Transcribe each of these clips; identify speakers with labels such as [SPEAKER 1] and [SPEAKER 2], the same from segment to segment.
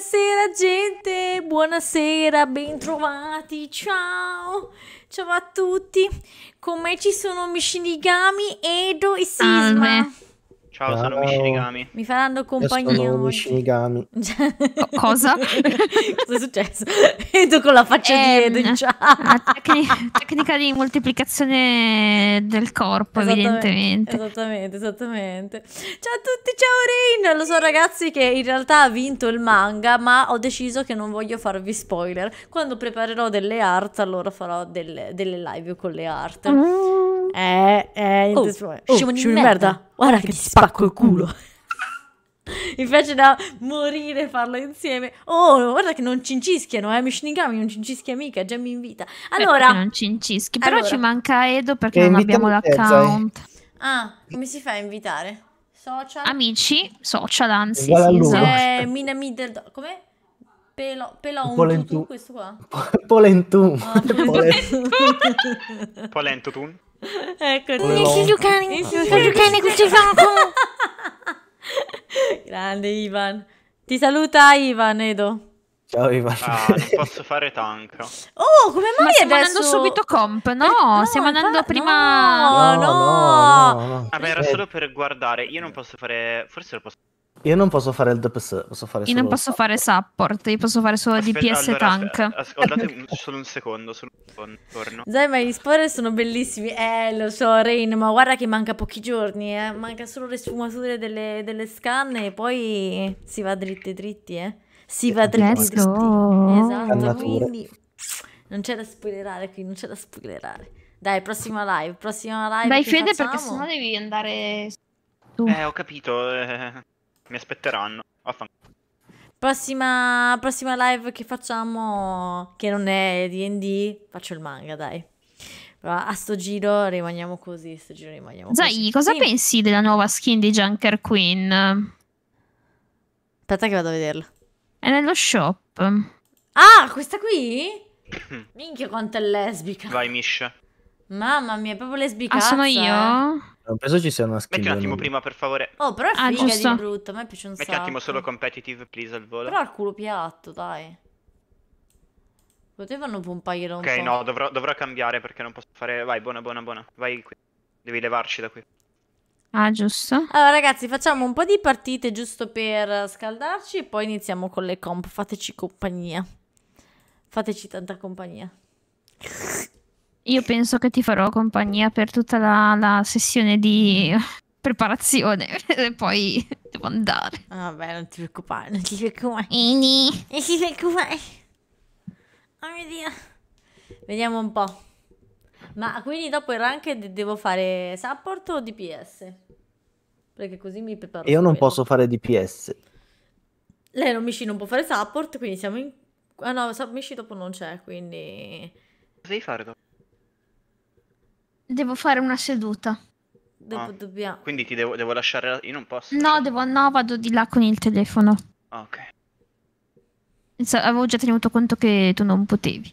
[SPEAKER 1] Buonasera gente, buonasera, bentrovati, ciao, ciao a tutti, con me ci sono Mishinigami, Edo e Sisma. Salve.
[SPEAKER 2] Ciao, Ciao, sono Mishinigami.
[SPEAKER 1] Mi faranno compagnia. Io sono
[SPEAKER 2] Mishinigami.
[SPEAKER 1] Cioè, Cosa? Cosa è successo?
[SPEAKER 3] Vedo con la faccia è, di ehm, Edo in Tecni- tecnica di moltiplicazione del corpo, esattamente, evidentemente.
[SPEAKER 1] Esattamente, esattamente. Ciao a tutti,
[SPEAKER 3] ciao Rin! Lo so ragazzi che
[SPEAKER 1] in realtà ha vinto il manga, ma ho deciso che non voglio farvi spoiler. Quando preparerò delle art, allora farò delle, delle live con le art. Mm. Eh, eh, oh, oh, oh scemo di, merda. merda. Guarda che, ti spacco il culo. Invece da morire farlo insieme. Oh, guarda che non cincischiano, eh, Mishinigami non cincischia
[SPEAKER 3] mica, già mi invita. Allora, non cincischi, però allora. ci manca Edo perché eh, non abbiamo l'account. Ah, come si fa a invitare? Social? Amici, social anzi. Sì, esatto.
[SPEAKER 1] eh, Mina Middle, come? Pelo, pelon, Polentun. questo qua.
[SPEAKER 2] Polentun. Ah, Polentun.
[SPEAKER 4] Polentun.
[SPEAKER 1] Ecco, nel Shizukan, cane. Shizukan Kuchifanko. Grande Ivan. Ti saluta Ivan, Edo.
[SPEAKER 4] Ciao Ivan. Ah, non posso fare tanca.
[SPEAKER 3] Oh, come mai Ma stiamo adesso... andando subito comp? No, eh, no stiamo andando prima... No, no,
[SPEAKER 4] no, no. Vabbè, era eh. solo per guardare. Io non posso fare... Forse lo posso
[SPEAKER 2] io non posso fare il DPS, posso fare Io non posso
[SPEAKER 3] fare support, io posso fare solo Aspetta, DPS allora, tank.
[SPEAKER 4] Ascoltate solo un secondo, solo un secondo.
[SPEAKER 3] Dai, ma gli spoiler sono bellissimi. Eh, lo so, Rain, ma guarda
[SPEAKER 1] che manca pochi giorni, eh. Manca solo le sfumature delle, delle scan e poi si va dritti dritti, eh. Si
[SPEAKER 3] va dritti dritti. Esatto, quindi
[SPEAKER 1] non c'è da spoilerare qui, non c'è da spoilerare. Dai, prossima live, prossima live. Dai, Fede, facciamo? perché sennò devi andare...
[SPEAKER 4] Tu. Eh, ho capito. Eh. Mi aspetteranno.
[SPEAKER 1] Prossima, prossima live che facciamo, che non è DD, faccio il manga, dai. Però a sto giro rimaniamo così. Sto giro rimaniamo Zai, così. cosa sì.
[SPEAKER 3] pensi della nuova skin di Junker Queen? Aspetta, che vado a vederla. È nello shop.
[SPEAKER 1] Ah, questa qui? Minchia, quanto è lesbica. Vai, Misha. Mamma mia, è proprio lesbicazza. Ah, sono io? Non
[SPEAKER 4] penso ci sia una skin. Metti un attimo prima, per favore. Oh, però
[SPEAKER 1] è ah, figa giusto. di brutto, a me piace un sacco. Metti un attimo
[SPEAKER 4] solo competitive, please, al volo. Però
[SPEAKER 1] al culo piatto, dai. Potevano pomparglielo un okay, po'. Ok, no,
[SPEAKER 4] dovrò, dovrò, cambiare perché non posso fare... Vai, buona, buona, buona. Vai qui. Devi levarci da qui.
[SPEAKER 1] Ah, giusto. Allora, ragazzi, facciamo un po' di partite giusto per scaldarci e poi iniziamo con le comp. Fateci compagnia. Fateci tanta compagnia.
[SPEAKER 3] Io penso che ti farò compagnia per tutta la, la sessione di preparazione e poi devo andare. Ah, vabbè, non ti preoccupare, non ti preoccupare. Ini. Non ti preoccupare. Oh
[SPEAKER 1] mio Dio. Vediamo un po'. Ma quindi dopo il rank devo fare support o DPS? Perché così mi preparo. Io non posso
[SPEAKER 2] fare DPS.
[SPEAKER 1] Lei non Mishi non può fare support, quindi siamo in... Ah no, Mishi dopo non c'è, quindi... Cosa devi
[SPEAKER 3] fare dopo? Devo fare una seduta.
[SPEAKER 4] Dopo ah, dobbiamo... Quindi ti devo, devo lasciare... La... Io non posso...
[SPEAKER 3] No, devo... no, vado di là con il telefono.
[SPEAKER 4] Ah, ok.
[SPEAKER 3] Avevo già tenuto conto che tu non potevi.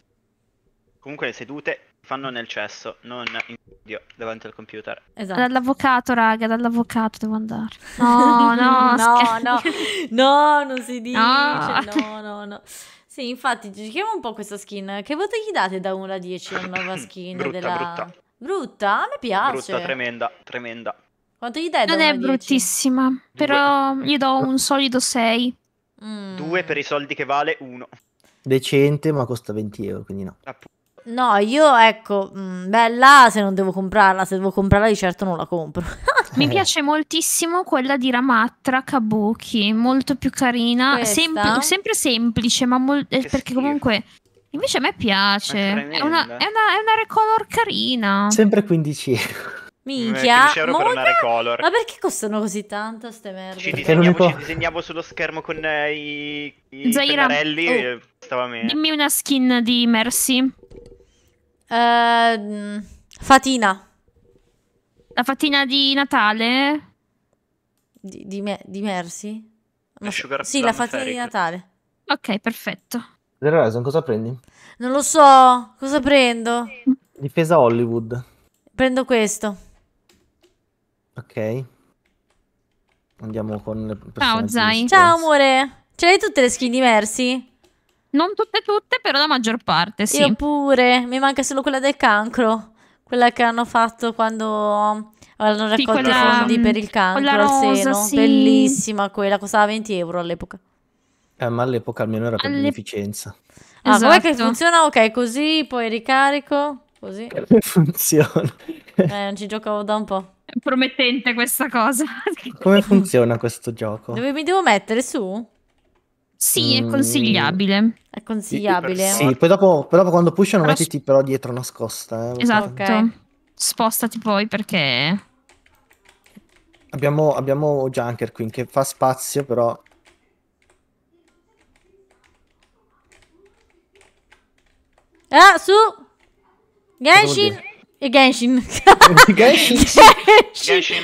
[SPEAKER 4] Comunque le sedute fanno nel cesso, non in studio, davanti al computer. Esatto.
[SPEAKER 3] Dall'avvocato, raga, dall'avvocato devo andare. No, no, no,
[SPEAKER 1] no, no, non si dice, no, no, no. no. Sì, infatti, giochiamo un po' questa skin. Che voto gli date da 1 a 10 la nuova skin brutta, della... Brutta. Brutta? A me piace. Brutta,
[SPEAKER 4] tremenda, tremenda.
[SPEAKER 3] Quanto gli dai? Non è bruttissima, Due. però gli do un solido 6. Mm.
[SPEAKER 4] Due per i soldi che vale, uno.
[SPEAKER 2] Decente, ma costa 20 euro, quindi no.
[SPEAKER 1] No, io ecco, mm, bella se non devo comprarla, se devo comprarla di certo non la compro.
[SPEAKER 3] Mi piace moltissimo quella di Ramatra Kabuki, molto più carina, sem sempre semplice, ma perché schifo. comunque Invece a me piace. È, una, è, una, è una, recolor carina. Sempre
[SPEAKER 2] 15 euro.
[SPEAKER 1] Eh,
[SPEAKER 3] Minchia,
[SPEAKER 2] euro per una recolor. Ma
[SPEAKER 1] perché costano così tanto ste merde? Ci disegniamo,
[SPEAKER 4] ci disegnavo sullo schermo con eh, i, i Zaira, pennarelli oh.
[SPEAKER 3] Dimmi una skin di Mercy. Uh, fatina. La
[SPEAKER 1] fatina di Natale? Di, di, me, di Mercy? Ma, sì, la fatina di Natale. Ok, perfetto.
[SPEAKER 2] Zero Horizon, cosa prendi?
[SPEAKER 1] Non lo so, cosa prendo?
[SPEAKER 2] Difesa Hollywood.
[SPEAKER 1] Prendo questo.
[SPEAKER 2] Ok. Andiamo con le Ciao Zai.
[SPEAKER 1] Ciao amore. Ce l'hai tutte le skin diversi? Non tutte tutte,
[SPEAKER 3] però la maggior parte, sì. Io
[SPEAKER 1] pure, mi manca solo quella del cancro. Quella che hanno fatto quando hanno raccolto sì, quella, fondi per mm, il cancro al seno. Sì. Bellissima quella, costava 20 euro all'epoca.
[SPEAKER 2] Eh, ma all'epoca almeno era per Alle... beneficenza.
[SPEAKER 1] Ah, esatto. com'è che funziona? Ok, così, poi ricarico, così.
[SPEAKER 2] Funziona.
[SPEAKER 1] Eh, non ci giocavo da un po'.
[SPEAKER 3] È promettente questa cosa.
[SPEAKER 2] Come funziona questo gioco?
[SPEAKER 3] Dove mi devo mettere? Su? Sì, è mm. consigliabile. È consigliabile. Sì,
[SPEAKER 2] poi dopo, dopo quando pushano però... mettiti però dietro nascosta. Eh. Esatto.
[SPEAKER 3] Okay. Spostati poi perché...
[SPEAKER 2] Abbiamo, abbiamo Junker qui che fa spazio però
[SPEAKER 1] Ah, su. Genshin. E eh, Genshin. Genshin.
[SPEAKER 5] Genshin.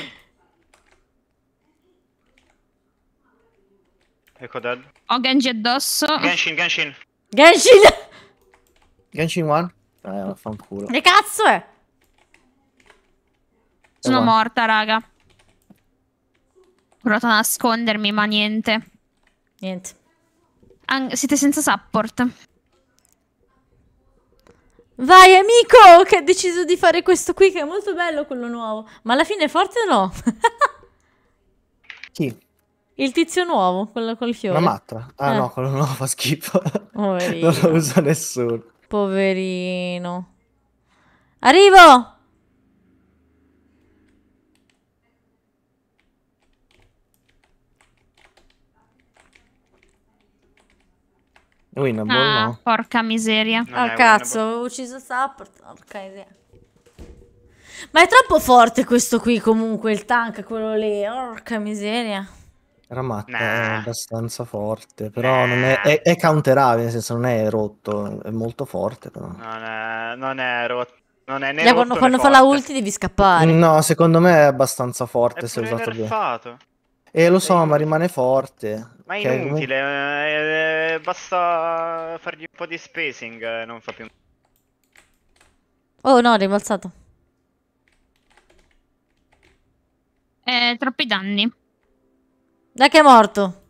[SPEAKER 4] Ecco dead.
[SPEAKER 3] Ho Genji addosso. Genshin, Genshin. Genshin.
[SPEAKER 2] Genshin One? Eh, vaffanculo. Che
[SPEAKER 3] cazzo è? Sono one. morta, raga. Ho provato a nascondermi, ma niente. Niente. An siete senza support.
[SPEAKER 1] Vai amico che ha deciso di fare questo qui che è molto bello quello nuovo. Ma alla fine è forte o no?
[SPEAKER 2] Chi?
[SPEAKER 1] Il tizio nuovo, quello col fiore. La matra. Ah eh. no,
[SPEAKER 2] quello nuovo fa schifo. Poverino. non lo usa nessuno.
[SPEAKER 1] Poverino. Arrivo!
[SPEAKER 2] Winnable ah, no. porca miseria.
[SPEAKER 3] Non ah, cazzo, winnable.
[SPEAKER 1] avevo ucciso Support. Porca miseria.
[SPEAKER 3] Ma è troppo forte questo
[SPEAKER 1] qui comunque, il tank, quello lì. Porca miseria.
[SPEAKER 2] Ramatta nah. è abbastanza forte, però nah. è, è, è counterabile, nel senso non è rotto, è molto forte però.
[SPEAKER 4] Non è, non è rotto. Non è né rotto, quando, né quando fa la ulti devi scappare.
[SPEAKER 2] No, secondo me è abbastanza forte è se usato nerfato. bene. Eh, lo so, ma rimane forte. Ma è cioè, inutile,
[SPEAKER 4] okay. Eh, eh, basta fargli un po' di spacing, eh, non fa più.
[SPEAKER 1] Oh no, rimbalzato.
[SPEAKER 3] Eh, troppi danni.
[SPEAKER 1] Dai che è morto.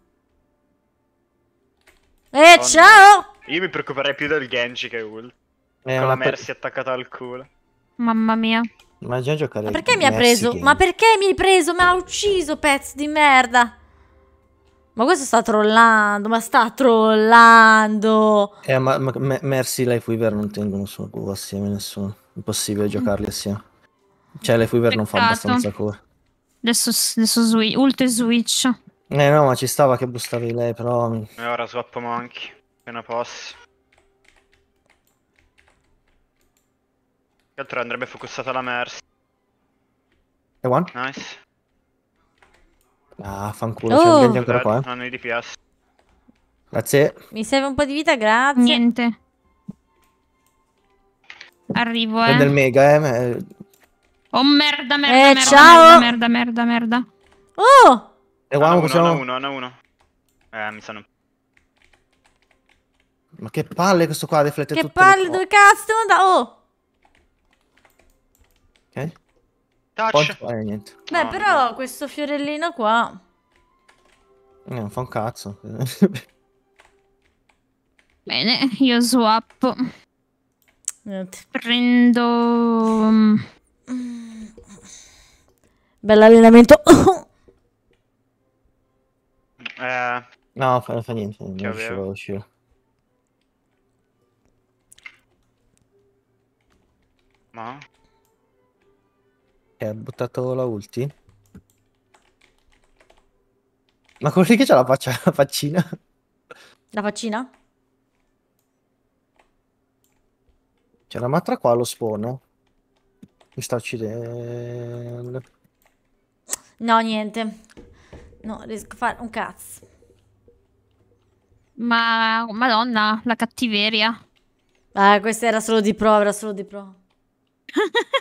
[SPEAKER 3] Eh, oh, ciao!
[SPEAKER 4] No. Io mi preoccuperei più del Genji che Ul. Eh, Con la Mercy attaccata al culo.
[SPEAKER 3] Mamma mia.
[SPEAKER 2] Ma già giocare. Ma
[SPEAKER 3] perché mi ha preso? Game.
[SPEAKER 1] Ma perché mi hai preso? Mi ha ucciso, pezzo di merda. Ma questo sta trollando, ma sta trollando.
[SPEAKER 2] Eh, ma, ma me, Mercy e Lifeweaver non tengono solo culo assieme nessuno. Impossibile mm. giocarli assieme. Cioè, Lifeweaver non fa abbastanza culo.
[SPEAKER 3] Adesso, adesso swi ult e switch.
[SPEAKER 2] Eh no, ma ci stava che bustavi lei, però... E
[SPEAKER 4] ora swappo monkey. Appena posso. Che altro andrebbe focussata la Mercy. E one? Nice.
[SPEAKER 2] Ah, fanculo, oh. c'è un oh. ancora qua. Eh.
[SPEAKER 4] Hanno i DPS.
[SPEAKER 2] Grazie.
[SPEAKER 1] Mi serve un po' di vita, grazie. Niente.
[SPEAKER 3] Arrivo, eh. Prende il
[SPEAKER 2] mega, eh.
[SPEAKER 3] Oh merda, merda, eh, merda, ciao. merda, merda, merda, merda. Oh!
[SPEAKER 2] E eh, one, possiamo... uno,
[SPEAKER 4] uno, uno. Eh, mi sono...
[SPEAKER 2] Ma che palle questo qua, riflette che tutto. Che
[SPEAKER 3] palle, dove
[SPEAKER 1] cazzo? Oh! Touch.
[SPEAKER 2] eh, niente. Beh, ah,
[SPEAKER 3] però no. questo fiorellino qua...
[SPEAKER 2] Eh, non fa un cazzo.
[SPEAKER 3] Bene, io swap. Prendo... Mm,
[SPEAKER 1] Bell'allenamento.
[SPEAKER 2] eh... No, fa, fa niente, non riuscivo a uscire. Ma? Che eh, ha buttato la ulti? Ma quello lì che c'ha la, faccia, la faccina?
[SPEAKER 1] La faccina?
[SPEAKER 2] C'è la matra qua allo spawn. Mi sta uccidendo.
[SPEAKER 1] No, niente. No, riesco a fare un cazzo.
[SPEAKER 3] Ma madonna, la cattiveria.
[SPEAKER 1] Ah, questa era solo di pro, era solo di pro.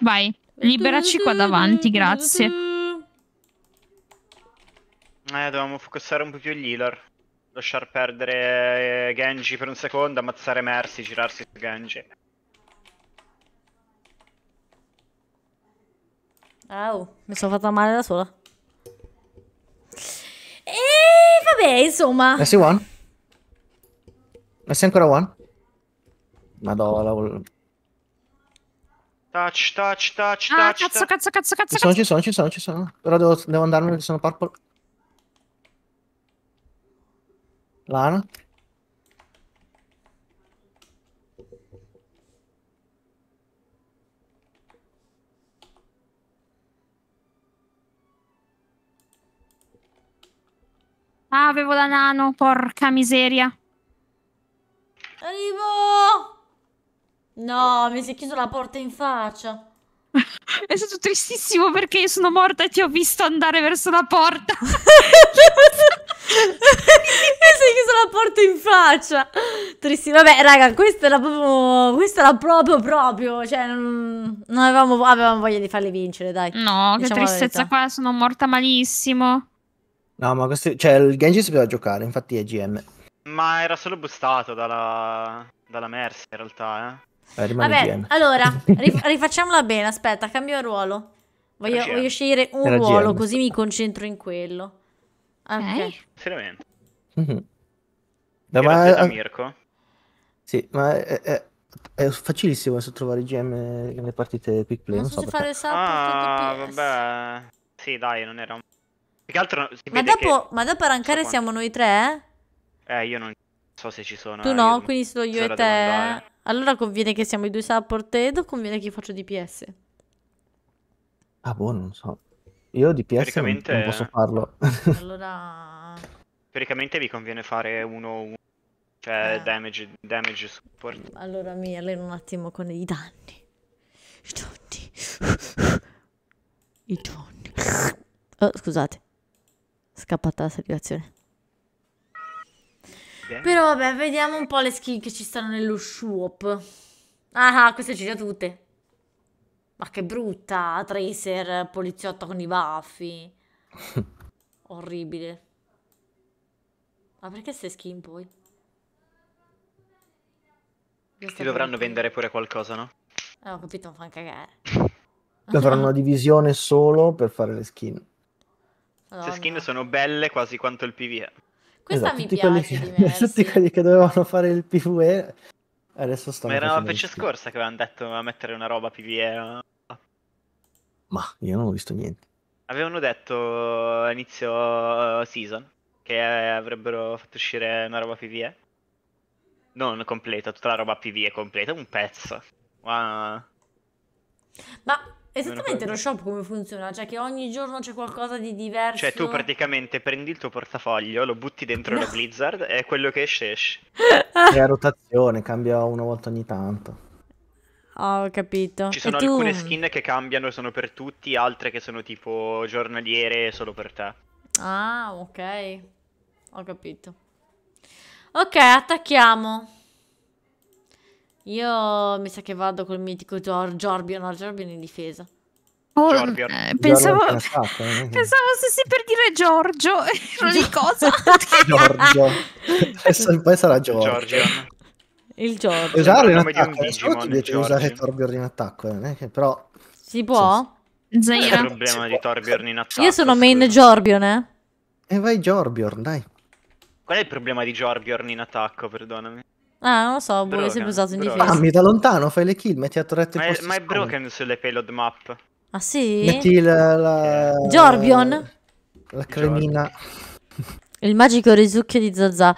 [SPEAKER 1] Vai, liberaci qua davanti,
[SPEAKER 3] grazie. Eh,
[SPEAKER 4] dovevamo focussare un po' più gli healer. Lasciar perdere eh, Genji per un secondo, ammazzare Mercy, girarsi su Genji.
[SPEAKER 1] Oh, mi sono fatta male da sola. E vabbè, insomma. Messi
[SPEAKER 2] one? Messi ancora one? Madonna.
[SPEAKER 1] Touch, touch, touch, ah,
[SPEAKER 3] touch. Cazzo, cazzo, cazzo, cazzo. Ci sono,
[SPEAKER 2] ci sono, ci sono, ci sono. Però devo, devo andarmene perché sono purple. Lana.
[SPEAKER 3] Ah, avevo la nano, porca miseria.
[SPEAKER 1] Arrivo! No, mi si è chiusa la porta in faccia.
[SPEAKER 3] È stato tristissimo perché io sono morta e ti ho visto andare verso la porta. mi si è chiusa la porta in faccia. Tristissimo. Vabbè, raga, questa era proprio.
[SPEAKER 1] Questa era proprio proprio. Cioè, non, avevamo, avevamo, voglia di farli vincere, dai.
[SPEAKER 3] No, diciamo che tristezza qua, sono morta malissimo.
[SPEAKER 2] No, ma questo. Cioè, il Genji si doveva giocare, infatti è GM.
[SPEAKER 4] Ma era solo bustato dalla. dalla Mercy in realtà, eh.
[SPEAKER 2] Eh,
[SPEAKER 1] Vabbè, pieno. allora, rif- rifacciamola bene, aspetta, cambio ruolo. Voglio, voglio scegliere un Era ruolo, GM. così mi concentro in quello. Ok. Seriamente. Mm-hmm.
[SPEAKER 2] No, ma... Mirko? Sì, ma è, è, è facilissimo adesso trovare GM nelle partite quick play. Non, non so, so se
[SPEAKER 1] fare support ah,
[SPEAKER 4] vabbè. Sì, dai, non era un... Più che altro si ma, dopo, che... ma dopo a so siamo
[SPEAKER 1] noi tre?
[SPEAKER 4] Eh? eh, io non so se ci sono. Tu eh, no, quindi solo io e te... Andare.
[SPEAKER 1] Allora conviene che siamo i due supported o conviene che io faccio DPS?
[SPEAKER 2] Ah, boh, non so. Io DPS Teoricamente... non posso farlo. allora...
[SPEAKER 4] Teoricamente vi conviene fare uno, uno cioè eh. damage, damage support.
[SPEAKER 1] Allora mi alleno un attimo con i danni. I danni. I danni. Oh, scusate. Scappata la saturazione. Però vabbè, vediamo un po' le skin che ci stanno nello shop. Ah, ah queste ce le tutte. Ma che brutta, Tracer, poliziotta con i baffi. Orribile. Ma perché queste skin poi? Questi dovranno
[SPEAKER 4] capito? vendere pure qualcosa, no?
[SPEAKER 1] Eh, ho capito, non fa anche cagare. Dovranno una
[SPEAKER 2] divisione solo per fare le skin.
[SPEAKER 1] Madonna. Queste
[SPEAKER 4] skin sono belle quasi quanto il PvE. Eh. Questa
[SPEAKER 2] esatto, mi piace che, Tutti quelli che dovevano fare il PvE adesso stanno...
[SPEAKER 4] Ma era la fece scorsa che avevano detto a mettere una roba PvE. No?
[SPEAKER 2] Ma io non ho visto niente.
[SPEAKER 4] Avevano detto a inizio eh, season che eh, avrebbero fatto uscire una roba PvE. Non completa, tutta la roba PvE completa, un pezzo. Wow.
[SPEAKER 1] Ma Esattamente lo shop come funziona, cioè che ogni giorno c'è qualcosa di diverso. Cioè tu
[SPEAKER 4] praticamente prendi il tuo portafoglio, lo butti dentro no. la Blizzard e quello che esce esce.
[SPEAKER 2] è a rotazione, cambia una volta ogni tanto.
[SPEAKER 1] Oh, ho capito. Ci sono e alcune tu... skin
[SPEAKER 4] che cambiano, sono per tutti, altre che sono tipo giornaliere solo per te.
[SPEAKER 1] Ah, ok. Ho capito. Ok, attacchiamo. Io mi sa che vado col mitico Gior Giorbion, no, Giorbion in difesa.
[SPEAKER 2] Oh, eh, pensavo, eh. pensavo
[SPEAKER 3] stessi per dire Giorgio, non di cosa.
[SPEAKER 1] Giorgio.
[SPEAKER 2] Poi sarà Giorgio.
[SPEAKER 3] Il Giorgio. Usarlo in attacco,
[SPEAKER 2] eh. Digimon, ti usare Torbjorn in attacco, eh? però...
[SPEAKER 1] Si può? Sì, sì. Il
[SPEAKER 4] problema di Torbjorn in attacco.
[SPEAKER 1] Io sono main Giorbion, eh. E vai Giorbion, dai.
[SPEAKER 4] Qual è il problema di Giorbion in attacco, perdonami?
[SPEAKER 1] Ah, non lo so, vuole boh, sempre usato in
[SPEAKER 2] difesa. Ah, mi da lontano, fai le kill, metti a torrette ma, è, ma è
[SPEAKER 4] broken sulle payload map.
[SPEAKER 1] Ah sì? Metti il,
[SPEAKER 2] la... Giorbion? La cremina.
[SPEAKER 1] Il magico risucchio di Zazà.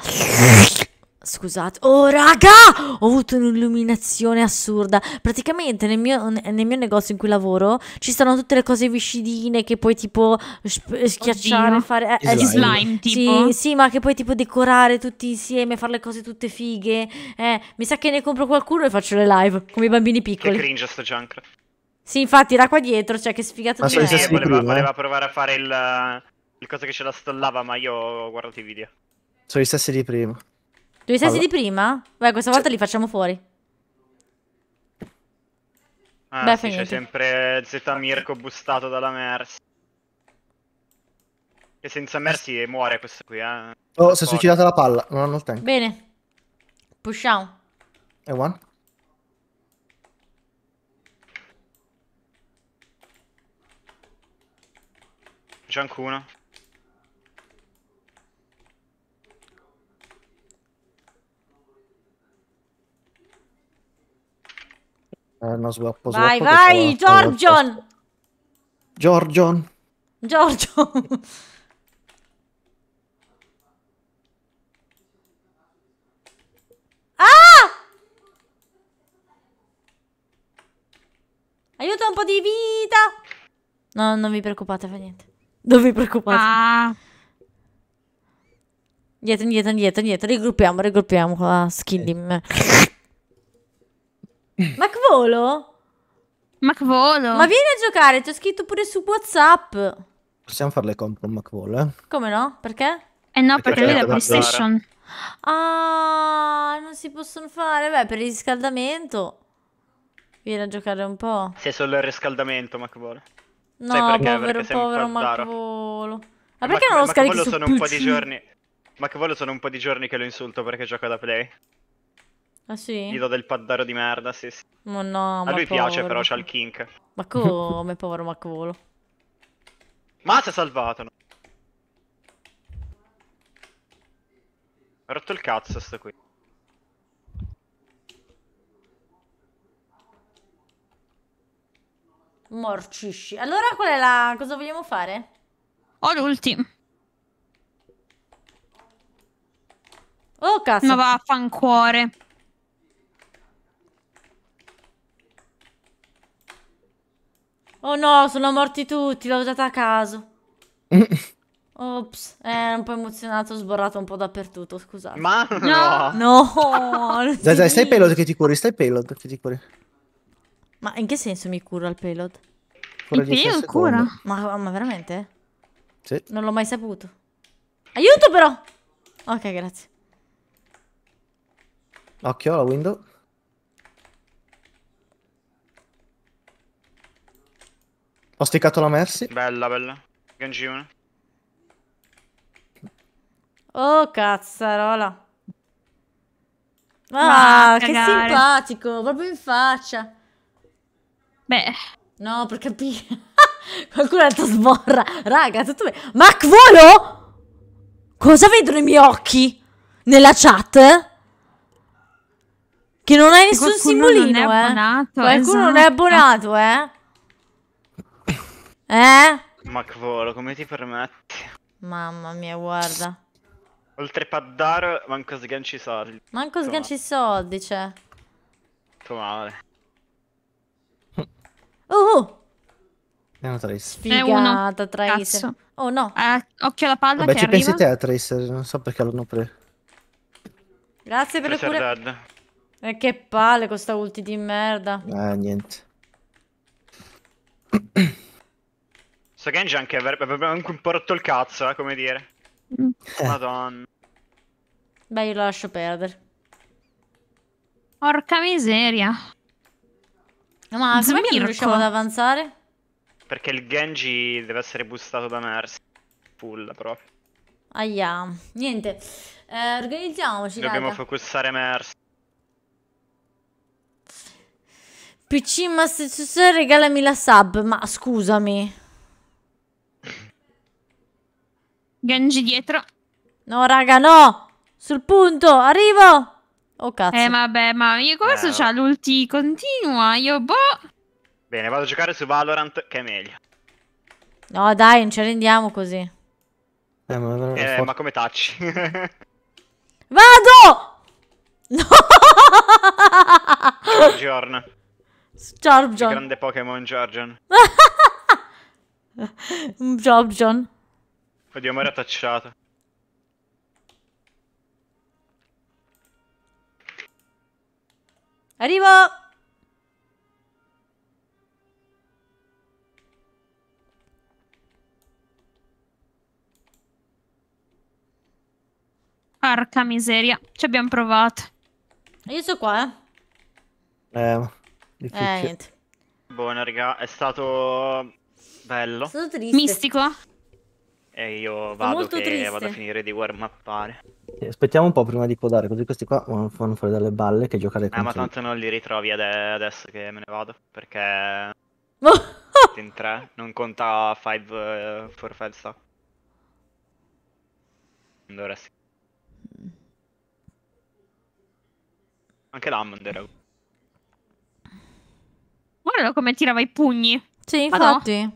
[SPEAKER 1] Scusate. Oh, raga! Ho avuto un'illuminazione assurda. Praticamente nel mio, nel mio, negozio in cui lavoro ci stanno tutte le cose viscidine che puoi tipo eh, schiacciare, Oddio. fare... Eh, slime. Eh, slime tipo. Sì, sì, ma che puoi tipo decorare tutti insieme, fare le cose tutte fighe. Eh, mi sa che ne compro qualcuno e faccio le live, come i bambini piccoli. Che cringe sto junk. Sì, infatti era qua dietro, cioè che sfigato. Ma sì, sì, voleva, prima, eh.
[SPEAKER 2] voleva
[SPEAKER 4] provare a fare il... Il cosa che ce la stallava, ma io ho guardato i video.
[SPEAKER 2] Sono gli stessi di prima.
[SPEAKER 1] Dove sei allora. di prima? Beh, questa cioè volta li facciamo fuori.
[SPEAKER 4] Ah, Beh, sì, c'è sempre Z Mirko boostato dalla Mercy. E senza Mercy muore questo qui, eh. Oh,
[SPEAKER 2] si è suicidata la palla, non hanno il tempo.
[SPEAKER 1] Bene. Pushiamo.
[SPEAKER 2] E one? C'è anche uno. Eh, no, swappo, swappo Vai, vai, Giorgion! Giorgion!
[SPEAKER 1] Giorgio! ah! Aiuto un po' di vita! No, non vi preoccupate per niente. Non vi preoccupate. Ah. Indietro, indietro, indietro, indietro. Rigruppiamo, rigruppiamo qua. Skillim. Macvolo? Macvolo. Ma vieni a giocare, ti ho scritto pure su WhatsApp.
[SPEAKER 2] Possiamo farle compro un Macvolo, eh?
[SPEAKER 1] Come no? Perché? Eh no, perché, perché lui è la PlayStation. Ah, non si possono fare. Beh, per il riscaldamento. Vieni a giocare un po'.
[SPEAKER 4] Se solo il riscaldamento, Macvolo.
[SPEAKER 1] No, perché? povero, perché povero Macvolo. Ma perché Mac non lo scarichi Macvolo
[SPEAKER 4] sono PC? un po' Macvolo sono un po' di giorni che lo insulto perché gioca da play. Ah sì? Gli do del paddaro di merda, sì, sì. Ma no, ma A lui povero. piace però, c'ha il kink. Ma
[SPEAKER 1] come, povero Macvolo.
[SPEAKER 4] Ma si è salvato, no? Ha rotto il cazzo sto qui.
[SPEAKER 1] Morcisci. Allora qual è la... cosa vogliamo fare? Ho l'ultimo. Oh cazzo. Ma va a fancuore. Oh no, sono morti tutti, l'ho usata a caso. Ops, eh, un po' emozionato, sborrato un po' dappertutto, scusate. Ma no! No! no
[SPEAKER 2] dai, dai, stai payload che ti curi, stai payload che ti curi.
[SPEAKER 1] Ma in che senso mi curo al payload? Cura il payload cura? Ma, ma, veramente? Sì. Non l'ho mai saputo. Aiuto però! Ok, grazie.
[SPEAKER 2] Occhio alla window. Ho sticcato la
[SPEAKER 4] Mercy. Bella, bella. Gengivane.
[SPEAKER 1] Oh, cazzarola. Ah, che simpatico, proprio in faccia. Beh. No, per capire. Qualcuno ha detto sborra. Raga, tutto bene. Ma Quolo? Cosa vedono i miei occhi? Nella chat? Che non hai nessun Qualcuno simbolino, eh. Qualcuno non è esatto. abbonato, eh. Eh?
[SPEAKER 4] Macvolo, come ti permetti?
[SPEAKER 1] Mamma mia, guarda.
[SPEAKER 4] Oltre paddaro, manco sganci soldi. Manco sganci
[SPEAKER 1] soldi, c'è. Cioè. Tu male. Oh! È una Trace. Sfigata, Trace. Oh no. Eh, occhio alla palla Vabbè, ci arriva. pensi te
[SPEAKER 2] a Tracer, non so perché l'hanno preso.
[SPEAKER 1] Grazie per Tracer le cure. E eh, che palle questa sta ulti di merda.
[SPEAKER 2] Ah, niente.
[SPEAKER 4] Sto Genji anche avrebbe, avrebbe anche un po' rotto il cazzo, eh, come dire. Mm. Eh. Madonna.
[SPEAKER 1] Beh, io lo lascio perdere. Porca miseria. No, Ma come non riusciamo ad avanzare?
[SPEAKER 4] Perché il Genji deve essere boostato da Mercy. Full proprio.
[SPEAKER 1] Aia. Niente. Eh, organizziamoci. Dobbiamo raga.
[SPEAKER 4] focussare Mercy.
[SPEAKER 1] PC Massachusetts regalami la sub, ma scusami. Genji dietro. No, raga, no! Sul
[SPEAKER 3] punto, arrivo! Oh, cazzo. Eh, vabbè, ma io come eh, c'ha l'ulti continua? Io, boh!
[SPEAKER 4] Bene, vado a giocare su Valorant, che è meglio.
[SPEAKER 1] No, dai, non ci rendiamo così.
[SPEAKER 4] Eh, ma, eh, ma come tacci?
[SPEAKER 1] Vado! No! Giorn. Giorgion. Il grande
[SPEAKER 4] Pokémon Giorgion.
[SPEAKER 1] Giorgion.
[SPEAKER 4] Oddio, ma era tacciata.
[SPEAKER 1] Arrivo!
[SPEAKER 3] Arca miseria, ci abbiamo provato. Io sono qua, eh. Eh, eh niente.
[SPEAKER 4] Buona, raga, è stato bello. È stato triste. Mistico? E io vado che triste. vado a finire di warm upare.
[SPEAKER 2] Eh, aspettiamo un po' prima di codare, così questi qua fanno fuori dalle balle che giocare con Eh, ma tanto
[SPEAKER 4] non li ritrovi adesso che me ne vado, perché... in 3 non conta 5 uh, eh, for 5 stop. Non dovresti. Anche l'Ammander.
[SPEAKER 3] Guarda come tirava i pugni. Sì, infatti.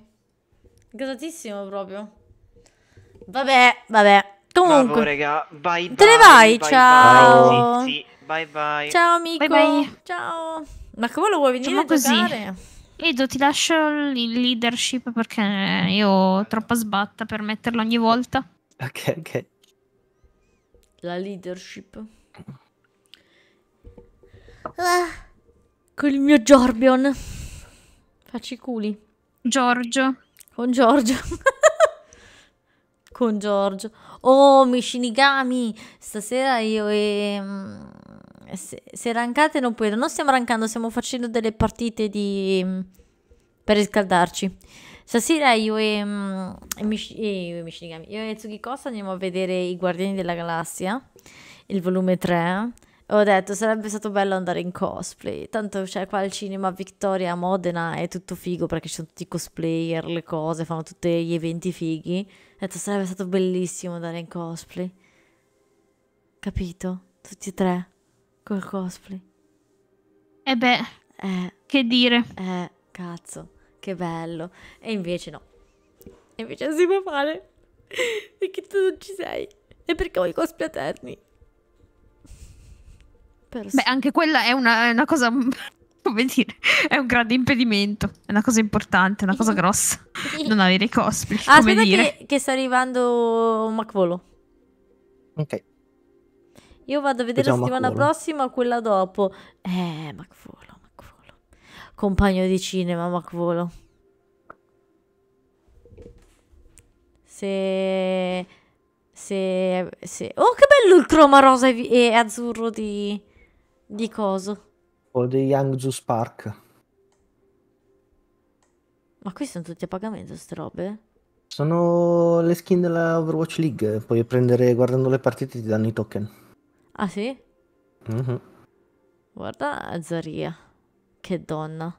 [SPEAKER 1] Gasatissimo proprio. Vabbè, vabbè. Comunque. Bravo, raga. Bye,
[SPEAKER 3] bye, Te ne vai, bye, ciao.
[SPEAKER 1] Bye, sì, sì. bye,
[SPEAKER 3] bye. Ciao, amico. Bye, ciao. Ma come lo vuoi venire Facciamo a così. giocare? Edo, ti lascio il leadership perché io ho troppa sbatta per metterlo ogni volta.
[SPEAKER 2] Ok, ok.
[SPEAKER 1] La leadership. Ah, con il mio Giorbion. Facci i culi. Giorgio. Con Giorgio. con Giorgio. Oh, Mishinigami, stasera io e... Mm, se, se rancate non puoi, Non stiamo rancando, stiamo facendo delle partite di... Mm, per riscaldarci. Stasera io e, mm, e, Mish, e, Mishinigami, io e Tsukikosa andiamo a vedere i Guardiani della Galassia, il volume 3. Ho detto sarebbe stato bello andare in cosplay, tanto c'è cioè, qua il cinema Victoria a Modena è tutto figo perché ci sono tutti i cosplayer, le cose, fanno tutti gli eventi fighi. Ho detto sarebbe stato bellissimo andare in cosplay. Capito? Tutti e tre col cosplay. E beh, eh, che dire? Eh, cazzo, che bello. E invece no. E invece si può fare. Perché tu non ci sei. E perché ho i cosplay eterni
[SPEAKER 3] perso. Beh, anche quella è una, è una cosa come dire, è un grande impedimento, è una cosa importante, una cosa grossa. non avere i cosplay. Ah, dire. che,
[SPEAKER 1] che, sta arrivando Macvolo. Ok. Io vado a vedere la settimana Macvolo. prossima o quella dopo. Eh, Macvolo, Macvolo. Compagno di cinema, Macvolo. Se... Se... se... Oh, che bello il croma rosa e, e azzurro di... Di coso?
[SPEAKER 2] O di Yangzhou Spark.
[SPEAKER 1] Ma qui sono tutti a pagamento ste robe?
[SPEAKER 2] Sono le skin della Overwatch League, puoi prendere guardando le partite ti danno i token. Ah sì? Mm-hmm.
[SPEAKER 1] Guarda Azaria, che donna.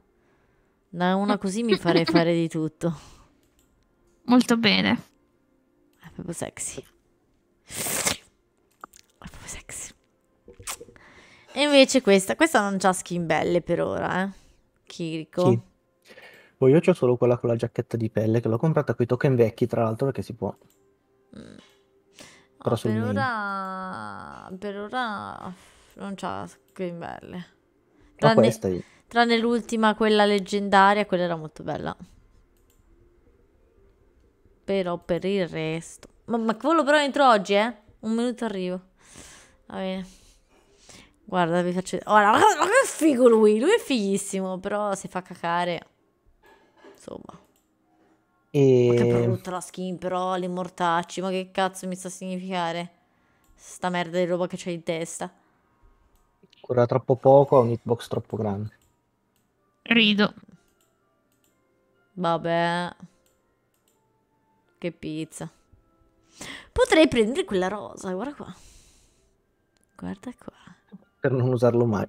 [SPEAKER 1] Da una così mi farei fare di tutto. Molto bene. È proprio sexy. È proprio sexy. E invece questa, questa non c'ha skin belle per ora, eh. Chirico. Sì.
[SPEAKER 2] Poi boh, io ho solo quella con la giacchetta di pelle che l'ho comprata con i token vecchi, tra l'altro, perché si può. Mm. Ah, no, per,
[SPEAKER 1] ora... per ora non c'ha skin belle. Tranne, no, tranne l'ultima, quella leggendaria, quella era molto bella. Però per il resto. Ma, ma quello però entro oggi, eh? Un minuto arrivo. Va bene. Guarda, vi faccio... Ora, ma che figo lui! Lui è fighissimo, però si fa cacare. Insomma.
[SPEAKER 2] E... Ma che brutta
[SPEAKER 1] la skin, però, le mortacci, ma che cazzo mi sta a significare? Sta merda di roba che c'è in testa.
[SPEAKER 2] Cura troppo poco, ha un hitbox troppo grande.
[SPEAKER 1] Rido. Vabbè. Che pizza. Potrei prendere quella rosa, guarda qua.
[SPEAKER 2] Guarda qua per non usarlo mai.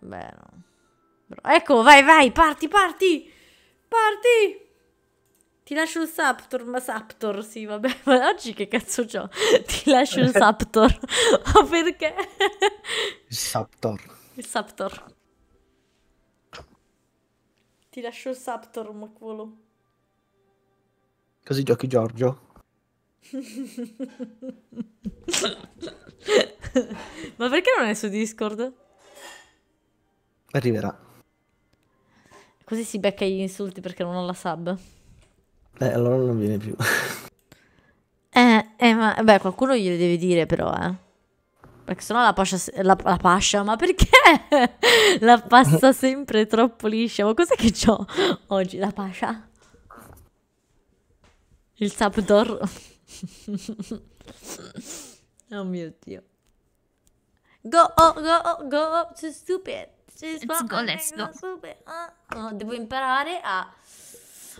[SPEAKER 1] Vabbè, no. Ecco, vai, vai, parti, parti! Parti! Ti lascio il Saptor, ma Saptor, sì, vabbè, ma oggi che cazzo c'ho? Ti lascio il Saptor, ma perché? Il
[SPEAKER 2] Saptor.
[SPEAKER 1] Il Saptor. Ti lascio il Saptor, ma quello.
[SPEAKER 2] Così giochi Giorgio?
[SPEAKER 1] Ma perché non è su Discord? Arriverà. Così si becca gli insulti perché non ho la sub.
[SPEAKER 2] Beh, allora non viene più.
[SPEAKER 1] eh, eh, ma beh, qualcuno glielo deve dire però, eh. Perché sennò la pascia, la, la pascia ma perché? la passa sempre troppo liscia. Ma cos'è che ho oggi, la pascia? Il sapdor. oh mio Dio. Go, oh, go, oh, go, oh, too stupid. Let's go, let's go.
[SPEAKER 5] Stupid. Oh,
[SPEAKER 1] oh, devo imparare a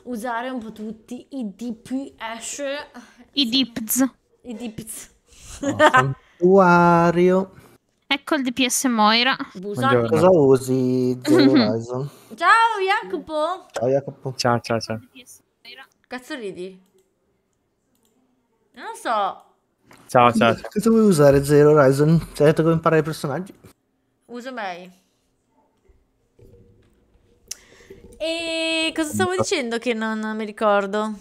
[SPEAKER 1] usare un po' tutti i DPS. I DPS.
[SPEAKER 3] I DPS.
[SPEAKER 1] Oh,
[SPEAKER 2] Santuario.
[SPEAKER 3] Ecco il DPS Moira. Cosa
[SPEAKER 2] usi? Ciao
[SPEAKER 3] Jacopo.
[SPEAKER 2] Ciao Jacopo. Ciao ciao ciao.
[SPEAKER 1] Cazzo ridi? Non lo so.
[SPEAKER 2] Ciao, ciao. ciao. Cosa vuoi usare Zero Horizon? Ti hai detto come imparare i personaggi?
[SPEAKER 1] Uso May. E cosa stavo dicendo che non mi ricordo?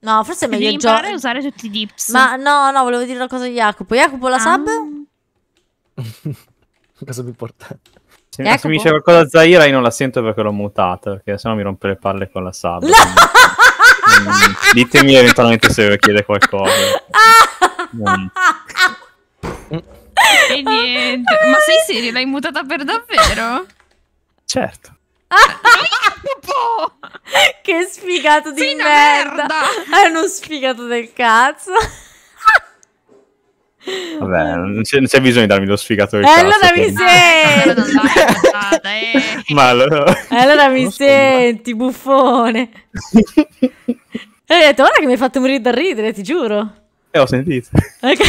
[SPEAKER 1] No, forse è meglio Devi imparare a usare tutti i dips. Ma no, no, volevo dire una cosa a Jacopo. Jacopo, la ah. sub?
[SPEAKER 6] cosa mi porta? Se, Jacopo? se mi dice qualcosa Zaira io non la sento perché l'ho mutata, perché sennò mi rompe le palle con la sub.
[SPEAKER 3] No!
[SPEAKER 6] ditemi eventualmente se chiede qualcosa. Mm.
[SPEAKER 3] E niente. Ma sei serio? L'hai mutata per davvero? Certo.
[SPEAKER 1] che sfigato di merda. merda. È uno sfigato del cazzo.
[SPEAKER 6] Vabbè, non c'è, non c'è bisogno di darmi lo sfigato eh, allora mi senti! eh. allora...
[SPEAKER 1] mi senti, buffone! e ho detto, ora che mi hai fatto morire da ridere, ti giuro!
[SPEAKER 6] Eh, ho sentito. Ok.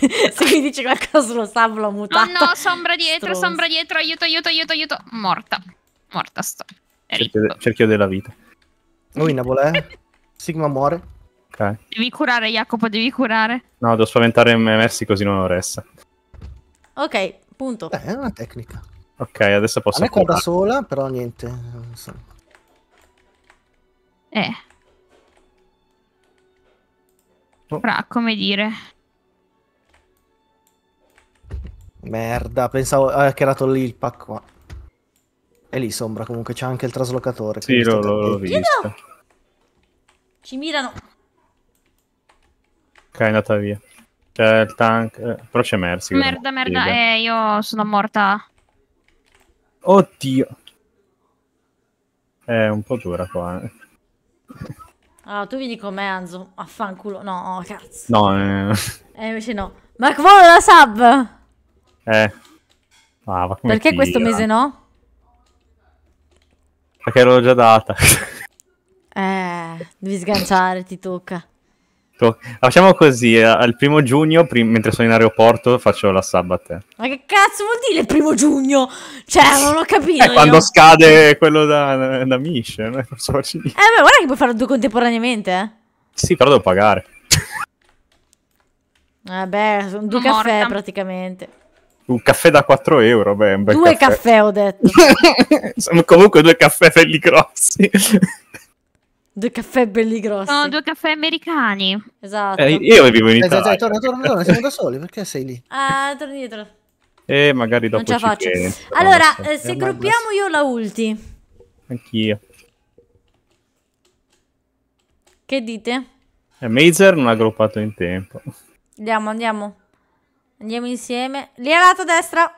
[SPEAKER 1] Se mi dice qualcosa lo stab, l'ho mutato. No, no,
[SPEAKER 3] sombra dietro, Stronzo. sombra dietro, aiuto, aiuto, aiuto, aiuto. Morta.
[SPEAKER 1] Morta sto.
[SPEAKER 6] Cerchio, de cerchio della vita.
[SPEAKER 2] Lui, Nabolè. Sigma muore.
[SPEAKER 6] Okay.
[SPEAKER 3] Devi curare, Jacopo, devi curare.
[SPEAKER 6] No, devo spaventare Messi così non resta.
[SPEAKER 3] Ok, punto.
[SPEAKER 1] Beh, è una tecnica.
[SPEAKER 6] Ok, adesso posso... A me da sola,
[SPEAKER 2] però niente. So.
[SPEAKER 3] Eh. Oh. Fra, come dire...
[SPEAKER 2] Merda, pensavo eh, che era lì il pack qua. E lì sombra, comunque c'è anche il traslocatore. Sì, lo, lo, l'ho
[SPEAKER 6] visto. Ci mirano è andata via. C'è il tank, eh, però c'è Mercy. Merda, merda, eh,
[SPEAKER 3] io sono morta.
[SPEAKER 6] Oddio. È un po' dura qua. Eh.
[SPEAKER 1] Allora, ah, tu vedi com'è Anzo. Affanculo. No, oh, cazzo.
[SPEAKER 6] No, eh.
[SPEAKER 1] eh invece no. Ma come la sub?
[SPEAKER 6] Eh. Ah, ma come Perché tira? questo mese no? Perché l'ho già data.
[SPEAKER 1] eh, devi sganciare, ti tocca.
[SPEAKER 6] Ecco, facciamo così, eh, al primo giugno, prim- mentre sono in aeroporto, faccio la sabbat.
[SPEAKER 1] Ma che cazzo vuol dire il primo giugno? Cioè, non ho capito. Eh, quando scade
[SPEAKER 6] quello da, da Mish, Eh, ma eh, guarda
[SPEAKER 1] che puoi farlo due contemporaneamente. Eh?
[SPEAKER 6] Sì, però devo pagare.
[SPEAKER 1] Vabbè, eh, sono due Morta. caffè praticamente.
[SPEAKER 6] Un caffè da 4 euro, beh, un bel Due caffè,
[SPEAKER 3] caffè ho detto.
[SPEAKER 6] sono comunque due caffè belli grossi.
[SPEAKER 1] Due caffè belli
[SPEAKER 3] grossi. Sono due caffè americani. Esatto. Eh,
[SPEAKER 6] io vivo in eh, Italia. Eh, torna,
[SPEAKER 2] torna, torna, siamo da soli, perché sei lì?
[SPEAKER 3] Ah, torna dietro.
[SPEAKER 6] E eh, magari dopo non ce la faccio. Viene,
[SPEAKER 1] allora, eh, eh se gruppiamo io la ulti. Anch'io. Che dite?
[SPEAKER 6] Eh, Mazer non ha gruppato in tempo.
[SPEAKER 1] Andiamo, andiamo. Andiamo insieme. Lierato destra.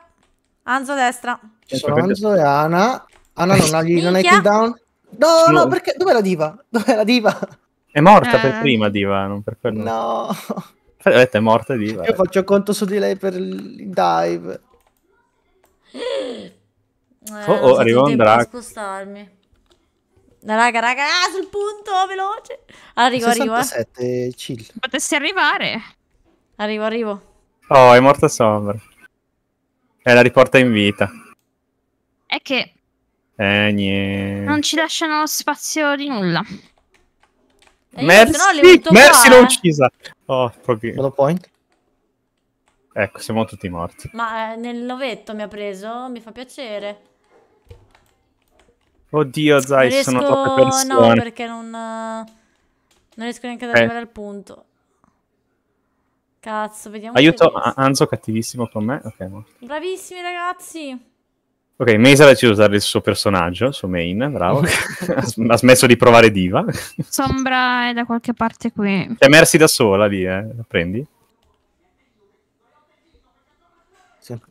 [SPEAKER 1] Anzo destra.
[SPEAKER 2] Anzo e Ana. Ana non ha, gli non hai down. No, no, no, perché dov'è la diva? Dov'è la diva?
[SPEAKER 6] È morta ah. per eh. prima diva, non per quello. No. Ho è morta diva. Io
[SPEAKER 2] faccio conto su di lei per il dive.
[SPEAKER 1] Eh, oh, oh arriva un drago. spostarmi. Raga, raga, ah, sul punto, veloce. Arrivo, 67,
[SPEAKER 6] arrivo. Eh. Chill.
[SPEAKER 1] Potessi
[SPEAKER 3] arrivare. Arrivo, arrivo.
[SPEAKER 6] Oh, è morta Sombra. E la riporta in vita. È che eh, niente. Non
[SPEAKER 3] ci lasciano spazio di nulla.
[SPEAKER 6] Eh, Mercy, l'ho uccisa. Oh, proprio. Vado point. Ecco, siamo tutti morti.
[SPEAKER 3] Ma eh, nel novetto
[SPEAKER 1] mi ha preso, mi fa piacere.
[SPEAKER 6] Oddio, Zai, riesco... sono troppe persone. No,
[SPEAKER 1] perché non... Eh, non riesco neanche ad eh. arrivare eh. al punto. Cazzo, vediamo. Aiuto,
[SPEAKER 6] Anzo cattivissimo con me. Ok, morto.
[SPEAKER 1] Bravissimi
[SPEAKER 3] ragazzi.
[SPEAKER 6] Ok, Mesa ha deciso di usare il suo personaggio, il suo main, bravo. ha smesso di provare Diva.
[SPEAKER 3] Sombra è da qualche parte qui. È Mercy
[SPEAKER 6] da sola lì, eh. prendi.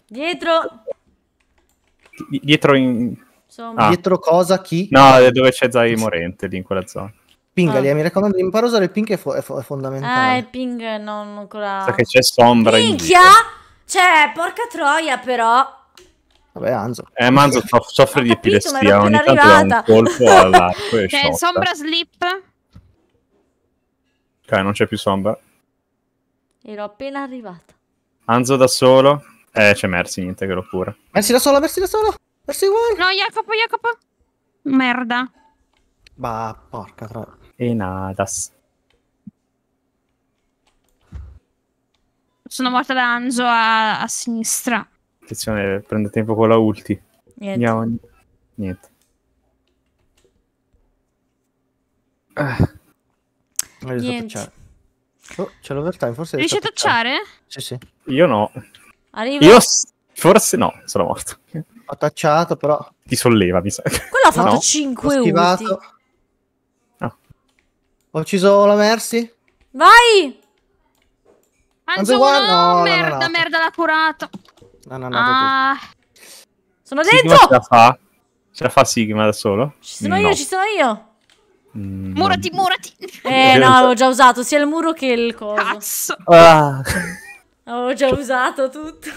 [SPEAKER 6] Dietro. Di- dietro in... Ah. Dietro cosa? Chi? No, dove c'è Zai Morente, lì in quella zona. Pingali, ah. Eh, mi raccomando, impara a usare il ping è, fo- è, fo- è
[SPEAKER 2] fondamentale. Ah, il
[SPEAKER 1] ping non ancora... Sa
[SPEAKER 6] che c'è sombra in Minchia!
[SPEAKER 1] Cioè, porca troia, però...
[SPEAKER 6] Vabbè, Anzo. Eh, Manzo soff- soffre di epilessia, ogni tanto dà un colpo all'arco e eh, C'è Sombra
[SPEAKER 3] Slip? Ok,
[SPEAKER 6] cioè, non c'è più Sombra.
[SPEAKER 3] Ero appena arrivato.
[SPEAKER 6] Anzo da solo? Eh, c'è Mercy, niente, che lo pure. Mercy da solo, Mercy da solo!
[SPEAKER 3] Mercy vuole! No, Jacopo, Jacopo! Merda.
[SPEAKER 6] Bah, porca troia. E nadas.
[SPEAKER 3] Sono morta da Anzo a, a sinistra.
[SPEAKER 6] Attenzione, prende tempo con la ulti. Niente. Andiamo. Niente. Ah. Niente. Oh, c'è l'overtime, forse... Riesci a tacciare? Sì, sì. Io no. Arriva. Io forse no, sono morto. Ho tacciato, però... Ti solleva, mi sa. Quello ha fatto no,
[SPEAKER 3] 5 ulti. No.
[SPEAKER 2] Ah. Ho ucciso la Mercy?
[SPEAKER 3] Vai! Angelo, no, merda, merda, l'ha curata. Ananato ah. Tu. Sono dentro! Sigma ce
[SPEAKER 6] la fa? Ce la fa Sigma da solo? Ci sono no. io, ci
[SPEAKER 3] sono
[SPEAKER 1] io! Mm. Murati, murati! Eh, eh no, avevo già usato, sia il muro che il coso. Cazzo! Ah. Avevo già usato tutto.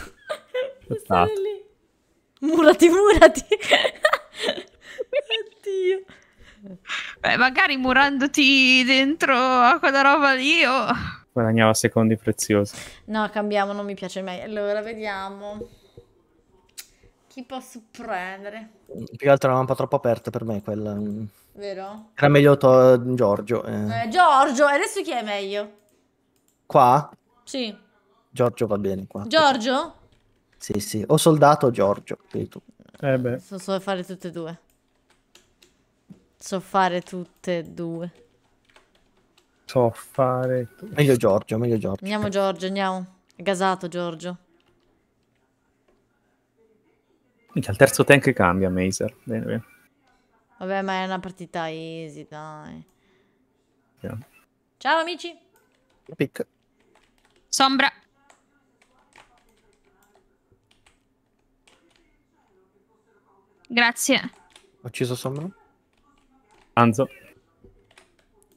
[SPEAKER 5] Stavo
[SPEAKER 3] lì. Murati, murati! Oddio. Beh, magari murandoti dentro a quella roba lì o... Oh
[SPEAKER 6] guadagnava secondi preziosi.
[SPEAKER 1] No, cambiamo, non mi piace mai. Allora, vediamo. Chi posso prendere?
[SPEAKER 2] Più che altro era un po' troppo aperta per me quella. Mm. Vero? Era meglio to- Giorgio. Eh.
[SPEAKER 1] Eh, Giorgio, adesso chi è meglio? Qua? Sì.
[SPEAKER 2] Giorgio va bene qua.
[SPEAKER 1] Giorgio?
[SPEAKER 2] Sì, sì. O soldato o Giorgio. Eh beh.
[SPEAKER 1] So, so fare tutte e due. So fare tutte e due
[SPEAKER 2] so fare. Meglio Giorgio,
[SPEAKER 1] meglio Giorgio. Andiamo Giorgio, andiamo. È gasato Giorgio.
[SPEAKER 6] Il terzo tank cambia Mazer. Bene, bene.
[SPEAKER 1] Vabbè, ma è una partita easy, dai. Yeah. Ciao amici. Pic. Sombra.
[SPEAKER 3] Grazie.
[SPEAKER 6] Ho ucciso Sombra. Anzo.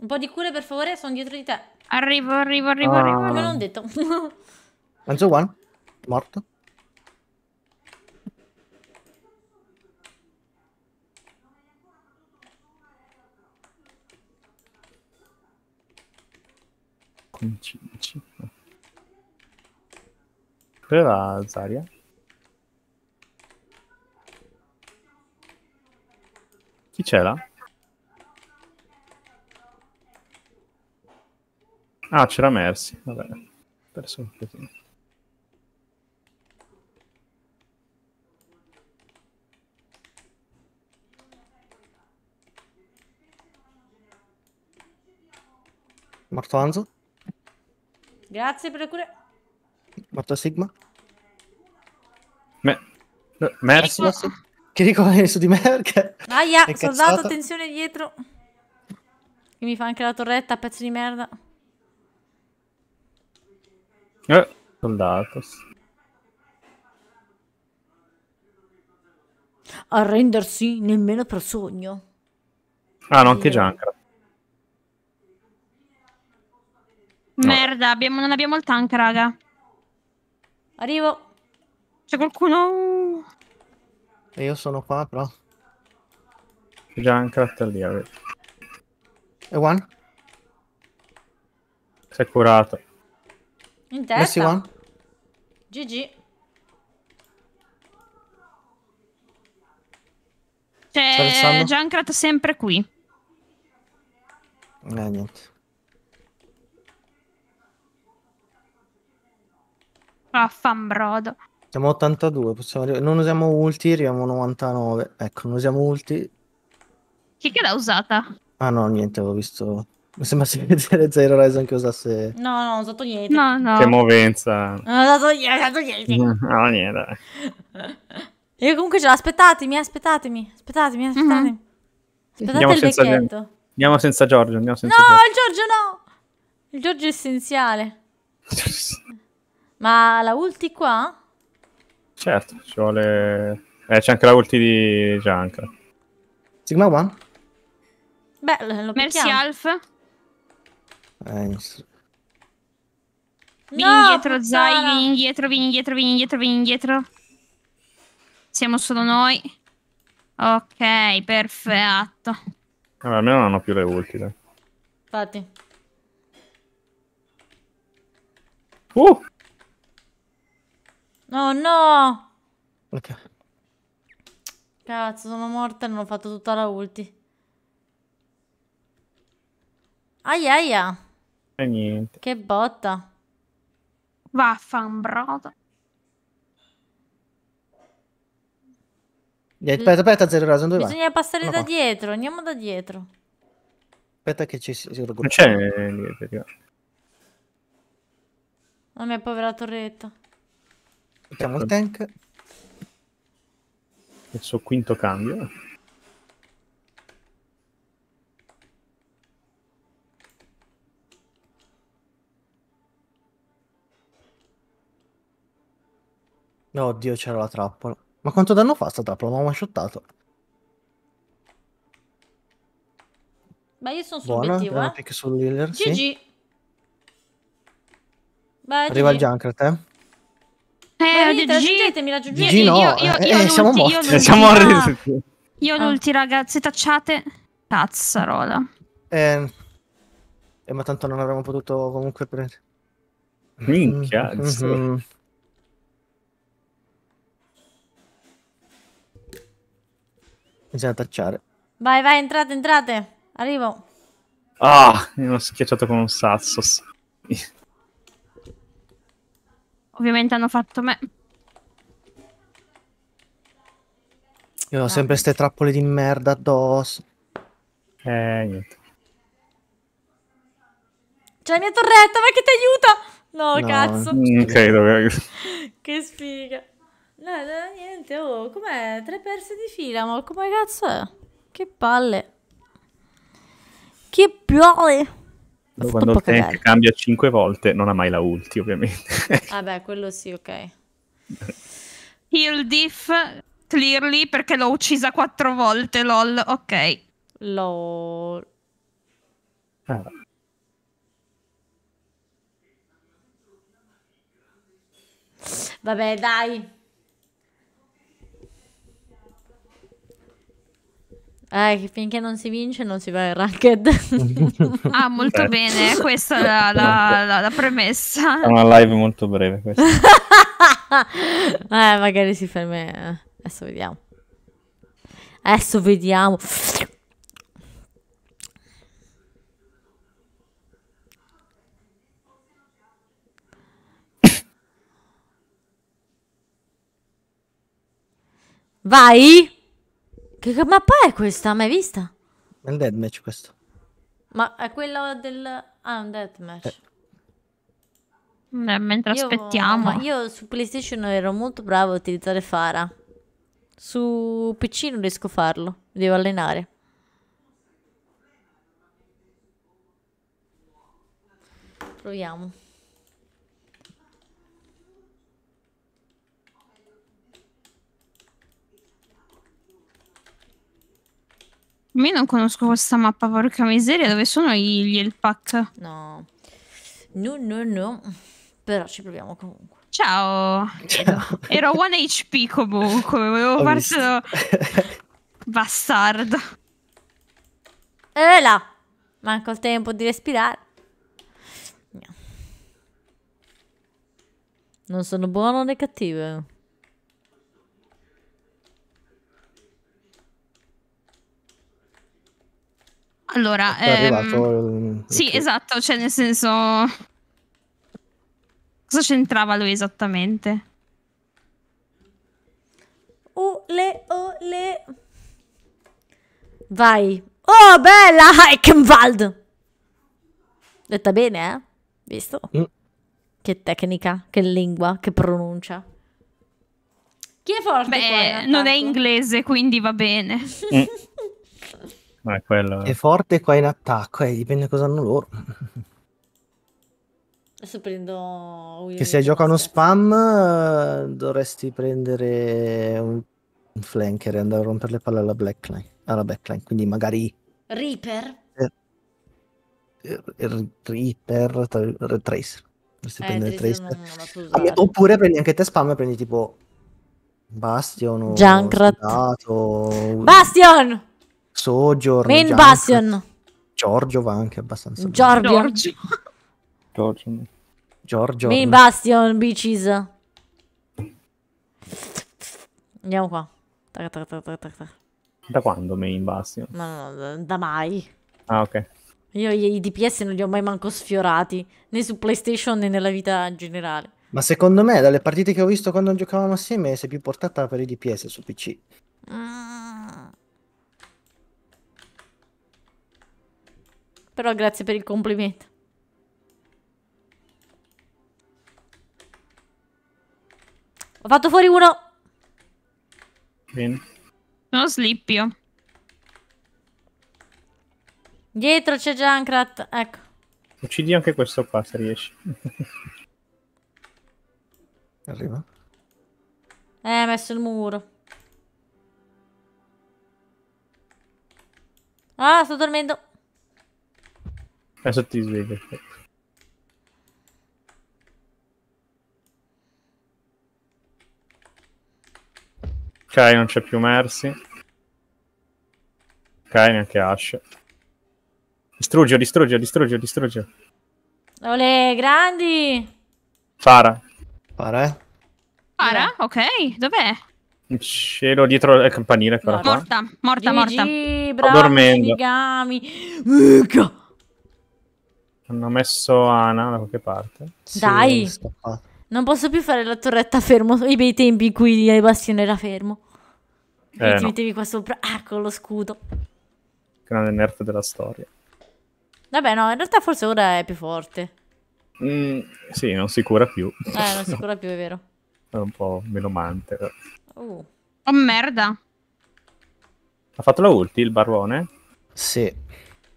[SPEAKER 1] Un po' di cure, per favore, sono dietro di te. Arrivo, arrivo, arrivo, ah. arrivo. Come l'ho detto.
[SPEAKER 2] Lanzo one. Morto.
[SPEAKER 6] Con 5. Zaria. Chi c'era? Ah, c'era Mercy. Vabbè, perso un pochettino.
[SPEAKER 2] Martanzo.
[SPEAKER 1] Grazie per le cure.
[SPEAKER 2] Marta Sigma. Me- eh, Mercy. Che ricordi su di me perché...
[SPEAKER 1] Aia, soldato, tensione dietro. Che mi fa anche la torretta, pezzo di merda.
[SPEAKER 6] Eh, soldatos.
[SPEAKER 1] Arrendersi nemmeno per sogno.
[SPEAKER 6] Ah, no, anche Giancra.
[SPEAKER 3] No. Merda, abbiamo, non abbiamo il tank, raga. Arrivo. C'è qualcuno?
[SPEAKER 2] E
[SPEAKER 6] Io sono qua, però. Junkrat lì avete. Eh. E one? Si è curato.
[SPEAKER 3] In testa. Messi qua. GG. C'è Junkrat sempre qui. Eh, niente. Vaffanbrodo.
[SPEAKER 2] Siamo 82, possiamo arrivare. Non usiamo ulti, arriviamo 99. Ecco, non usiamo ulti.
[SPEAKER 3] Chi che l'ha usata?
[SPEAKER 2] Ah no, niente, avevo visto mi sembra se vedere Zero Horizon che usasse...
[SPEAKER 3] No, no, non ho
[SPEAKER 1] usato niente. No, no. Che
[SPEAKER 6] movenza.
[SPEAKER 1] Non ho usato niente,
[SPEAKER 6] non ho usato niente. No, niente.
[SPEAKER 1] Io comunque ce l'aspettatemi, aspettatemi, aspettatemi, aspettatemi. Mm-hmm. Aspettate andiamo il senza vecchietto. Giorgio.
[SPEAKER 6] Andiamo senza Giorgio, andiamo senza No,
[SPEAKER 1] Giorgio. il Giorgio no! Il Giorgio è essenziale. Ma la ulti qua?
[SPEAKER 6] Certo, ci vuole... Eh, c'è anche la ulti di Gianca. Sigma One?
[SPEAKER 3] Beh, lo Merci Alf. Thanks. Eh, vieni no, indietro, puttana. Zai, vieni indietro, vieni indietro, vieni indietro, vieni indietro. Siamo solo noi. Ok, perfetto.
[SPEAKER 6] Vabbè, almeno non hanno più le ulti, dai.
[SPEAKER 3] Infatti.
[SPEAKER 1] Uh! No, no! Okay. Cazzo, sono morta e non ho fatto tutta la ulti. Aia, aia.
[SPEAKER 5] E niente.
[SPEAKER 1] Che botta. Vaffanbrodo.
[SPEAKER 2] Eh, aspetta, aspetta, Zero Rasen, dove Bisogna vai? passare Sono da
[SPEAKER 1] dietro, andiamo da dietro.
[SPEAKER 2] Aspetta che ci si Non c'è niente.
[SPEAKER 1] La oh, mia povera torretta.
[SPEAKER 6] Mettiamo il tank. Il suo quinto cambio.
[SPEAKER 2] No, oddio, c'era la trappola. Ma quanto danno fa sta trappola? Ma ha shottato.
[SPEAKER 1] Ma io sono sull'obiettivo, eh. Pick healer, GG. Sì.
[SPEAKER 3] Beh, Arriva GG.
[SPEAKER 2] il Junkrat, eh.
[SPEAKER 3] Eh, GG. Raggiungetemi, raggiungetemi. GG no, io, io, eh, io eh, siamo morti. Io siamo morti. Io l'ulti, ah. ragazzi, tacciate. Cazzarola.
[SPEAKER 2] Eh, eh, ma tanto non avremmo potuto comunque prendere.
[SPEAKER 3] Minchia. Mm -hmm.
[SPEAKER 6] Bisogna tacciare.
[SPEAKER 1] Vai, vai, entrate, entrate.
[SPEAKER 3] Arrivo.
[SPEAKER 6] Ah, mi hanno schiacciato con un sasso.
[SPEAKER 3] Ovviamente hanno fatto me.
[SPEAKER 2] Io ho sempre queste trappole di merda addosso.
[SPEAKER 6] Eh, niente.
[SPEAKER 1] C'è la mia torretta, ma che ti aiuta? No, no. cazzo. Non credo. che sfiga. No, no, niente, oh, com'è? Tre perse di fila, ma come cazzo è? Che palle. Che palle.
[SPEAKER 6] Boh, quando il tank cambia cinque volte non ha mai la ulti, ovviamente.
[SPEAKER 3] Vabbè, ah, quello sì, ok. Kill diff, clearly, perché l'ho uccisa quattro volte, lol, ok.
[SPEAKER 1] Lol. Ah. Vabbè, dai. Eh, finché non si vince non si va in ranked.
[SPEAKER 3] ah, molto Beh. bene, questa è la, la,
[SPEAKER 1] la, la, premessa. È una
[SPEAKER 6] live molto breve questa.
[SPEAKER 1] eh, magari si ferma. Eh. Adesso vediamo. Adesso vediamo. Vai! Che mappa è questa? Mai vista?
[SPEAKER 2] È un deathmatch questo.
[SPEAKER 1] Ma è quello del... Ah, un deathmatch. Eh. Beh, mm, mentre io, aspettiamo. Io su PlayStation ero molto bravo a utilizzare Fara. Su PC non riesco a farlo. Devo allenare. Proviamo.
[SPEAKER 3] Io non conosco questa mappa, porca miseria, dove sono gli Elpac?
[SPEAKER 1] No. No, no, no.
[SPEAKER 3] Però ci proviamo comunque. Ciao. Ciao. Ero 1 HP comunque, volevo farselo... Bastardo.
[SPEAKER 1] E là. Manco il tempo di respirare. No. Non sono buono né cattivo.
[SPEAKER 3] Allora, ehm... il... Eh, sì, okay. esatto, cioè nel senso... Cosa c'entrava lui esattamente?
[SPEAKER 1] Ole, ole.
[SPEAKER 3] Vai. Oh,
[SPEAKER 1] bella Eichenwald! Detta bene, eh? Visto? Mm. Che tecnica, che lingua, che pronuncia.
[SPEAKER 3] Chi è forte? Beh, qua, non è inglese, quindi va bene. Mm.
[SPEAKER 6] Ma è, quello... Eh.
[SPEAKER 2] È forte qua in attacco, eh, dipende cosa hanno loro.
[SPEAKER 3] Adesso
[SPEAKER 1] prendo... Che se gioca
[SPEAKER 2] uno spam eh, dovresti prendere un, un flanker e andare a rompere le palle alla backline. Alla backline. Quindi magari...
[SPEAKER 1] Reaper?
[SPEAKER 2] Eh, Reaper, tra... Tracer. Dovresti eh, prendere Tracer. tracer. Ah, oppure prendi anche te spam e prendi tipo... Bastion o... Junkrat.
[SPEAKER 1] Bastion!
[SPEAKER 2] Sojourn. Main Bastion. Giorgio va anche abbastanza. Giorgio. Giorgio. Giorgio. Main
[SPEAKER 1] Bastion, bitches. Andiamo qua. Tra, tra, tra,
[SPEAKER 6] da quando Main Bastion?
[SPEAKER 1] No, no, da mai. Ah, ok. Io i DPS non li ho mai manco sfiorati, né su PlayStation né nella vita generale.
[SPEAKER 2] Ma secondo me, dalle partite che ho visto quando giocavamo assieme, sei più portata per i DPS su PC.
[SPEAKER 1] Mm. Ah. Però grazie per il complimento.
[SPEAKER 3] Ho fatto fuori uno. Bene. Sono slippio.
[SPEAKER 1] Dietro c'è Junkrat, ecco.
[SPEAKER 6] Uccidi anche questo qua se riesci.
[SPEAKER 1] Arriva. Eh, ha messo il muro. Ah, sto dormendo.
[SPEAKER 6] Adesso ti svegli. Ok, non c'è più Mercy. Ok, neanche Ash. Distruggio, distruggio, distruggio, distruggio.
[SPEAKER 3] Ole, grandi!
[SPEAKER 6] Fara. Fara, eh?
[SPEAKER 3] Fara? Ok, dov'è?
[SPEAKER 6] cielo dietro il campanile. Morta,
[SPEAKER 3] morta, morta. GG, morta. bravi, dormendo. origami.
[SPEAKER 6] Uca. Hanno messo Ana da qualche parte. Dai,
[SPEAKER 1] non posso più fare la torretta fermo. I bei tempi in cui il bastione era fermo. Eh, ti no. mettevi qua sopra. Ah, con lo scudo.
[SPEAKER 6] Grande nerf della storia.
[SPEAKER 1] Vabbè, no, in realtà forse ora è più forte.
[SPEAKER 6] Mm, sì, non si cura più.
[SPEAKER 3] Eh, non si cura più, è vero.
[SPEAKER 6] È un po' meno mante.
[SPEAKER 3] Uh. Oh merda.
[SPEAKER 6] Ha fatto la ulti il barbone? Sì.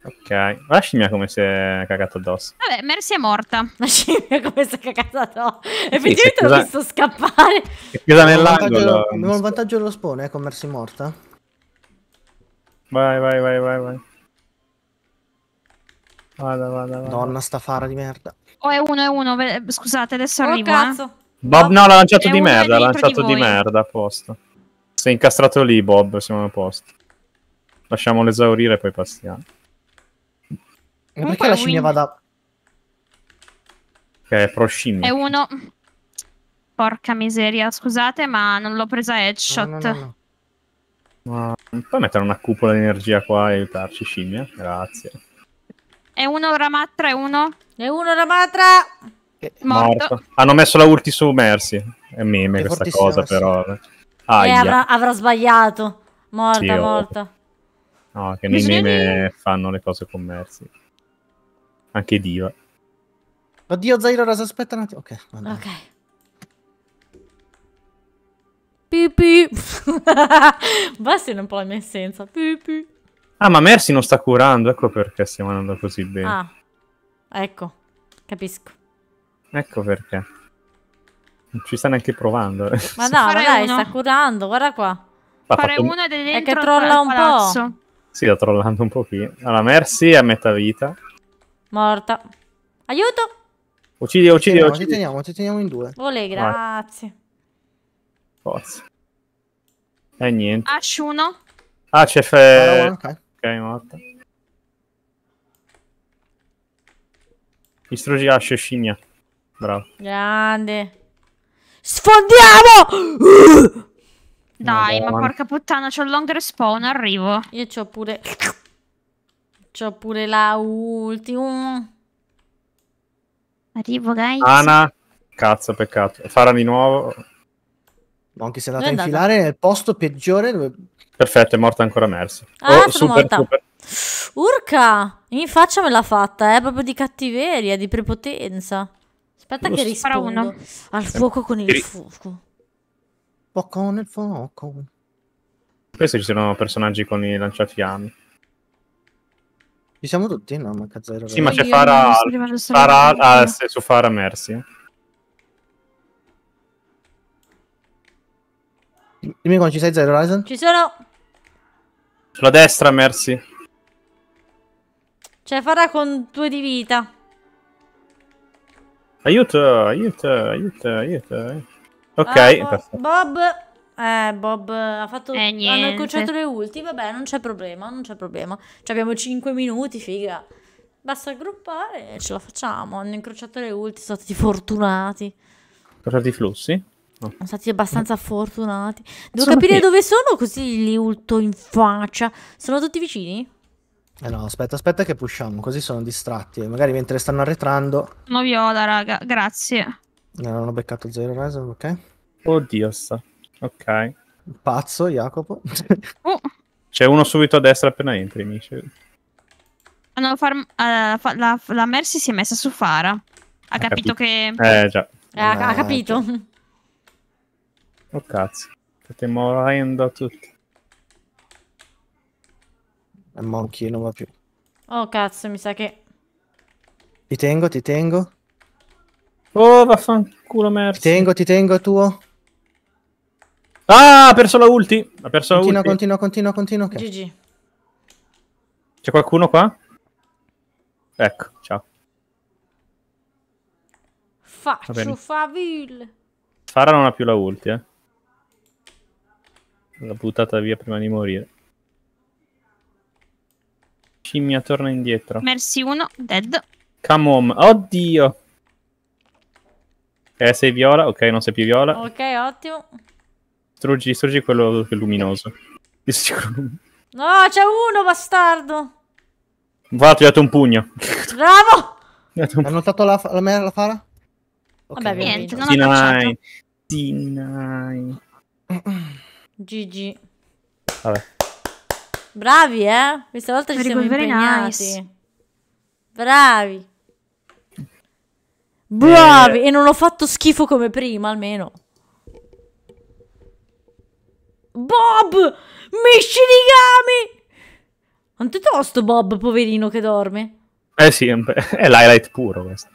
[SPEAKER 6] Ok, la scimmia come si è cagata addosso.
[SPEAKER 3] Vabbè, Mercy è morta. La scimmia come si è cagata addosso. Sì, Effettivamente l'ho visto scappare.
[SPEAKER 6] È chiusa nell'angolo. Abbiamo
[SPEAKER 3] un
[SPEAKER 2] vantaggio dello spawn, eh, con Mercy morta.
[SPEAKER 6] Vai, vai, vai, vai, vai.
[SPEAKER 2] Vada, vada, vada. Donna sta fara di merda.
[SPEAKER 3] Oh, è uno, è uno. Scusate, adesso oh, arrivo, eh. cazzo. Eh. Bob, no, l'ha lanciato di merda, l'ha lanciato di, di merda,
[SPEAKER 6] a posto. Sei incastrato lì, Bob, siamo a posto. Lasciamolo esaurire e poi passiamo.
[SPEAKER 2] Comunque perché la scimmia va da...
[SPEAKER 6] Che è proscimmia. È
[SPEAKER 3] uno... Porca miseria, scusate, ma non l'ho presa headshot. No, no,
[SPEAKER 6] no, ma puoi mettere una cupola di energia qua e aiutarci, scimmia? Eh? Grazie.
[SPEAKER 3] È uno Ramatra, è uno. È uno Ramatra! È morto. morto.
[SPEAKER 6] Hanno messo la ulti su Mercy. È meme è questa cosa, però. Eh, avrà,
[SPEAKER 1] avrà, sbagliato. Morta, sì, morta.
[SPEAKER 6] Oh. No, che nei meme fanno le cose con Mercy. Anche Diva.
[SPEAKER 1] Oddio, Zairo, ora si
[SPEAKER 2] aspetta un attimo.
[SPEAKER 6] Ok.
[SPEAKER 1] Allora. Ok. Pipi. Bastino un po' la mia essenza. Pipi.
[SPEAKER 6] Ah, ma Mercy non sta curando, ecco perché stiamo andando così bene.
[SPEAKER 1] Ah, ecco, capisco.
[SPEAKER 6] Ecco perché. Non ci sta neanche provando. Ma no,
[SPEAKER 1] Fare dai, uno. sta curando, guarda qua. Ha Fare fatto... una delle È che trolla un palazzo. po'.
[SPEAKER 6] Sì, la trollando un po' qui. Allora, Mercy è a metà vita.
[SPEAKER 1] Morta. Aiuto!
[SPEAKER 6] Uccidi, uccidi, uccidi. Ci teniamo,
[SPEAKER 2] ci teniamo in due. Vole,
[SPEAKER 1] grazie.
[SPEAKER 6] Forza. E niente.
[SPEAKER 3] Ash 1.
[SPEAKER 6] Ah, c'è fe... Ok, morta. Distruggi Ash e scimmia. Bravo.
[SPEAKER 3] Grande. Sfondiamo! Dai, no, ma porca puttana, c'ho il long respawn, arrivo. Io c'ho pure... C'ho pure la ultima. Arrivo, guys.
[SPEAKER 1] Ana.
[SPEAKER 6] Cazzo, peccato. Farà di nuovo. No, anche se è andata a infilare nel posto peggiore dove... Perfetto, è morta ancora Mercy. Ah, oh, sono super, morta.
[SPEAKER 1] Super. Urca! In faccia me l'ha fatta, è eh? proprio di cattiveria, di prepotenza. Aspetta
[SPEAKER 3] che rispondo. Uno. Al fuoco con il
[SPEAKER 2] fuoco. Fuoco nel fuoco.
[SPEAKER 6] Questo ci sono personaggi con i lanciafiamme.
[SPEAKER 2] Ci siamo tutti? No, manca zero. Sì, ma c'è Fara, Fara, Fara
[SPEAKER 6] su Fara Mercy. Dimmi quando ci sei zero, Ryzen. Ci sono. Sulla destra, Mercy.
[SPEAKER 1] C'è Fara con due di vita.
[SPEAKER 6] Aiuto, aiuto, aiuto, aiuto. Ok, Bob,
[SPEAKER 1] Bob. Eh, Bob ha fatto. Eh, hanno accorciato le ulti. Vabbè, non c'è problema, non c'è problema. Ci abbiamo 5 minuti, figa. Basta aggruppare e ce la facciamo. Hanno incrociato le ulti, sono stati fortunati.
[SPEAKER 6] Sono stati flussi? No. Sono
[SPEAKER 1] stati abbastanza no. fortunati. Devo sono capire qui. dove sono, così li ulto in faccia. Sono tutti vicini?
[SPEAKER 6] Eh no,
[SPEAKER 2] aspetta, aspetta che pushiamo, così sono distratti. Magari mentre stanno arretrando...
[SPEAKER 3] No, viola, raga, grazie. Eh,
[SPEAKER 6] non ho beccato zero res, ok? Oddio, sta. Ok. Pazzo, Jacopo. Uh. C'è uno subito a destra appena entri, Michel.
[SPEAKER 3] No, farm, uh, eh, fa, la, la, Mercy si è messa su Fara. Ha, ha capito, capito, che... Eh, già. Eh, ha, ha, ah, capito.
[SPEAKER 6] Oh, cazzo. State morendo tutti. È Monkey, non va più.
[SPEAKER 1] Oh, cazzo, mi sa che...
[SPEAKER 2] Ti tengo, ti tengo. Oh, vaffanculo, Mercy. Ti tengo, ti tengo, tuo. Ah, ha perso
[SPEAKER 6] la ulti. Ha perso continua, la ulti. Continua,
[SPEAKER 2] continua, continua. Okay. GG.
[SPEAKER 6] C'è qualcuno qua? Ecco, ciao.
[SPEAKER 1] Faccio favil.
[SPEAKER 6] Sara non ha più la ulti, eh. L'ha buttata via prima di morire. Scimmia torna indietro.
[SPEAKER 3] Mercy 1, dead.
[SPEAKER 6] Come home. Oddio. Eh, sei viola? Ok, non sei più viola.
[SPEAKER 3] Ok, ottimo.
[SPEAKER 6] Distruggi, distruggi quello che è luminoso. Distruggi
[SPEAKER 1] No, c'è uno, bastardo!
[SPEAKER 6] Va, ti ho dato un pugno.
[SPEAKER 1] Bravo!
[SPEAKER 2] Un... Ha notato la, la, la,
[SPEAKER 6] la fara?
[SPEAKER 1] Okay, Vabbè, niente, non ho cacciato.
[SPEAKER 6] Deny.
[SPEAKER 1] GG. Vabbè. Bravi, eh? Questa volta very ci siamo very impegnati. Nice. Bravi. Bravi. Eh. E non ho fatto schifo come prima, almeno. Bob! Mishinigami! Quanto è tosto Bob, poverino, che dorme?
[SPEAKER 6] Eh sì, è l'highlight puro questo.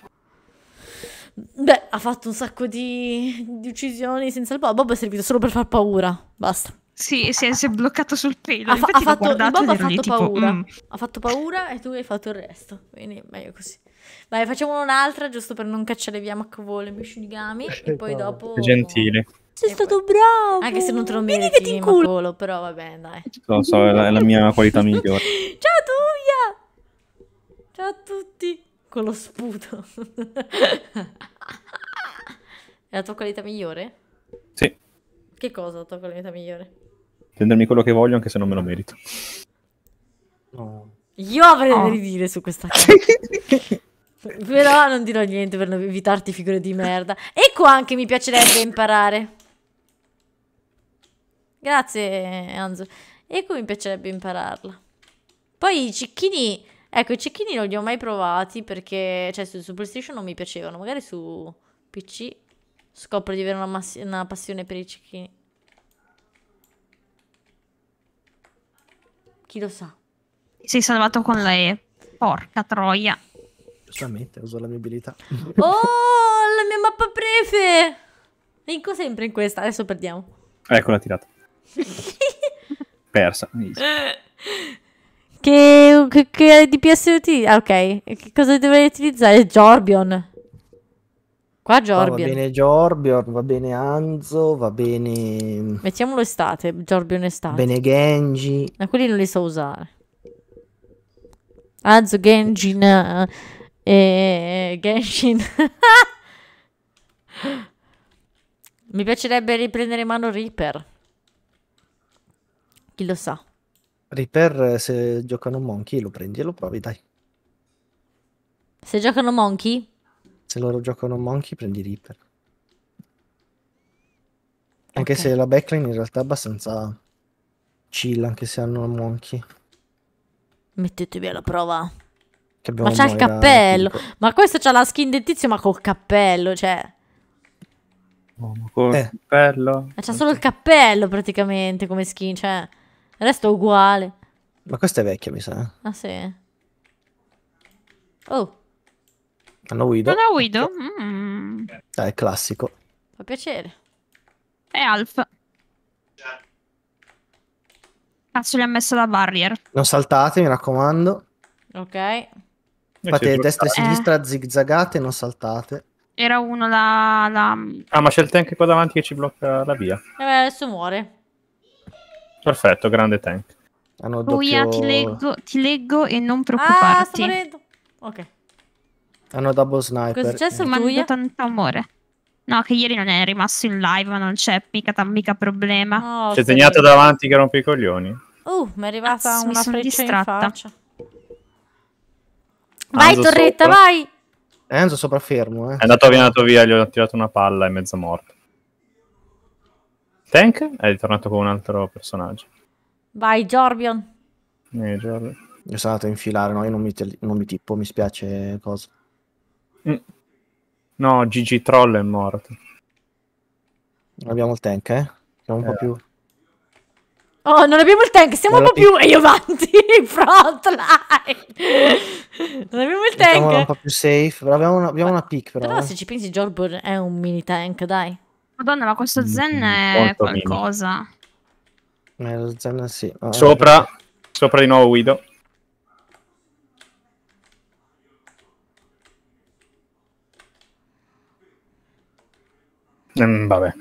[SPEAKER 1] Beh, ha fatto un sacco di, di uccisioni senza il Bob. Bob è servito solo per far paura. Basta. Sì, si è, si è bloccato sul pelo. Ha, fa ha fatto, il Bob ha fatto tipo, paura. Mm. Ha fatto paura e tu hai fatto il resto. Quindi meglio così. Vai, facciamo un'altra giusto per non cacciare via Mac e Mishinigami. E eh, poi dopo...
[SPEAKER 6] Gentile.
[SPEAKER 1] Sei e stato poi... bravo. Anche se non te lo meriti, in culo. Colo, però vabbè, dai. Lo so, è la, è
[SPEAKER 6] la mia qualità migliore.
[SPEAKER 1] Ciao Tuia! Ciao a tutti. Con lo sputo. è la tua qualità migliore? Sì. Che cosa la tua qualità migliore?
[SPEAKER 6] Prendermi quello che voglio anche se non me lo merito.
[SPEAKER 5] No.
[SPEAKER 1] Io avrei oh. ridire su questa cosa. Però non dirò niente per evitarti figure di merda. Ecco anche mi piacerebbe imparare. Grazie, Anzo. E qui mi piacerebbe impararla. Poi i cecchini... Ecco, i cecchini non li ho mai provati perché... Cioè, su, su PlayStation non mi piacevano. Magari su PC scopro di avere una, una passione per i cecchini.
[SPEAKER 3] Chi lo sa? Sei salvato con la E. Porca troia.
[SPEAKER 2] Giustamente, uso la mia abilità. oh,
[SPEAKER 3] la
[SPEAKER 1] mia mappa prefe! Vinco sempre in questa, adesso perdiamo. Eccola tirata. Persa. Che, che, che DPS utilizzi? Ah, ok. Che cosa dovrei utilizzare? Jorbion. Qua Jorbion. Qua va bene
[SPEAKER 2] Jorbion, va bene Anzo, va bene... Mm,
[SPEAKER 1] Mettiamolo estate, Jorbion estate. Bene
[SPEAKER 2] Genji.
[SPEAKER 1] Ma quelli non li so usare. Anzo, Genjin... E... Eh, eh, Genshin. Mi piacerebbe riprendere in mano Reaper chi lo sa.
[SPEAKER 2] Reaper, eh, se giocano Monkey, lo prendi e lo provi, dai.
[SPEAKER 1] Se giocano Monkey?
[SPEAKER 2] Se loro giocano Monkey, prendi Reaper. Anche okay. se la backline in realtà è abbastanza chill, anche se hanno Monkey.
[SPEAKER 1] Mettetevi alla prova. Ma c'ha il cappello. Tipo. Ma questo c'ha la skin del tizio, ma col cappello, cioè.
[SPEAKER 6] Oh, col eh. cappello.
[SPEAKER 2] Ma c'ha solo
[SPEAKER 1] il cappello praticamente come skin, cioè. Resta uguale.
[SPEAKER 2] Ma questa è vecchia, mi sa. Eh.
[SPEAKER 1] Ah, sì. Oh.
[SPEAKER 2] Hanno Guido.
[SPEAKER 3] Hanno Guido? Ecco. Mm. Eh,
[SPEAKER 2] è classico.
[SPEAKER 3] Fa piacere. È Alfa. Ah, Cazzo, gli ha messo la barrier.
[SPEAKER 2] Non saltate, mi raccomando.
[SPEAKER 3] Ok. Eh, Fate destra e eh. sinistra,
[SPEAKER 2] eh. zigzagate, non saltate.
[SPEAKER 3] Era uno la, la...
[SPEAKER 6] Ah, ma c'è il tank qua davanti che ci blocca la via.
[SPEAKER 3] Eh, adesso muore.
[SPEAKER 6] Perfetto, grande tank. Hanno oh, doppio... ti leggo,
[SPEAKER 3] ti leggo e non preoccuparti. Ah, ok.
[SPEAKER 6] Hanno double sniper.
[SPEAKER 2] Cosa è successo? Mi
[SPEAKER 3] hanno tanto amore. No, che ieri non è rimasto in live, ma non c'è mica, mica problema. Oh, c'è segnato davanti
[SPEAKER 6] che rompe i coglioni.
[SPEAKER 3] Uh, mi è
[SPEAKER 1] arrivata Azz, ah, una freccia distratta. in faccia. Vai, Enzo Torretta, sopra. vai!
[SPEAKER 6] Enzo sopra fermo, eh. È andato, è andato via, gli ho tirato una palla è mezzo morto. Tank è ritornato con un altro personaggio.
[SPEAKER 1] Vai, Jorbion.
[SPEAKER 6] Eh, Jorbion. Io sono andato a infilare,
[SPEAKER 2] no? Io non mi, te- non mi tippo, mi spiace cosa.
[SPEAKER 1] Mm.
[SPEAKER 6] No, GG Troll è morto. Abbiamo il tank, eh? Siamo un eh. po' più...
[SPEAKER 1] Oh, non abbiamo il tank, siamo non un po' più... E io avanti, front line! non abbiamo il tank. Siamo un po'
[SPEAKER 2] più safe, però abbiamo una, abbiamo Ma... una pick, però. Però eh. se ci
[SPEAKER 1] pensi, Jordan è un mini tank, dai. Madonna, ma questo mm, zen è qualcosa.
[SPEAKER 2] Eh, lo zen sì. Oh, sopra,
[SPEAKER 6] sopra di nuovo Guido. Mm, vabbè.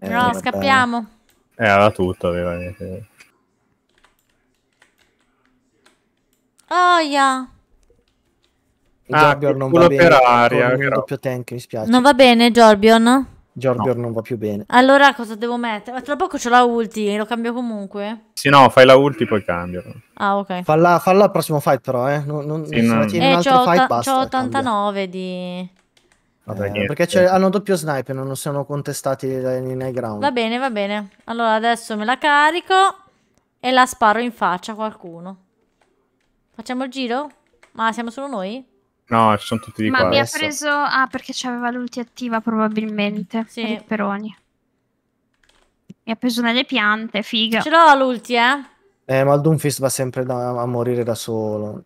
[SPEAKER 6] Eh, no, scappiamo. Eh, aveva tutto, aveva niente.
[SPEAKER 1] Oh, yeah.
[SPEAKER 2] E ah, non va bene. Per aria, un doppio tank, mi
[SPEAKER 1] spiace. Non va bene Jorbion?
[SPEAKER 6] Jorbion no. non va più bene.
[SPEAKER 1] Allora cosa devo mettere? Tra poco c'ho la ulti, lo cambio comunque?
[SPEAKER 6] Sì, no, fai la ulti poi cambio.
[SPEAKER 1] Ah, ok.
[SPEAKER 2] Falla, falla al prossimo fight però, eh. Non, non, sì, non... Eh, un altro fight, basta. C'ho
[SPEAKER 1] 89 cambia. di...
[SPEAKER 2] Vabbè, eh, perché hanno doppio sniper, non sono contestati nei, nei ground. Va
[SPEAKER 1] bene, va bene. Allora adesso me la carico e la sparo in faccia a qualcuno.
[SPEAKER 3] Facciamo il giro? Ma siamo solo noi?
[SPEAKER 6] No, ci sono tutti di Ma qua. Ma mi ha
[SPEAKER 3] preso. Ah, perché c'aveva l'ulti attiva probabilmente. Sì. Peroni. Mi ha preso nelle piante, figa. Ce l'ho l'ulti, eh?
[SPEAKER 2] Eh, ma il Doomfist va sempre da, a morire da solo.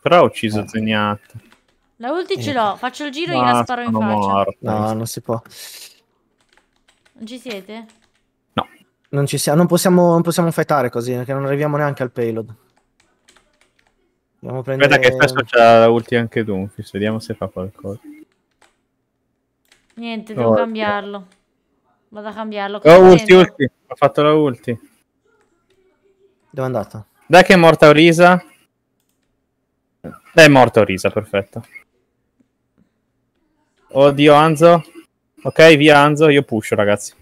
[SPEAKER 2] Però ho ucciso eh. Zeniat.
[SPEAKER 3] La ulti eh. ce l'ho, eh.
[SPEAKER 1] faccio il giro e la sparo in faccia. Morto. No, non si può. Non ci siete?
[SPEAKER 2] No. Non ci siamo, non possiamo, non possiamo fightare così, perché non arriviamo neanche al payload.
[SPEAKER 6] Andiamo a prendere... Aspetta che c'ha la ulti anche Dunfis, vediamo se fa qualcosa.
[SPEAKER 1] Niente, devo oh, cambiarlo. Vado a cambiarlo. Oh, ulti,
[SPEAKER 6] ulti. Ho fatto la ulti. Dove è andata? Dai che è morta Orisa. Dai, è morta Orisa, perfetto. Oddio, Anzo. Ok, via Anzo, io pusho, ragazzi.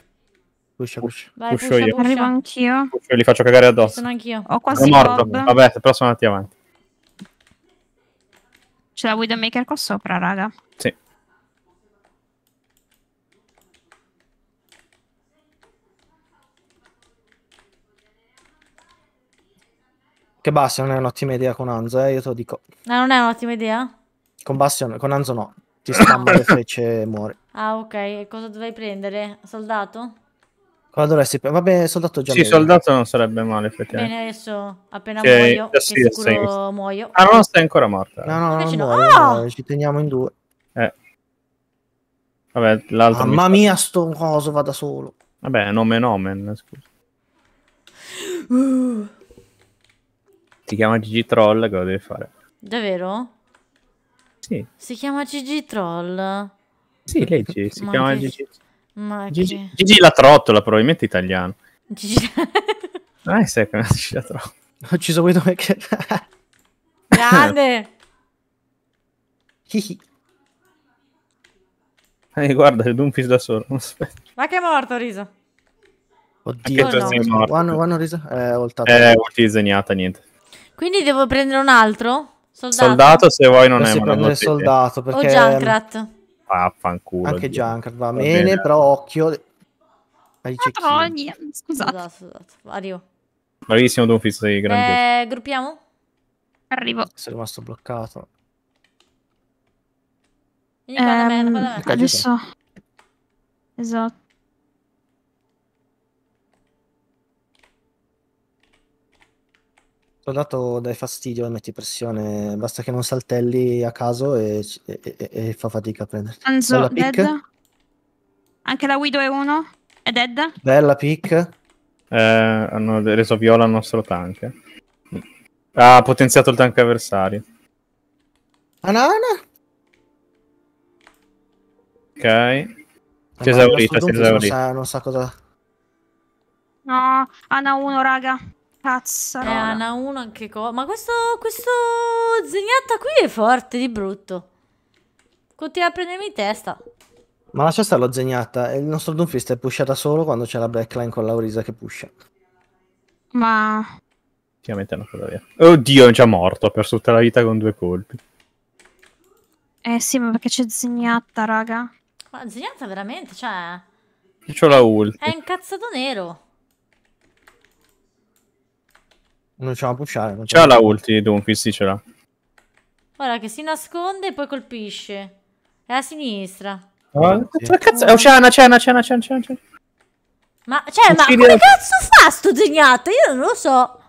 [SPEAKER 6] Pusha, pusha. Vai, pusho pusha, io. Arrivo
[SPEAKER 3] anch'io. Pusho, li faccio cagare addosso. Sono anch'io. Ho quasi morto. Bob. Vabbè,
[SPEAKER 6] però sono andati avanti.
[SPEAKER 3] C'è la Widowmaker qua sopra, raga.
[SPEAKER 6] Sì.
[SPEAKER 2] Che Bastion è un'ottima idea con Anzo, eh, io te lo dico.
[SPEAKER 1] No, non è un'ottima idea?
[SPEAKER 2] Con Bastion, con Anzo no. Ti spamma le frecce e muori.
[SPEAKER 1] Ah, ok. E cosa dovrei prendere? Soldato?
[SPEAKER 2] Cosa dovresti... Vabbè, soldato già. Sì, meglio. soldato non sarebbe male, effettivamente.
[SPEAKER 1] Bene, adesso appena eh, che, muoio, eh, che sì, sicuro muoio. Ah, non
[SPEAKER 2] sei ancora morta. No, no, no, muoio, no. no. Ah! ci teniamo in due.
[SPEAKER 6] Eh. Vabbè, l'altro... Mamma mi
[SPEAKER 2] mia, sto coso va da solo.
[SPEAKER 6] Vabbè, nome nomen, eh, scusa. Uh. Si chiama GG Troll, cosa deve fare?
[SPEAKER 1] Davvero? Sì. Si chiama GG Troll? Sì, leggi, si Ma chiama che... GG Troll. Ma Gigi, che...
[SPEAKER 6] Gigi la trottola, probabilmente italiano.
[SPEAKER 1] Gigi...
[SPEAKER 6] ah, sai come Gigi la trottola.
[SPEAKER 2] Ho ucciso Guido perché...
[SPEAKER 1] Grande!
[SPEAKER 6] Eh, guarda, il Doomfist da solo. Aspetta.
[SPEAKER 1] Ma che è morto, Riso?
[SPEAKER 6] Oddio, Anche tu no. sei morto. One, one Riso? Eh, voltato. Eh, ulti disegnata, niente.
[SPEAKER 1] Quindi devo prendere un altro? Soldato? Soldato se vuoi
[SPEAKER 6] non Io è un bottiglia. soldato perché...
[SPEAKER 1] O oh, Junkrat.
[SPEAKER 6] Affanculo. Anche Junkrat
[SPEAKER 2] va, va bene, bene, però occhio.
[SPEAKER 1] Madonna, esatto, scusate. Scusate, esatto, scusate. Arrivo.
[SPEAKER 6] Bravissimo Donfis, sei grandioso.
[SPEAKER 1] Eh, gruppiamo?
[SPEAKER 3] Arrivo.
[SPEAKER 2] Sono rimasto bloccato.
[SPEAKER 3] Vieni qua da me, da me. Adesso. Esatto.
[SPEAKER 2] soldato dai fastidio metti pressione, basta che non saltelli a caso e, e, e, e fa
[SPEAKER 6] fatica a prendere.
[SPEAKER 3] Anzo, Bella pick. Dead. Anche la Widow è uno. È dead.
[SPEAKER 6] Bella pick. Eh, hanno reso viola il nostro tank. Ha potenziato il tank avversario. Anana? Ok. Si è esaurita, si è esaurita.
[SPEAKER 2] Non sa, cosa...
[SPEAKER 3] No, Ana 1, raga. Cazzarola. Eh, è Ana 1 anche
[SPEAKER 1] cosa. Ma questo, questo zignatta qui è forte di brutto. Continua a prendermi in testa.
[SPEAKER 2] Ma lascia stare lo zignatta. Eh, il nostro Doomfist è pushata solo quando c'è la
[SPEAKER 6] backline con l'Aurisa che pusha. Ma... Ultimamente hanno preso via. Oddio, è già morto. Ha perso tutta la vita con due colpi.
[SPEAKER 3] Eh sì, ma perché c'è zignatta, raga. Ma Zenyatta veramente, cioè...
[SPEAKER 6] Io ho la ult.
[SPEAKER 3] È incazzato
[SPEAKER 1] nero.
[SPEAKER 2] Non c'è una pushare. Non
[SPEAKER 6] c'ha la, la ulti, Dunfis, sì ce l'ha.
[SPEAKER 1] Guarda che si nasconde e poi colpisce. È a sinistra.
[SPEAKER 6] Oh, sì. cazzo? È Oceana, Oceana, Oceana, Oceana, Oceana.
[SPEAKER 1] Ma, cioè, ma come cazzo fa sto zignatta? Io non lo so.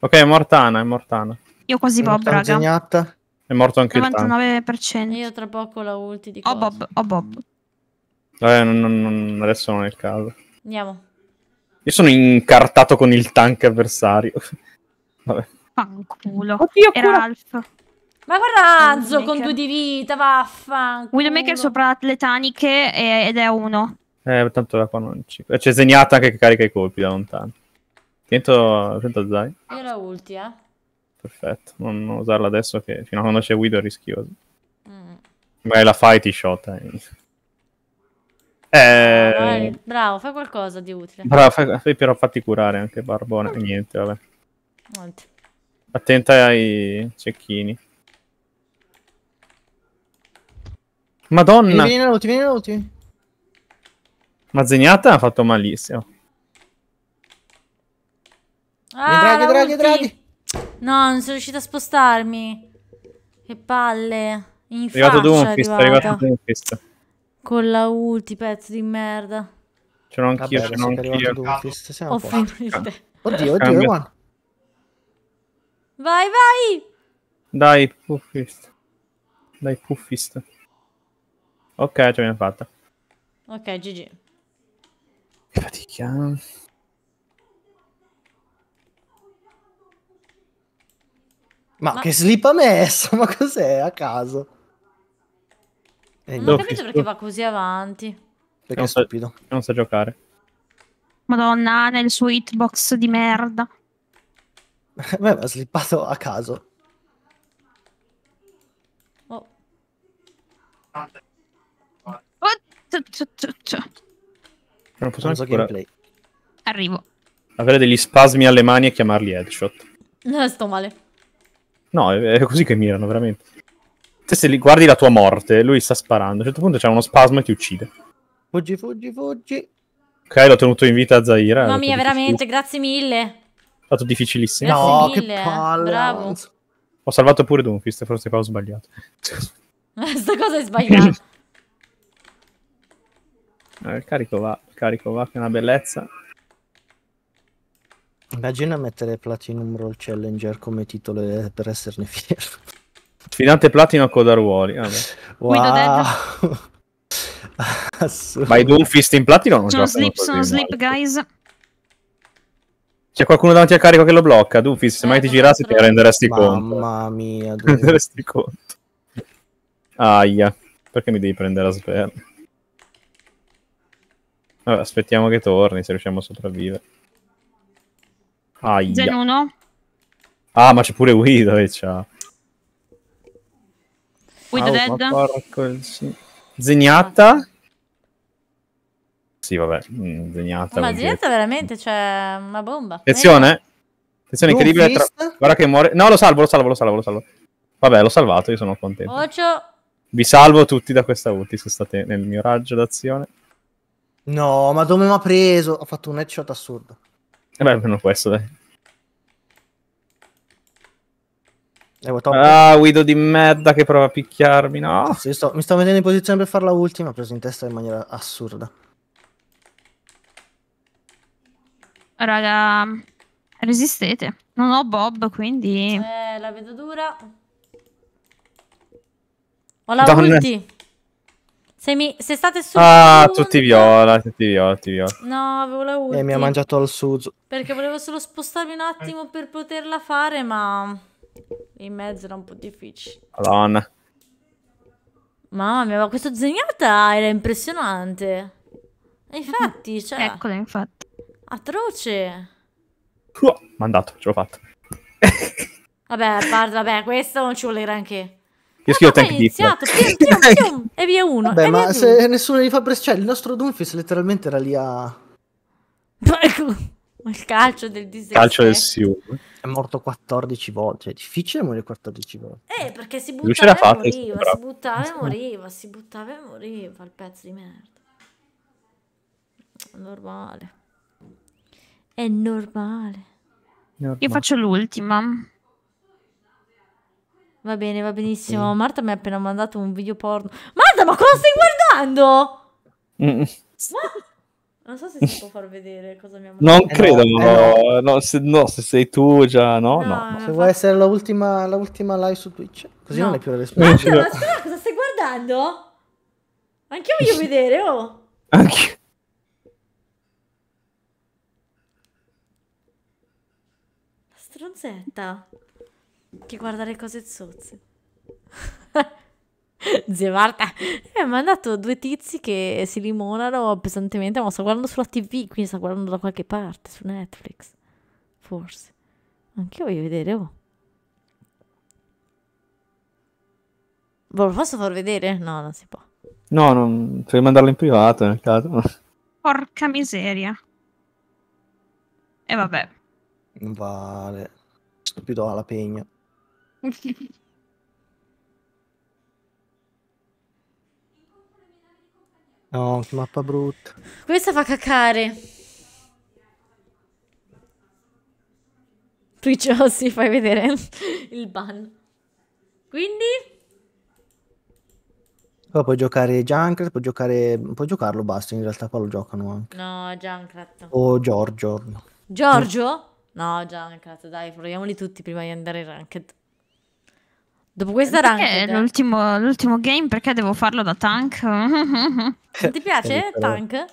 [SPEAKER 6] Ok, è Mortana, è Mortana.
[SPEAKER 1] Io
[SPEAKER 3] quasi Bob, raga.
[SPEAKER 6] Zignatta. È morto anche 99%.
[SPEAKER 3] il tank. Io tra poco la ulti di cosa. Bob, oh Bob.
[SPEAKER 6] Eh, non, non, adesso non è il caso. Andiamo. Io sono incartato con il tank avversario. Vabbè. Fanculo.
[SPEAKER 3] Oddio, Era Alfa. Ma guarda Azzo con due di vita, vaffanculo. Widowmaker sopra le taniche e, ed è uno.
[SPEAKER 6] Eh, tanto da qua non ci... C'è cioè, Zenyatta anche che carica i colpi da lontano. Sento, sento Zai.
[SPEAKER 3] Io la ulti, eh.
[SPEAKER 6] Perfetto. Non, usarla adesso che fino a quando c'è Widow è rischioso. Mm. Beh, la fight ti shot, eh. Eh... Bravo, bravo,
[SPEAKER 1] fai qualcosa di utile. Bravo, fai,
[SPEAKER 6] fai però fatti curare anche Barbone. Mm. Niente, vabbè. Niente. Attenta ai cecchini. Madonna! Vieni
[SPEAKER 2] viene vieni viene
[SPEAKER 6] Ma Zegnata ha fatto malissimo.
[SPEAKER 1] Ah, draghi, draghi, draghi. No, non sono riuscita a spostarmi. Che palle. In è arrivato Doomfist, è arrivato Doomfist. Con la ulti, pezzo di merda.
[SPEAKER 6] Ce l'ho anch'io, Vabbè, ce l'ho anch'io. Doofus, siamo
[SPEAKER 1] Ho finito. Oddio, oddio, Ewan. Vai, vai!
[SPEAKER 6] Dai, Puffist. Dai, Puffist. Ok, ce l'abbiamo fatta.
[SPEAKER 1] Ok, GG.
[SPEAKER 6] Che fatica.
[SPEAKER 2] Ma, Ma... che slip ha messo? Ma cos'è a caso?
[SPEAKER 6] non ho capito perché va
[SPEAKER 3] così avanti.
[SPEAKER 6] Perché non è stupido. Sa, non sa giocare.
[SPEAKER 3] Madonna, nel suo hitbox di merda.
[SPEAKER 6] Beh, ha
[SPEAKER 2] slippato a caso.
[SPEAKER 3] Oh.
[SPEAKER 6] Non posso so gameplay. Arrivo. Avere degli spasmi alle mani e chiamarli headshot.
[SPEAKER 3] No,
[SPEAKER 1] sto male.
[SPEAKER 6] No, è così che mirano, veramente. Te se li guardi la tua morte, lui sta sparando. A un certo punto c'è uno spasmo e ti uccide.
[SPEAKER 1] Fuggi, fuggi, fuggi.
[SPEAKER 6] Ok, l'ho tenuto in vita a Zaira. Mamma mia, veramente,
[SPEAKER 1] grazie mille.
[SPEAKER 6] È stato difficilissimo. Grazie no,
[SPEAKER 1] mille, che eh. palle. Bravo.
[SPEAKER 6] Ho salvato pure Dunfist, forse qua ho sbagliato.
[SPEAKER 1] Questa cosa è sbagliata.
[SPEAKER 6] no, il eh, carico va, il carico va, che è una bellezza.
[SPEAKER 2] Immagina mettere Platinum Roll Challenger come titolo eh, per esserne fiero.
[SPEAKER 6] Sfidante platino a coda ruoli. wow. Ma i Doomfist in platino non sono sleep, sono
[SPEAKER 3] sleep guys.
[SPEAKER 6] C'è qualcuno davanti a carico che lo blocca. Doomfist, se mai ti eh, girassi ti renderesti Mamma conto.
[SPEAKER 2] Mamma mia, renderesti conto.
[SPEAKER 6] Aia, perché mi devi prendere la sfera? Vabbè, aspettiamo che torni se riusciamo a sopravvivere. Aia. Zenuno? Ah, ma c'è pure Guido e eh, ciao. With oh, Dead. Porco, sì. Zignata? Ah. Sì, vabbè, mm, Zignata. Ma Zignata
[SPEAKER 1] veramente, cioè, una bomba.
[SPEAKER 6] Attenzione. Eh. Attenzione che River tra... Guarda che muore. No, lo salvo, lo salvo, lo salvo, lo salvo. Vabbè, l'ho salvato, io sono contento. Ocio. Vi salvo tutti da questa ulti, se state nel mio raggio d'azione. No, ma dove mi ha preso? Ho fatto un headshot assurdo. E eh beh, almeno questo, dai. Ah, Guido di merda che prova a picchiarmi, no? Sì, sto,
[SPEAKER 2] mi sto mettendo in posizione per fare la ultima, preso in testa in maniera assurda.
[SPEAKER 3] Raga, resistete. Non ho Bob, quindi...
[SPEAKER 1] Eh, la vedo dura.
[SPEAKER 3] Ho la Donne. ulti.
[SPEAKER 1] Se, mi... Se state su... Ah, tutti
[SPEAKER 6] viola, tutti viola, tutti viola.
[SPEAKER 1] No, avevo la ulti. Eh, e mi ha mangiato al suzu. Perché volevo solo spostarmi un attimo per poterla fare, ma... In mezzo era un po' difficile. Madonna. Mamma mia, ma questa disegnata era impressionante. E infatti, mm-hmm. cioè... Eccola, infatti. Atroce.
[SPEAKER 6] Uh, mandato, ce l'ho fatta.
[SPEAKER 1] vabbè, a vabbè, questo non ci vuole granché. Io scrivo tank iniziato, e via uno. Vabbè, e ma via se
[SPEAKER 2] nessuno gli fa press, cioè il nostro Dunfis letteralmente era lì a...
[SPEAKER 1] Ecco. Il calcio del disegno. Calcio del Sium.
[SPEAKER 2] È morto 14 volte, cioè, è difficile morire 14 volte. Eh, perché si buttava e moriva, si buttava e moriva,
[SPEAKER 1] si buttava e moriva, il pezzo di merda. Normale. È normale. normale. Io faccio l'ultima. Va bene, va benissimo. Marta mi ha appena mandato un video porno. Marta, ma cosa stai guardando? Mm. Ma... Non so se si può far vedere
[SPEAKER 6] cosa mi ha mandato. Non eh credo, Eh, no. No, se, no, se, sei tu già, no? no,
[SPEAKER 1] Se
[SPEAKER 2] vuoi essere l'ultima, l'ultima live su Twitch, così non è più la responsabilità. Ma
[SPEAKER 1] cosa stai guardando? Anch'io voglio vedere, oh! Anch'io. Stronzetta. Che guarda le cose zozze. Zia Marta eh, mi ha mandato due tizi che si limonano pesantemente, ma sto guardando sulla TV, quindi sta guardando da qualche parte, su Netflix. Forse. Anche io voglio vedere, oh. Ve lo posso far vedere? No,
[SPEAKER 3] non si può.
[SPEAKER 6] No, non... puoi mandarlo in privato nel caso.
[SPEAKER 3] Porca miseria. E vabbè.
[SPEAKER 2] Vale. Stupido alla pegna. No, che mappa brutta.
[SPEAKER 1] Questa fa cacare. si fai vedere il ban. Quindi?
[SPEAKER 2] Poi puoi giocare Junkrat, puoi, giocare... puoi giocarlo basta, in realtà poi lo giocano anche.
[SPEAKER 1] No, Junkrat. O
[SPEAKER 2] Giorgio.
[SPEAKER 1] Giorgio? No, Junkrat, dai, proviamoli tutti prima di andare in ranked.
[SPEAKER 3] Dopo questa ranked l'ultimo, l'ultimo game perché devo farlo da tank?
[SPEAKER 1] Ti piace tank?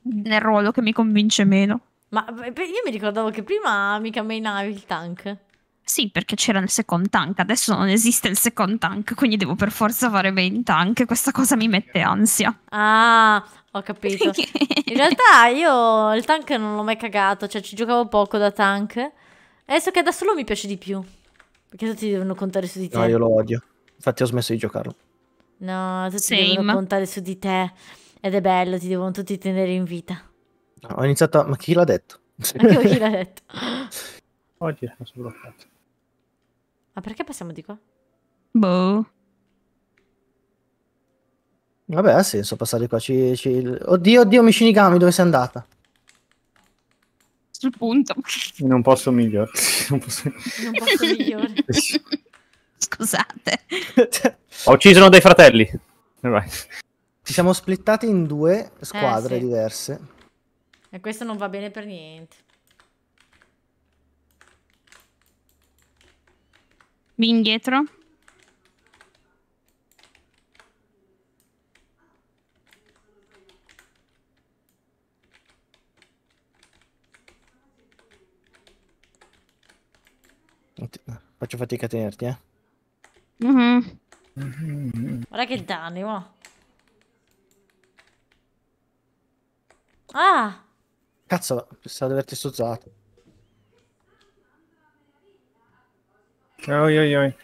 [SPEAKER 3] Nel ruolo che mi convince meno. Ma
[SPEAKER 1] io mi ricordavo che prima mica mainavi il tank.
[SPEAKER 3] Sì, perché c'era il second tank, adesso non esiste il second tank, quindi devo per forza fare main tank. Questa cosa mi mette ansia.
[SPEAKER 1] Ah, ho capito. In realtà io il tank non l'ho mai cagato, cioè ci giocavo poco da tank. Adesso che da solo mi piace di più. Perché tutti devono contare su di te. No, io lo
[SPEAKER 2] odio. Infatti ho smesso di giocarlo.
[SPEAKER 1] No, tutti Same. devono contare su di te. Ed è bello, ti devono tutti tenere in vita.
[SPEAKER 2] No, ho iniziato a... Ma chi l'ha detto? Anche chi l'ha detto?
[SPEAKER 6] Oggi sono
[SPEAKER 1] bloccato. Ma perché passiamo di qua?
[SPEAKER 6] Boh.
[SPEAKER 2] Vabbè, ha senso passare di qua. Ci, ci... Oddio, oddio, Mishinigami, dove sei
[SPEAKER 6] andata? sul punto. Non posso migliorare. Non posso,
[SPEAKER 3] non posso migliore. Scusate. Ho ucciso dei
[SPEAKER 6] fratelli. Right.
[SPEAKER 2] Ci siamo splittati in due squadre eh, sì. diverse.
[SPEAKER 1] E questo non va bene per niente.
[SPEAKER 3] Vi indietro?
[SPEAKER 2] Eh, faccio fatica a tenerti, eh. Mm -hmm.
[SPEAKER 1] Guarda che danni, mo. Ah!
[SPEAKER 2] Cazzo, pensavo di averti stuzzato.
[SPEAKER 6] Oi, oi, oi.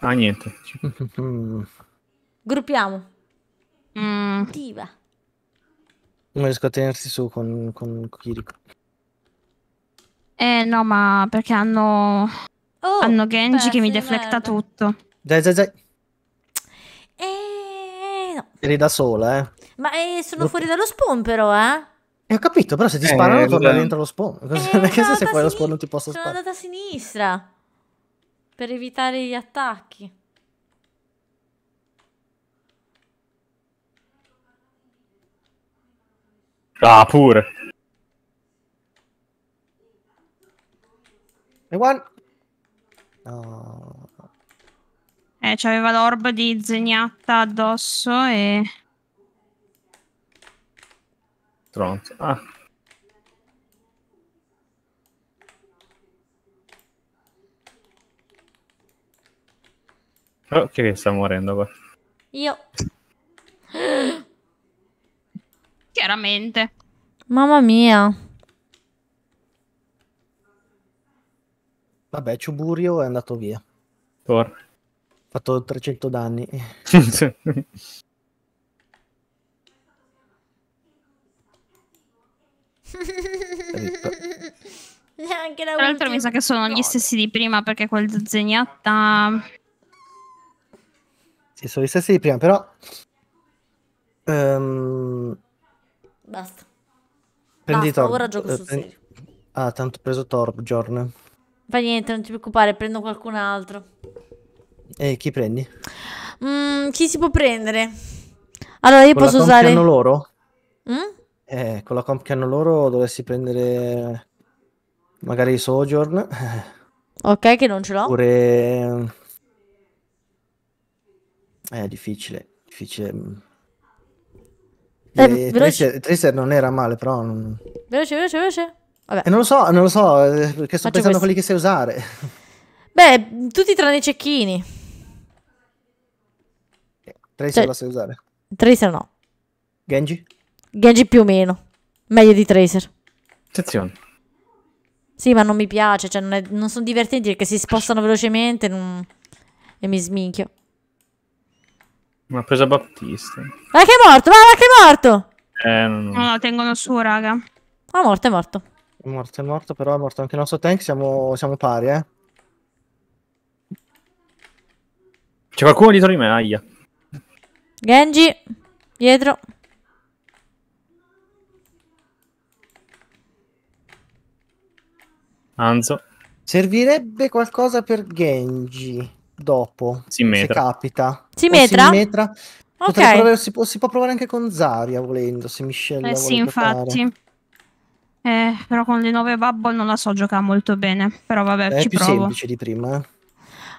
[SPEAKER 6] Ah, niente.
[SPEAKER 3] Gruppiamo. Mm. Attiva.
[SPEAKER 6] Non riesco
[SPEAKER 2] a tenersi su con, con Kiriko.
[SPEAKER 3] Eh no, ma perché hanno. Oh, hanno Genji che mi deflecta merda. tutto. Dai, dai, dai. Eh, no.
[SPEAKER 2] Eri da sola, eh.
[SPEAKER 1] Ma eh, sono fuori dallo spawn,
[SPEAKER 3] però, eh.
[SPEAKER 2] eh ho capito, però se ti sparano eh, torna beh. dentro lo spawn. Eh, che se fuori lo spawn non ti posso sono sparare.
[SPEAKER 1] Sono andata a sinistra. Per evitare gli attacchi.
[SPEAKER 6] Ah, pure.
[SPEAKER 3] E one. No. Eh, c'aveva l'orb di Zegnatta addosso e...
[SPEAKER 6] Tronzo. Ah. Oh, chi è che sta morendo qua?
[SPEAKER 3] Io. Chiaramente.
[SPEAKER 1] Mamma mia.
[SPEAKER 2] Vabbè, Ciuburio è andato via.
[SPEAKER 6] Tor. Ha
[SPEAKER 2] fatto 300 danni.
[SPEAKER 6] Neanche
[SPEAKER 3] Tra l'altro mi sa che sono gli stessi di prima perché quel Zegnatta...
[SPEAKER 2] Sì, sono gli stessi di prima, però... Um...
[SPEAKER 3] Basta.
[SPEAKER 1] Prendi Basta, Torb. ora gioco sul eh, serio.
[SPEAKER 2] Ah, tanto ho preso Torbjorn.
[SPEAKER 1] Fa niente, non ti preoccupare, prendo qualcun altro.
[SPEAKER 2] E chi prendi?
[SPEAKER 1] Mm, chi si può prendere? Allora io con posso usare... Con la comp loro? Mm?
[SPEAKER 2] Eh, con la comp che hanno loro dovresti prendere magari Sojourn.
[SPEAKER 1] Ok, che non ce l'ho.
[SPEAKER 2] Oppure... Eh, è difficile, difficile. Mm.
[SPEAKER 1] Eh, eh Tracer,
[SPEAKER 2] Tracer non era male, però... Non...
[SPEAKER 1] Veloce, veloce, veloce.
[SPEAKER 2] Vabbè. Eh, non lo so, non lo so, perché eh, sto Faccio pensando a quelli che sai usare.
[SPEAKER 1] Beh, tutti tranne i cecchini.
[SPEAKER 2] Eh, Tracer cioè, la sai usare? Tracer no. Genji?
[SPEAKER 1] Genji più o meno. Meglio di Tracer. Attenzione. Sì, ma non mi piace, cioè non, è, non sono divertenti perché si spostano velocemente non... e mi sminchio.
[SPEAKER 6] Una presa Battista.
[SPEAKER 3] Ma che è morto, ma, che è morto!
[SPEAKER 6] Eh, non...
[SPEAKER 1] No,
[SPEAKER 3] no, tengono su, raga. Ma ah, morto, è morto.
[SPEAKER 2] È morto, è morto, però è morto anche il nostro tank, siamo, siamo pari,
[SPEAKER 6] eh. C'è qualcuno dietro di me, aia.
[SPEAKER 1] Genji, dietro.
[SPEAKER 6] Anzo.
[SPEAKER 2] Servirebbe qualcosa per Genji dopo, Simmetra. se capita. Simmetra? Simmetra. Okay. Provare, si, può, si, può, provare anche con Zaria volendo, se Miscela Eh sì, infatti. Provare.
[SPEAKER 3] Eh, però con le nuove bubble non la so giocare molto bene. Però vabbè, È ci più semplice
[SPEAKER 2] di prima. Eh.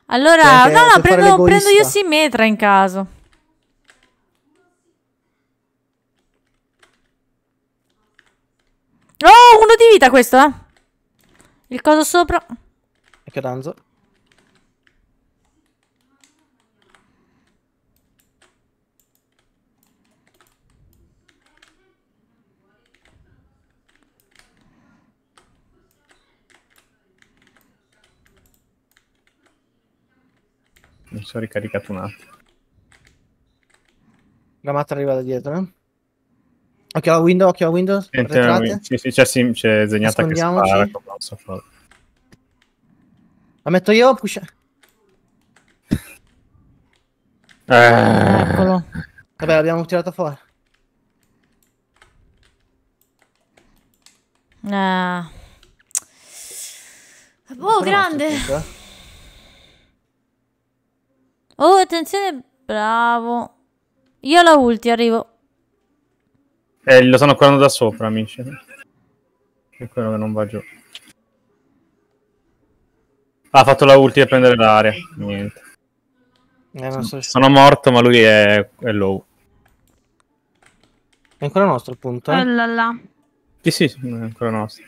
[SPEAKER 1] Allora,
[SPEAKER 3] cioè, no, no, prendo, prendo io Simmetra in
[SPEAKER 1] caso. Oh, uno di vita questo, eh? Il coso sopra.
[SPEAKER 2] E che danzo?
[SPEAKER 6] Mi sono ricaricato un attimo.
[SPEAKER 2] La matta arriva da dietro, eh? Occhio alla window, occhio a window.
[SPEAKER 6] Entra, sì, sì, c'è, sì, c'è Zegnata che spara.
[SPEAKER 2] La metto io, push... Eh. Eccolo. Vabbè, l'abbiamo tirato fuori.
[SPEAKER 1] Eh. No. Oh, grande. Eh. Oh, attenzione, bravo. Io la ulti arrivo.
[SPEAKER 6] Eh, lo stanno curando da sopra, amici. È quello che non va giù. Ha fatto la ulti per prendere l'aria. Niente. Eh, sono, so sono morto, ma lui è, è low.
[SPEAKER 2] È ancora nostro il punto? Eh? eh
[SPEAKER 3] là là.
[SPEAKER 6] Sì, sì, è ancora nostro.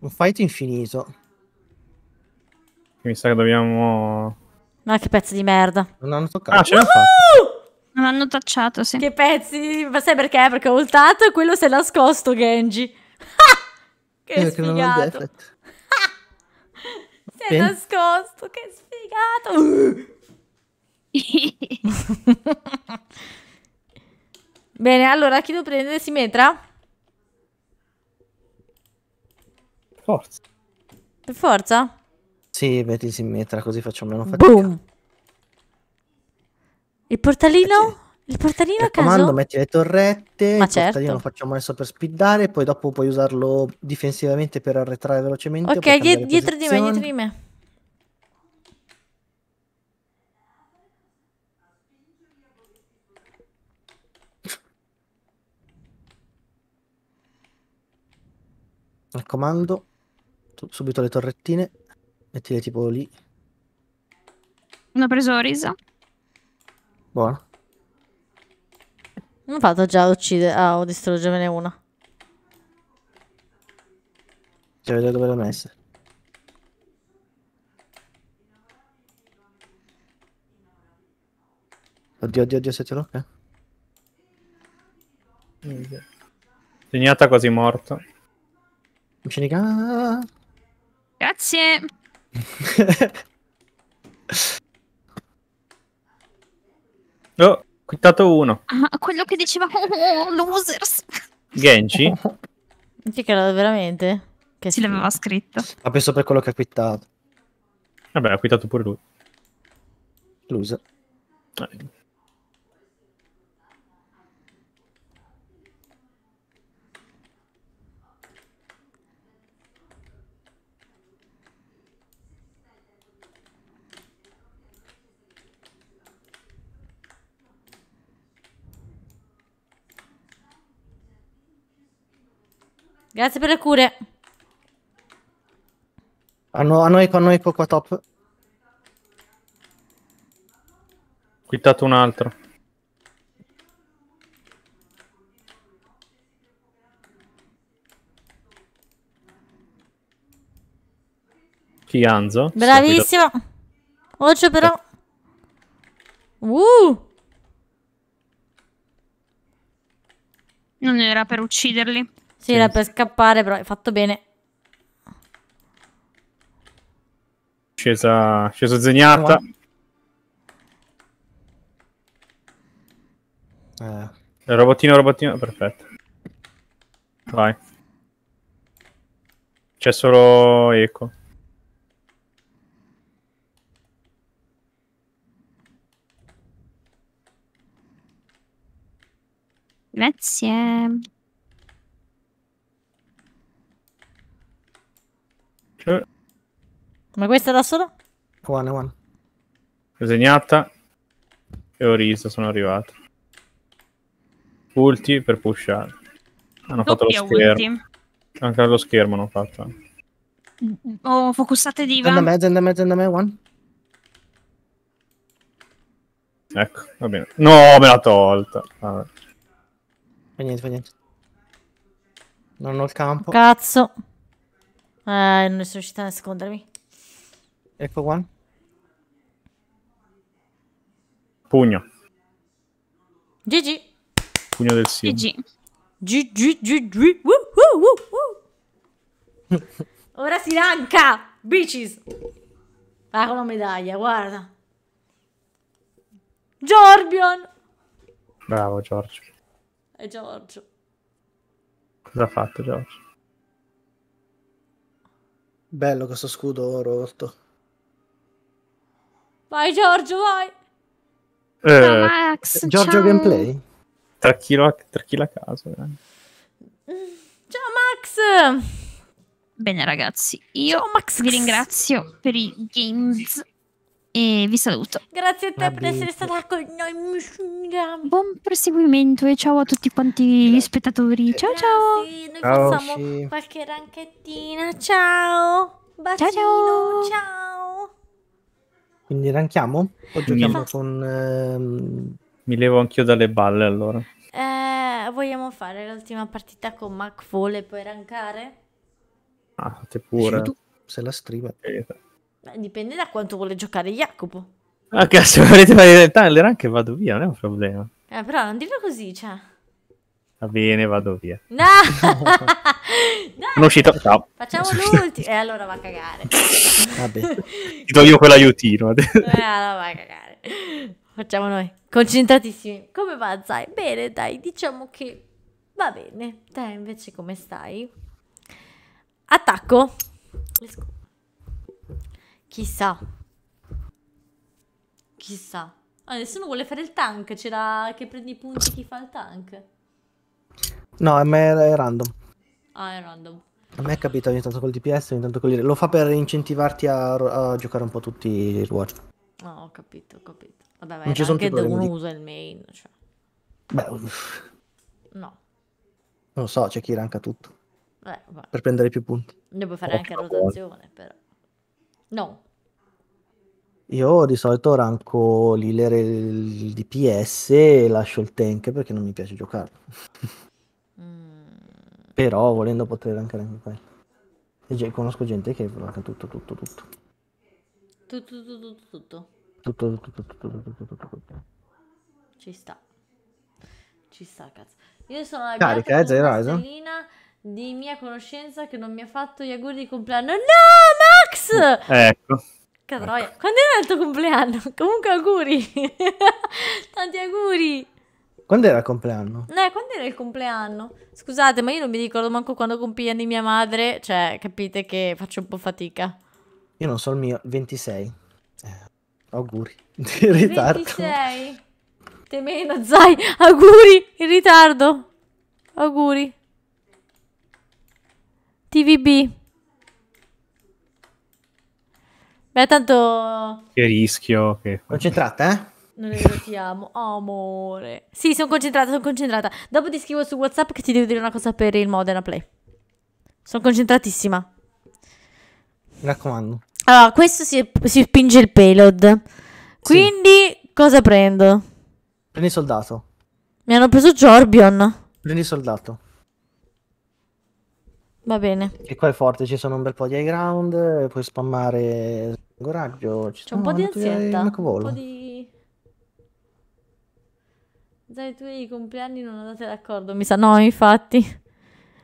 [SPEAKER 6] Un
[SPEAKER 2] fight infinito.
[SPEAKER 6] Mi sa che dobbiamo
[SPEAKER 1] ma che pezzo di merda. Non hanno toccato. Ah, ce l'hanno fatto. Non hanno tacciato, sì. Che pezzi. Ma sai perché? Perché ho ultato e quello si è nascosto, Genji.
[SPEAKER 2] che eh, sfigato. Che
[SPEAKER 1] si è nascosto, che sfigato. Bene, allora chi devo prendere? Simetra? Forza. Per forza?
[SPEAKER 2] Sì, metti si metta così facciamo meno fatica.
[SPEAKER 1] Boom. Il portalino? Eh Il portalino Mi a caso? comando,
[SPEAKER 2] metti le torrette, Ma il certo. portalino lo facciamo adesso per speedare, poi dopo puoi usarlo difensivamente per arretrare velocemente. Ok, die dietro di me, dietro di me. Al comando, subito le torrettine. Mettile tipo lì.
[SPEAKER 3] Non ah, ho preso risa.
[SPEAKER 2] Buono.
[SPEAKER 1] Non vado già a uccidere, a ah, distruggermene una.
[SPEAKER 2] Cioè, vedo dove l'ho messa.
[SPEAKER 6] Oddio, oddio, oddio, sette locche. Segnata quasi morto. Grazie. oh, quittato uno.
[SPEAKER 3] Ah, quello che diceva oh, oh, oh losers.
[SPEAKER 6] Genji?
[SPEAKER 3] che era veramente? Che si l'aveva scritto.
[SPEAKER 6] Ha preso per quello che ha quittato. Vabbè, ha quittato pure lui. Loser. Eh,
[SPEAKER 1] Grazie per le cure.
[SPEAKER 2] Hanno, hanno eco, hanno eco qua top.
[SPEAKER 6] Quittato un altro. Chianzo. Bravissimo.
[SPEAKER 1] Oggi però. Uh! Non era per ucciderli. Sì, era per scappare, però hai fatto bene.
[SPEAKER 6] Scesa, scesa Zenyatta. Eh. eh. Robottino, robottino, perfetto. Vai. C'è solo Eco.
[SPEAKER 3] Grazie.
[SPEAKER 1] Ma questa da solo?
[SPEAKER 6] One, one. Segnata. E Orisa sono arrivato. Ulti per pushare. Hanno Doppia fatto lo schermo. Ulti. Anche lo schermo hanno fatto.
[SPEAKER 3] Mm, oh, focussate
[SPEAKER 2] diva. Zenda me, mezzo, me, zenda me, one.
[SPEAKER 6] Ecco, va bene. No, me l'ha tolta. Vabbè. Fa niente, fa niente. Non ho il campo.
[SPEAKER 1] Cazzo. Eh, non sono riuscita a nascondermi. Ecco
[SPEAKER 2] qua.
[SPEAKER 6] Pugno. GG. Pugno del sì.
[SPEAKER 1] GG. GG, GG. Ora si ranca. Bicis. Ah, con la medaglia, guarda. Giorbion.
[SPEAKER 6] Bravo Giorgio.
[SPEAKER 1] E Giorgio.
[SPEAKER 6] Cosa ha fatto Giorgio?
[SPEAKER 2] Bello questo scudo
[SPEAKER 6] rotto.
[SPEAKER 1] Vai Giorgio, vai.
[SPEAKER 6] Eh, ciao Max, eh, Giorgio ciao. Gameplay? Tranquillo, tranquilla a casa. Eh.
[SPEAKER 3] Ciao Max! Bene ragazzi, io Max. vi ringrazio per i
[SPEAKER 1] games
[SPEAKER 3] e vi saluto.
[SPEAKER 1] Grazie a te Vabbè. per essere stata con noi.
[SPEAKER 3] Buon proseguimento e ciao a tutti quanti gli spettatori. Ciao ciao. noi
[SPEAKER 1] ciao, facciamo sì. qualche ranchettina. Ciao. Bacino, ciao ciao. ciao.
[SPEAKER 6] Quindi ranchiamo? O giochiamo Mi... con... Ehm... Mi levo anch'io dalle balle allora.
[SPEAKER 1] Eh, vogliamo fare l'ultima partita con Mac e poi rankare?
[SPEAKER 6] Ah, te pure. Tu, se la streama. Eh.
[SPEAKER 1] Dipende da quanto vuole giocare Jacopo. Ah,
[SPEAKER 6] okay, se volete fare in realtà le ranche vado via, non è un problema.
[SPEAKER 1] Eh, però non dirlo così, cioè...
[SPEAKER 6] Va bene, vado via.
[SPEAKER 1] No! Dai,
[SPEAKER 6] Sono uscito. Ciao. Facciamo l'ultimo. E eh,
[SPEAKER 1] allora va a cagare. Vabbè.
[SPEAKER 6] Ti do io quell'aiutino. Eh,
[SPEAKER 1] allora va a cagare. Facciamo noi. Concentratissimi. Come va, Zai? Bene, dai, diciamo che va bene. Te invece come stai? Attacco. Chissà. Chissà. Ah, nessuno vuole fare il tank. C'era che prendi i punti chi fa il tank.
[SPEAKER 2] No, a me è random.
[SPEAKER 1] Ah, è random.
[SPEAKER 2] A me è capitato ogni tanto col DPS, ogni tanto col... Lo fa per incentivarti a, a giocare un po' tutti i ruoli.
[SPEAKER 1] No, ho capito, ho capito. Vabbè, ma anche problemi, uno usa il main, cioè.
[SPEAKER 2] Beh, uff. no. Non so, c'è chi ranca tutto. Beh, vabbè. Per prendere più punti. Ne puoi fare oh, anche rotazione,
[SPEAKER 1] buona. però. No.
[SPEAKER 2] Io di solito ranco l'healer e il DPS e lascio il tank perché non mi piace giocarlo. Però volendo poter anche anche quello. E conosco gente che blocca tutto, tutto, tutto.
[SPEAKER 1] Tutto, tutto, tutto, tutto.
[SPEAKER 2] Tutto, tutto, tutto, tutto, tutto, tutto, tutto.
[SPEAKER 1] Ci sta. Ci sta, cazzo. Io sono la Carica, eh, zero, pastellina di mia conoscenza che non mi ha fatto gli auguri di compleanno. No, Max! Ecco. Cadroia. Ecco. Quando era il tuo compleanno? Comunque auguri. Tanti auguri.
[SPEAKER 2] Quando era il compleanno?
[SPEAKER 1] Eh, quando era il compleanno? Scusate, ma io non mi ricordo manco quando compì anni mia madre, cioè, capite che faccio un po' fatica.
[SPEAKER 2] Io non so il mio, 26. Eh, auguri, in ritardo.
[SPEAKER 1] 26? Te meno, Zai, auguri, in ritardo. Auguri. TVB. Beh, tanto...
[SPEAKER 6] Che rischio che... Concentrata, eh?
[SPEAKER 1] Non è vero, ti amo. Oh, amore. Sì, sono concentrata, sono concentrata. Dopo ti scrivo su WhatsApp che ti devo dire una cosa per il Modena Play. Sono concentratissima.
[SPEAKER 2] Mi raccomando.
[SPEAKER 1] Allora, questo si, si spinge il payload. Quindi, sì. cosa prendo?
[SPEAKER 2] Prendi soldato.
[SPEAKER 1] Mi hanno preso Jorbion.
[SPEAKER 2] Prendi soldato. Va bene. E qua è forte, ci sono un bel po' di high ground, puoi spammare
[SPEAKER 1] coraggio. C'è un po' di azienda. Un po' di Già i tuoi compleanni non andate d'accordo, mi sa. No, infatti.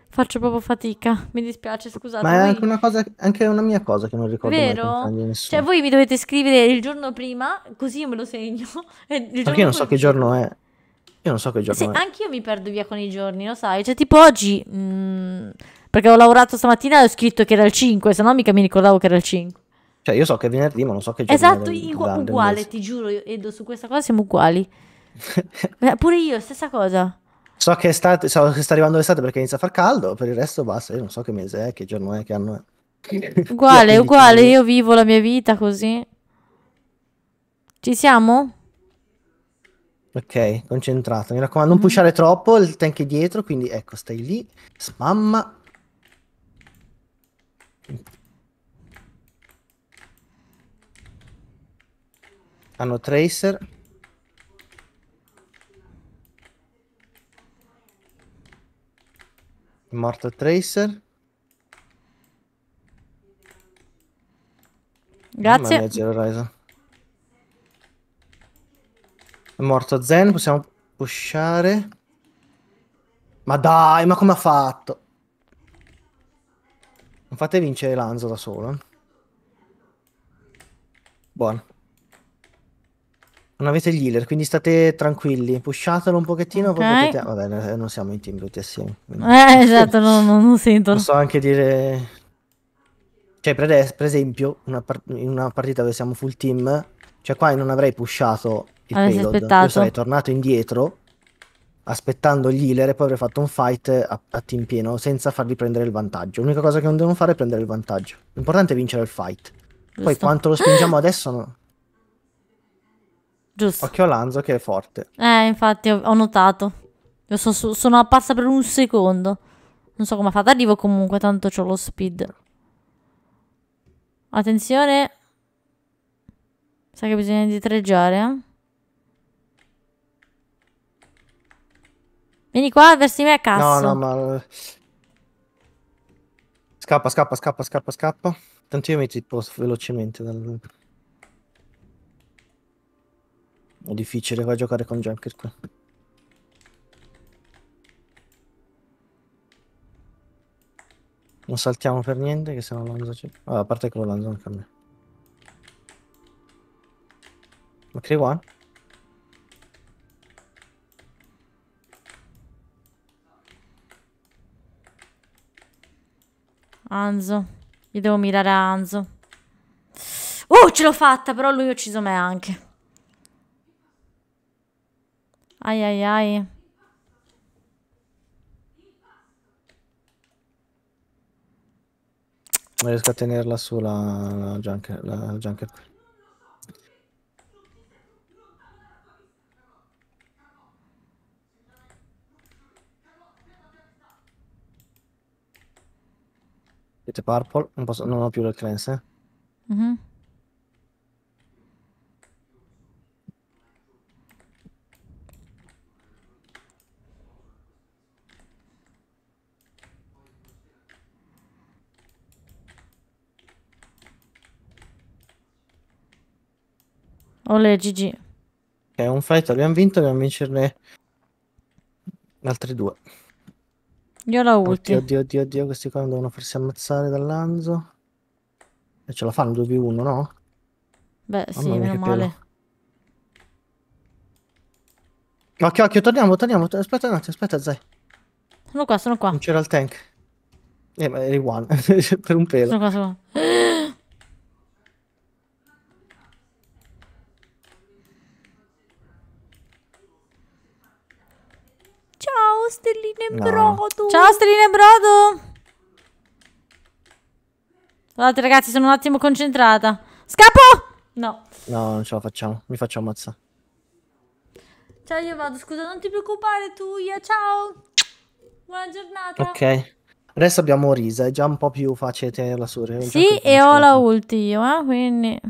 [SPEAKER 1] Faccio proprio fatica. Mi dispiace, scusate. Ma è voi... anche una, cosa, anche una mia cosa che non ricordo. Vero? Cioè, voi mi dovete scrivere il giorno prima, così io me lo segno. Perché io non so
[SPEAKER 2] che giorno è. Io non so che giorno sì, è. Sì,
[SPEAKER 1] anch'io mi perdo via con i giorni, lo sai. Cioè, tipo oggi. Mh, mm, perché ho lavorato stamattina e ho scritto che era il 5, se no mica mi ricordavo che era il 5.
[SPEAKER 2] Cioè, io so che è venerdì, ma non so che giorno esatto, è. Esatto, uguale,
[SPEAKER 1] ti giuro, Edo, su questa cosa siamo uguali. Eh, pure io, stessa cosa.
[SPEAKER 2] So che, estate, so che, sta arrivando l'estate perché inizia a far caldo, per il resto basta, io non so che mese è, che giorno è, che anno è.
[SPEAKER 1] Uguale, uguale, io vivo la mia vita così. Ci siamo?
[SPEAKER 2] Ok, concentrato. Mi raccomando, non mm. pushare troppo, il tank è dietro, quindi ecco, stai lì, spamma. Hanno tracer. Mortal Tracer.
[SPEAKER 1] Grazie.
[SPEAKER 2] Mia, È morto Zen, possiamo pushare. Ma dai, ma come ha fatto? Non fate vincere Lanzo da solo. Buono. Non avete gli healer, quindi state tranquilli. Pushatelo un pochettino. Okay. Potete... Vabbè, eh, non siamo in team tutti assieme. Eh, esatto, non, non, non sento. Posso anche dire... Cioè, per, esempio, una in una partita dove siamo full team, cioè qua non avrei pushato il Avessi payload. Aspettato. Io sarei tornato indietro, aspettando gli healer e poi avrei fatto un fight a, a team pieno, senza farvi prendere il vantaggio. L'unica cosa che non devono fare è prendere il vantaggio. L'importante è vincere il fight. Poi quanto lo spingiamo adesso... No Giusto. Occhio Lanzo che è forte.
[SPEAKER 1] Eh, infatti ho, notato. So, sono apparsa per un secondo. Non so come ha fatto. Arrivo comunque, tanto ho lo speed. Attenzione. Sa che bisogna indietreggiare. eh? Vieni qua, versi me a cazzo. No, no,
[SPEAKER 2] ma... Eh. Scappa, scappa, scappa, scappa, scappa. Tanto io mi zippo velocemente dal... È difficile qua giocare con Junker qui. Non saltiamo per niente che se no Lonzo ci... Ah, a parte che lo Lonzo non cambia. Ok, one.
[SPEAKER 1] Anzo. Io devo mirare a Anzo. Oh, ce l'ho fatta, però lui ha ucciso me anche. Ai ai ai.
[SPEAKER 2] Non riesco a tenerla su la, la, junker, la, la junker purple, non, posso, non ho più le cleanse.
[SPEAKER 1] Eh? Mm -hmm. Ole GG.
[SPEAKER 2] È un fight, abbiamo vinto, dobbiamo vincerne altre due.
[SPEAKER 1] Io la ultima.
[SPEAKER 2] Oddio, oddio, oddio, questi qua devono farsi ammazzare dall'Anzo. E ce la fanno 2v1, no?
[SPEAKER 1] Beh, Mamma sì, meno male.
[SPEAKER 2] Pelo. Occhio, occhio, torniamo, torniamo. Aspetta un attimo, aspetta, Zai.
[SPEAKER 1] Sono qua, sono qua. Non c'era il
[SPEAKER 2] tank. Eh, ma eri one. per un pelo. Sono qua,
[SPEAKER 5] sono qua.
[SPEAKER 1] e no. Ciao stellina e brodo. Guardate ragazzi, sono un attimo concentrata. Scappo! No.
[SPEAKER 2] No, non ce la facciamo. Mi faccio ammazzare.
[SPEAKER 1] Ciao, io vado. Scusa, non ti preoccupare, Tuia. Ciao. Buona giornata. Ok.
[SPEAKER 2] Adesso abbiamo Risa. È già un po' più facile tenerla su. Sì, certo
[SPEAKER 1] e ho la ulti io, eh, quindi...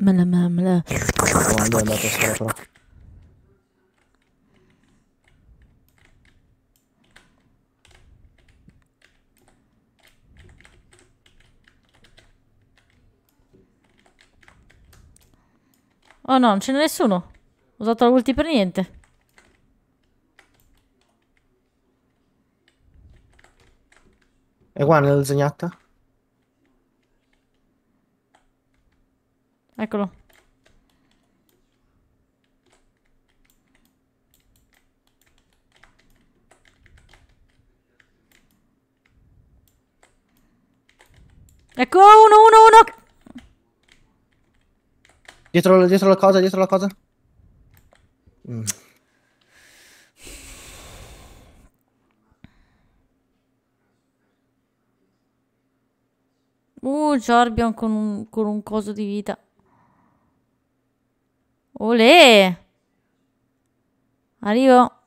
[SPEAKER 1] Me la, mamma la, me la. è andato sopra. Oh no, non ce n'è nessuno. Ho usato la ulti per niente.
[SPEAKER 2] E qua nella lasagnata?
[SPEAKER 1] Eccolo. Ecco, uno, uno, uno.
[SPEAKER 2] Dietro, dietro la cosa, dietro la cosa.
[SPEAKER 1] Mm. Uh, Jorbion con un, con un coso di vita. Olè! Arrivo.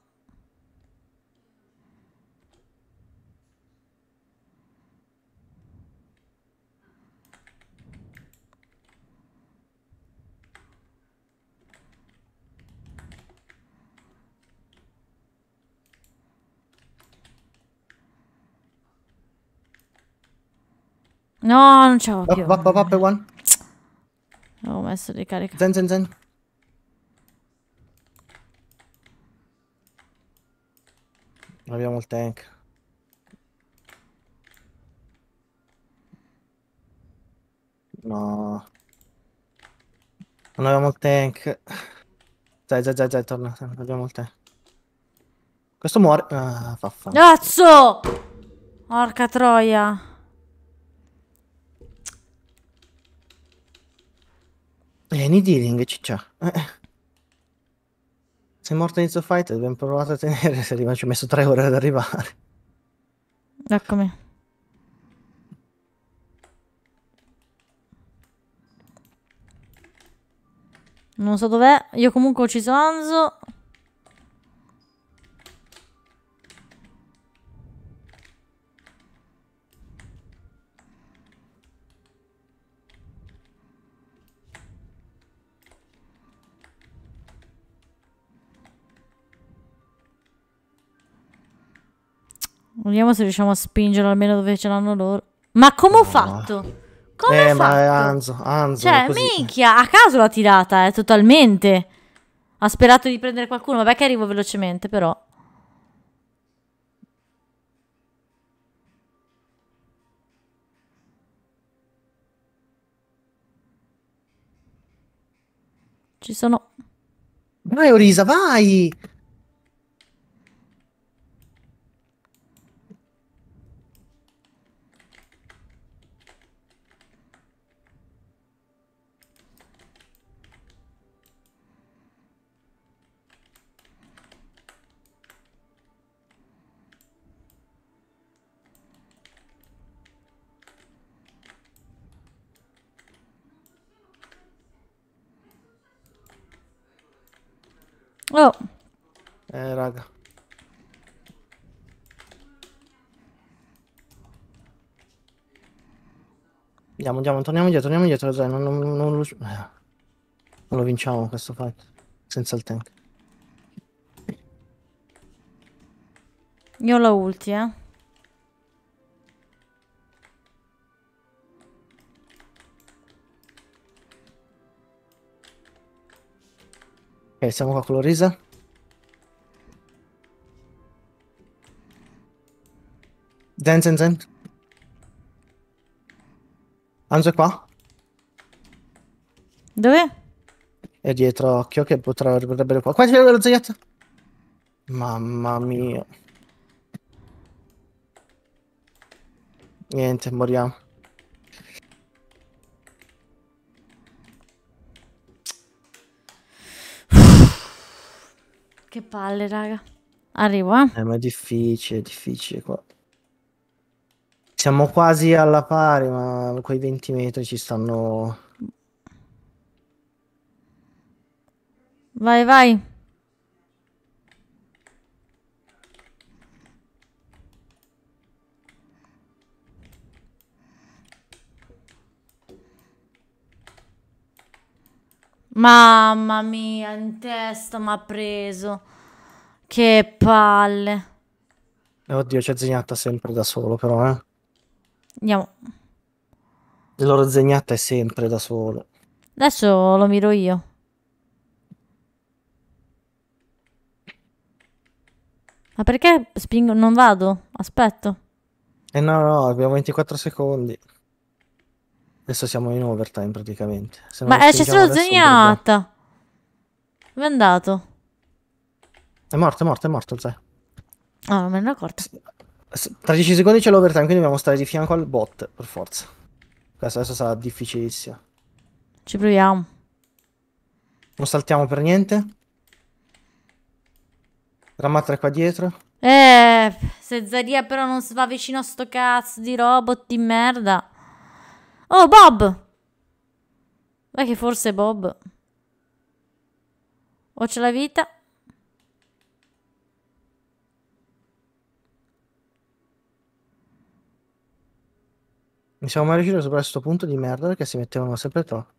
[SPEAKER 1] No, non ce più. Up, up, up, one. Ho messo di carica. Zen, zen, zen.
[SPEAKER 2] Abbiamo il tank. No. Non abbiamo il tank. Dai, dai, dai, dai, torna. Abbiamo il tank. Questo muore. Ah, vaffanculo.
[SPEAKER 1] Cazzo! Porca troia.
[SPEAKER 2] Eh, Nidiling, ciccia. Eh. Sei morto inizio fight, abbiamo provato a tenere, se arriva ci ho messo tre ore ad arrivare.
[SPEAKER 1] Eccomi. Non so dov'è, io comunque ho ucciso Anzo. Vediamo se riusciamo a spingerlo almeno dove ce l'hanno loro. Ma come ho fatto? Come eh, ho fatto?
[SPEAKER 2] ma è Anzo, Anzo. Cioè, minchia,
[SPEAKER 1] a caso l'ha tirata, eh, totalmente. Ha sperato di prendere qualcuno, vabbè che arrivo velocemente, però.
[SPEAKER 2] Ci sono... Vai Orisa, vai! Oh. Eh, raga. Andiamo, andiamo, torniamo indietro, torniamo indietro, dai, non, non, non, lo... Eh. non, lo... vinciamo questo fight, senza il tank.
[SPEAKER 1] Io la ulti, eh.
[SPEAKER 2] Ok, siamo qua con l'orisa. Zen, zen, zen. Anzo è qua. Dove? È dietro, occhio che potrebbero qua. Qua c'è lo zaiato. Mamma mia. Niente, moriamo.
[SPEAKER 1] Che palle, raga. Arrivo, eh.
[SPEAKER 2] Eh, ma è difficile, è difficile qua. Siamo quasi alla pari, ma quei 20 metri ci stanno...
[SPEAKER 1] Vai, vai. Mamma mia, in testa mi ha preso. Che palle.
[SPEAKER 2] Eh, oddio, c'è Zegnatta sempre da solo, però, eh. Andiamo. Il loro Zegnatta è sempre da solo.
[SPEAKER 1] Adesso lo miro io. Ma perché spingo? Non vado? Aspetto.
[SPEAKER 2] Eh no, no, abbiamo 24 secondi. Adesso siamo in overtime praticamente. Se Ma eh, c'è solo
[SPEAKER 1] Zenyatta. Dove è andato?
[SPEAKER 2] È morto, è morto, è morto il
[SPEAKER 1] Ah, non me ne accorto.
[SPEAKER 2] Tra 10 secondi c'è l'overtime, quindi dobbiamo stare di fianco al bot, per forza. Questo adesso sarà difficilissimo.
[SPEAKER 1] Ci proviamo.
[SPEAKER 2] Non saltiamo per niente. Rammatra qua dietro.
[SPEAKER 1] Eh, se Zaria però non si va vicino a sto cazzo di robot di merda. Oh, Bob! Dai che forse Bob... O c'è la vita...
[SPEAKER 2] Mi siamo mai riusciti a superare questo punto di merda perché si mettevano sempre troppo.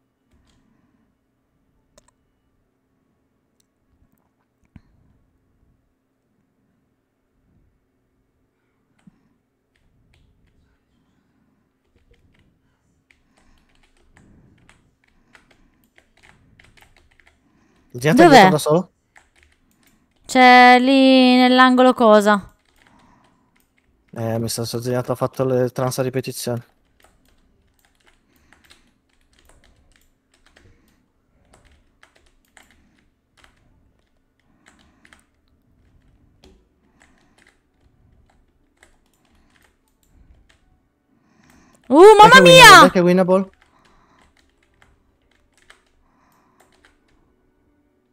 [SPEAKER 2] Zia Dov'è? da solo?
[SPEAKER 1] C'è lì nell'angolo cosa?
[SPEAKER 2] Eh, mi sono sognato, ho fatto le trans a ripetizione. Uh, mamma mia! Winnable? che winnable?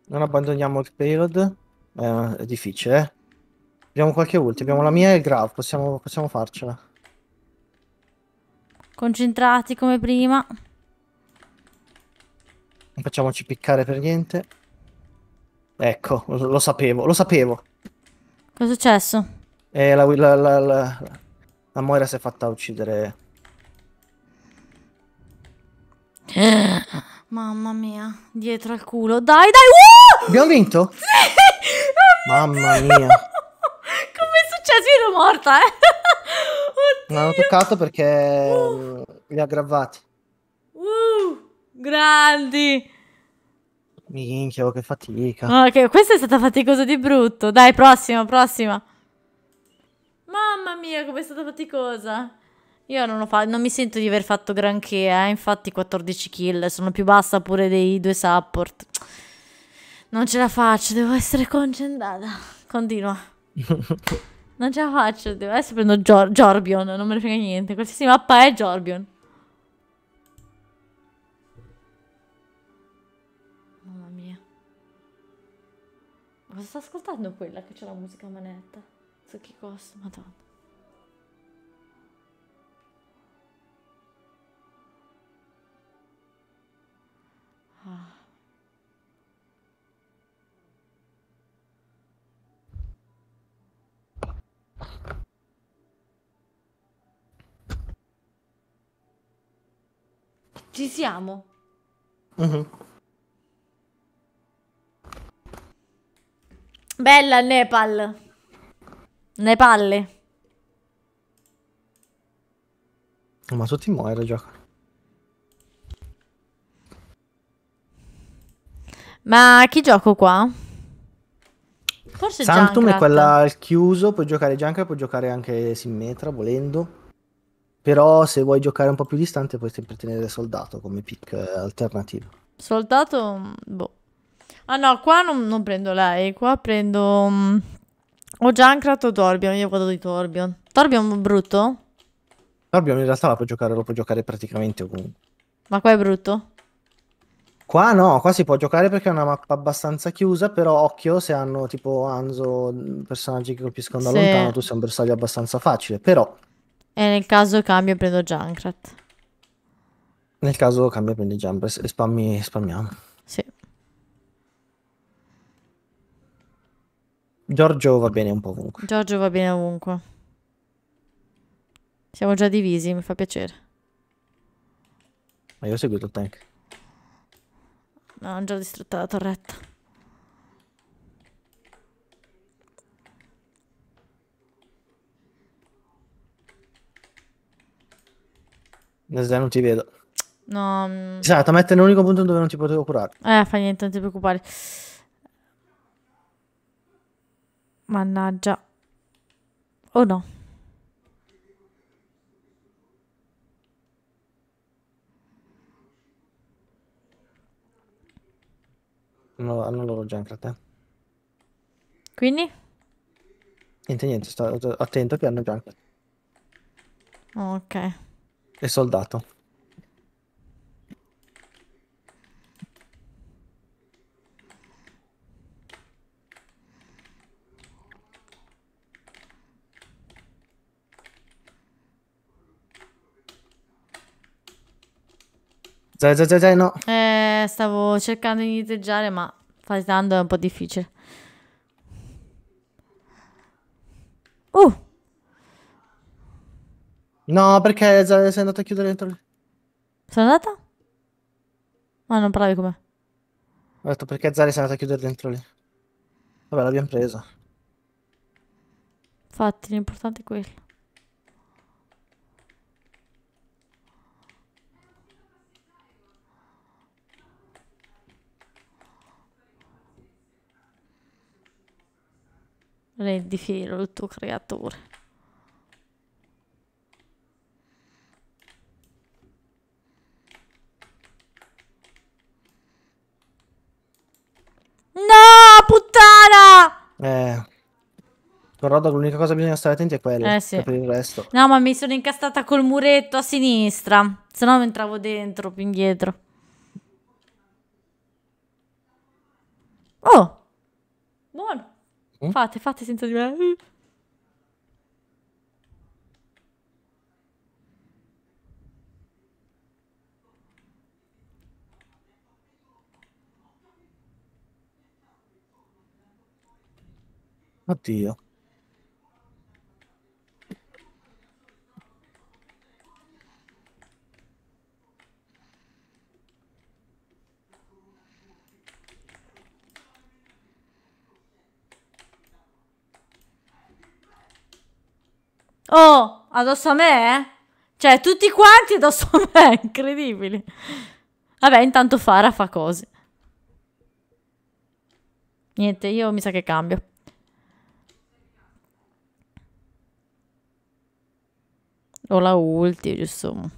[SPEAKER 2] Non abbandoniamo il payload. Eh, è difficile, eh. Abbiamo qualche ulti, abbiamo la mia e il Grav, possiamo, possiamo farcela.
[SPEAKER 1] Concentrati come prima.
[SPEAKER 2] Non facciamoci piccare per niente. Ecco, lo, lo sapevo, lo sapevo.
[SPEAKER 1] Cosa è successo?
[SPEAKER 2] Eh, la, la, la, la, la Moira si è fatta uccidere.
[SPEAKER 1] Mamma mia, dietro al culo. Dai, dai! Uh! Abbiamo vinto? Sì!
[SPEAKER 2] Mamma mia. Come è
[SPEAKER 1] successo? Io ero morta, eh.
[SPEAKER 2] Non hanno toccato perché uh. li ha aggravati.
[SPEAKER 1] Uh, grandi.
[SPEAKER 2] Minchia, oh, che fatica.
[SPEAKER 1] Ah, ok, questa è stata faticosa di brutto. Dai, prossima, prossima. Mamma mia, com'è stata faticosa. Io non, fa... non, mi sento di aver fatto granché, eh? infatti 14 kill, sono più bassa pure dei due support. Non ce la faccio, devo essere concentrata. Continua. non ce la faccio, devo... adesso prendo Gior Giorbion, non me ne frega niente, qualsiasi mappa è Jorbion. Mamma mia. Cosa sta ascoltando quella che c'è la musica manetta? So che costa, madonna. Ah. Ci siamo. Uh-huh. Bella Nepal. Nepalle. Ma tu ti muori, Ma chi gioco qua? Forse Santum Junkrat. è quella
[SPEAKER 2] al chiuso, puoi giocare Junkrat, puoi giocare anche Simmetra volendo. Però se vuoi giocare un po' più distante puoi sempre tenere Soldato come pick eh, alternativo.
[SPEAKER 1] Soldato, mm, boh. Ah no, qua non, non prendo lei, qua prendo... Um, o Junkrat o Torbion, io vado di Torbion. Torbion brutto? Torbion
[SPEAKER 2] in realtà la puoi giocare, lo puoi giocare praticamente ovunque.
[SPEAKER 1] Ma qua è brutto?
[SPEAKER 2] Qua no, qua si può giocare perché è una mappa abbastanza chiusa, però occhio se hanno tipo Anzo, personaggi che colpiscono da se... lontano, tu sei un bersaglio abbastanza facile, però...
[SPEAKER 1] E nel caso cambio prendo Junkrat.
[SPEAKER 2] Nel caso cambia prendi Junkrat e spammi, spammiamo. Sì. Giorgio va bene un po' ovunque.
[SPEAKER 1] Giorgio va bene ovunque. Siamo già divisi, mi fa piacere.
[SPEAKER 2] Ma io ho seguito il tank.
[SPEAKER 1] No, ho già distrutto la torretta.
[SPEAKER 2] Non ti vedo.
[SPEAKER 1] No. Esatto, mm. ah, mette
[SPEAKER 2] l'unico punto dove non ti potevo curare.
[SPEAKER 1] Eh, fa niente, non ti preoccupare. Mannaggia. Oh no.
[SPEAKER 2] No, hanno loro Junkrat, Quindi? Niente, niente, sto attento che hanno Junkrat. Ok. E soldato. Zai, zai, zai, zai, no.
[SPEAKER 1] Eh, stavo cercando di indietreggiare, ma fallando è un po' difficile. Uh! No, perché
[SPEAKER 2] sei andata a chiudere dentro lì?
[SPEAKER 1] Sono andata? Ma non parlavi com'è.
[SPEAKER 2] Ho detto perché Zari sei andata a chiudere dentro lì. Vabbè, l'abbiamo presa.
[SPEAKER 1] Infatti, l'importante è quello. Rendi fiero il tuo creatore. No, puttana!
[SPEAKER 2] Eh. Con Rodog l'unica cosa che bisogna stare attenti è quella. Eh sì. Per il resto.
[SPEAKER 1] No, ma mi sono incastrata col muretto a sinistra. Se no entravo dentro, più indietro. Oh! Buono! Mm? Fate, fate senza di me.
[SPEAKER 2] Oddio.
[SPEAKER 1] Oh, addosso a me? Eh? Cioè, tutti quanti addosso a me, incredibile. Vabbè, intanto Fara fa cose. Niente, io mi sa che cambio. O la ulti, giusto?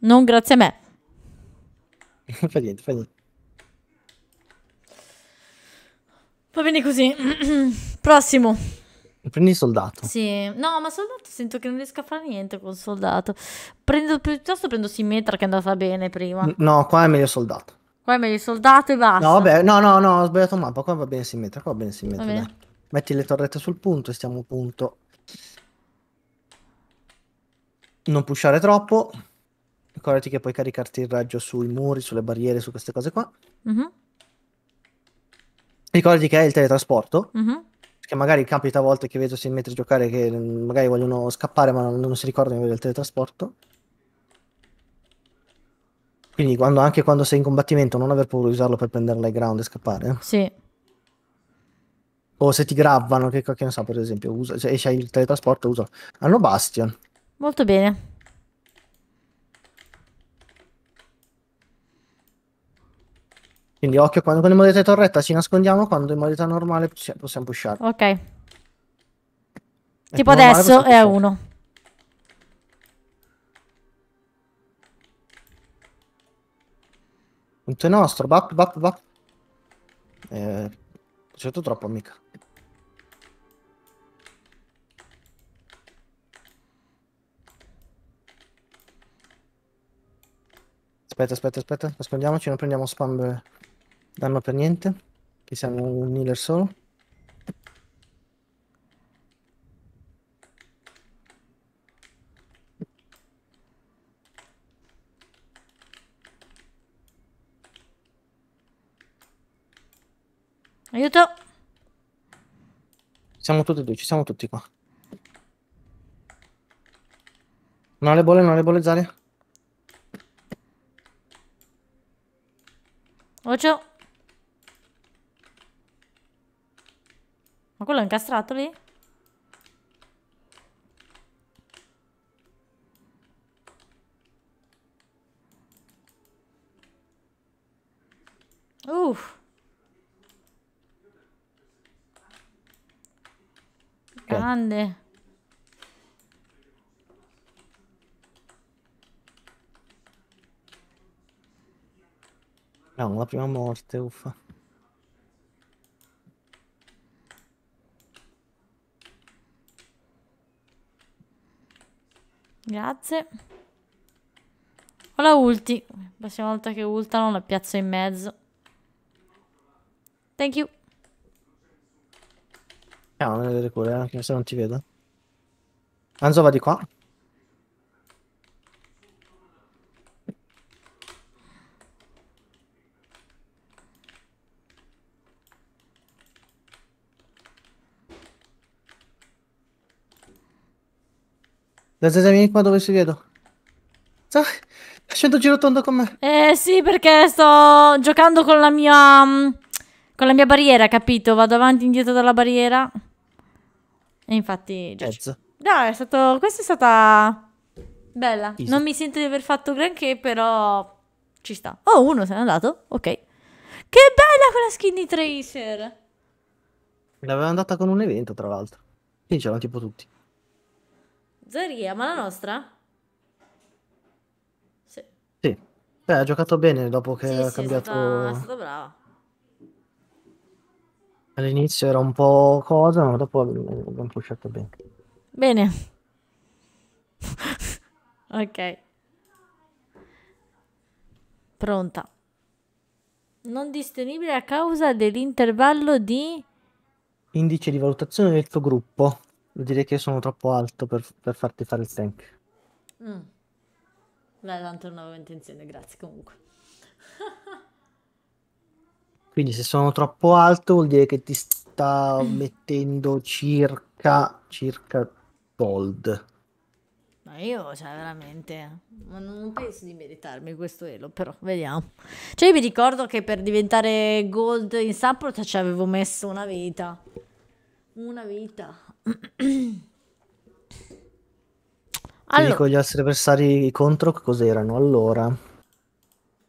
[SPEAKER 1] Non grazie a me.
[SPEAKER 2] fa niente, fa niente.
[SPEAKER 1] Va bene così. Prossimo.
[SPEAKER 2] Prendi il soldato.
[SPEAKER 1] Sì, no, ma soldato sento che non riesco a fare niente con il soldato. Prendo, piuttosto prendo simmetra che è andata bene prima.
[SPEAKER 2] No, qua è meglio soldato.
[SPEAKER 1] Qua è meglio soldato e basta. No, vabbè,
[SPEAKER 2] no, no, no, ho sbagliato mappa. Qua va bene simmetra, qua va bene simmetra. Va bene. Metti le torrette sul punto e stiamo punto. Non pushare troppo. Ricordati che puoi caricarti il raggio sui muri, sulle barriere, su queste cose qua. Mm-hmm. Ricordati che hai il teletrasporto. mm hmm Che magari capita a volte che vedo si mette a giocare che magari vogliono scappare ma non, non si ricordano di avere il teletrasporto. Quindi quando, anche quando sei in combattimento non aver paura di usarlo per prendere l'high ground e scappare. Sì. O se ti gravano, che, che ne so, per esempio, usa, se hai il teletrasporto, usa. Hanno Bastion.
[SPEAKER 1] Molto bene.
[SPEAKER 2] Quindi occhio quando con modalità torretta ci nascondiamo, quando in modalità normale possiamo pushare.
[SPEAKER 1] Ok. E tipo adesso è a uno.
[SPEAKER 2] Punto è nostro, bap, bap, bap. Eh, certo troppo, mica. Aspetta, aspetta, aspetta, nascondiamoci, non prendiamo spam. Eh. Danno per niente? Che siamo un healer solo? Aiuto! Siamo tutti e due, ci siamo tutti qua. Non le bolle, non le bolle, Zaria.
[SPEAKER 1] Occhio! Ma quello è incastrato lì? Uff. Grande.
[SPEAKER 2] No, la prima morte, uffa.
[SPEAKER 1] Grazie. Ho la ulti. La prossima volta che ultano la piazzo in mezzo. Thank you.
[SPEAKER 2] Eh, Andiamo a vedere eh, pure, anche se non ti vedo. Anzo va di qua. Zazza, vieni qua dove si vedo. Sta facendo giro tondo
[SPEAKER 1] con me. Eh sì, perché sto giocando con la mia... Mm, con la mia barriera, capito? Vado avanti e indietro dalla barriera. E infatti... Mezzo. No, è stato... Questa è stata... Bella. Easy. Non mi sento di aver fatto granché, però... Ci sta. Oh, uno se n'è andato. Ok. Che bella quella skin di Tracer!
[SPEAKER 2] L'aveva andata con un evento, tra l'altro. Quindi c'erano tipo tutti.
[SPEAKER 1] Zaria, ma la nostra? Sì.
[SPEAKER 2] sì. Beh, ha giocato bene dopo che sì, ha sì, cambiato... È stata, è stata brava. All'inizio era un po' cosa, ma dopo abbiamo pushato bene.
[SPEAKER 1] Bene. ok. Pronta. Non disponibile a causa dell'intervallo di...
[SPEAKER 2] Indice di valutazione del tuo gruppo direi che io sono troppo alto per, per farti fare il tank.
[SPEAKER 1] Mm. Beh, tanto non avevo intenzione, grazie comunque.
[SPEAKER 2] Quindi se sono troppo alto vuol dire che ti sta mettendo circa, circa gold.
[SPEAKER 1] Ma io, cioè, veramente, ma non penso di meritarmi questo elo, però vediamo. Cioè, io mi ricordo che per diventare gold in Saprot ci avevo messo una vita. Una vita allora. Dico
[SPEAKER 2] gli altri avversari contro cos'erano allora.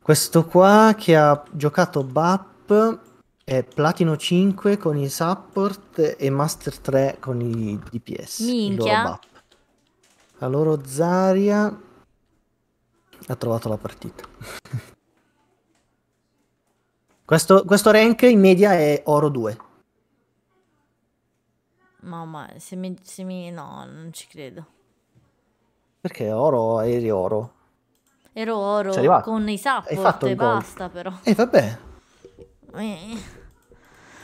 [SPEAKER 2] Questo qua che ha giocato BAP è Platino 5 con i support e Master 3 con i DPS. Minchia. Loro La loro Zaria ha trovato la partita. questo, questo rank in media è oro 2.
[SPEAKER 1] Mamma, se mi, se mi... no, non ci credo.
[SPEAKER 2] Perché oro, eri oro.
[SPEAKER 1] Ero oro con i support e basta gold. però. E eh, vabbè. Eh.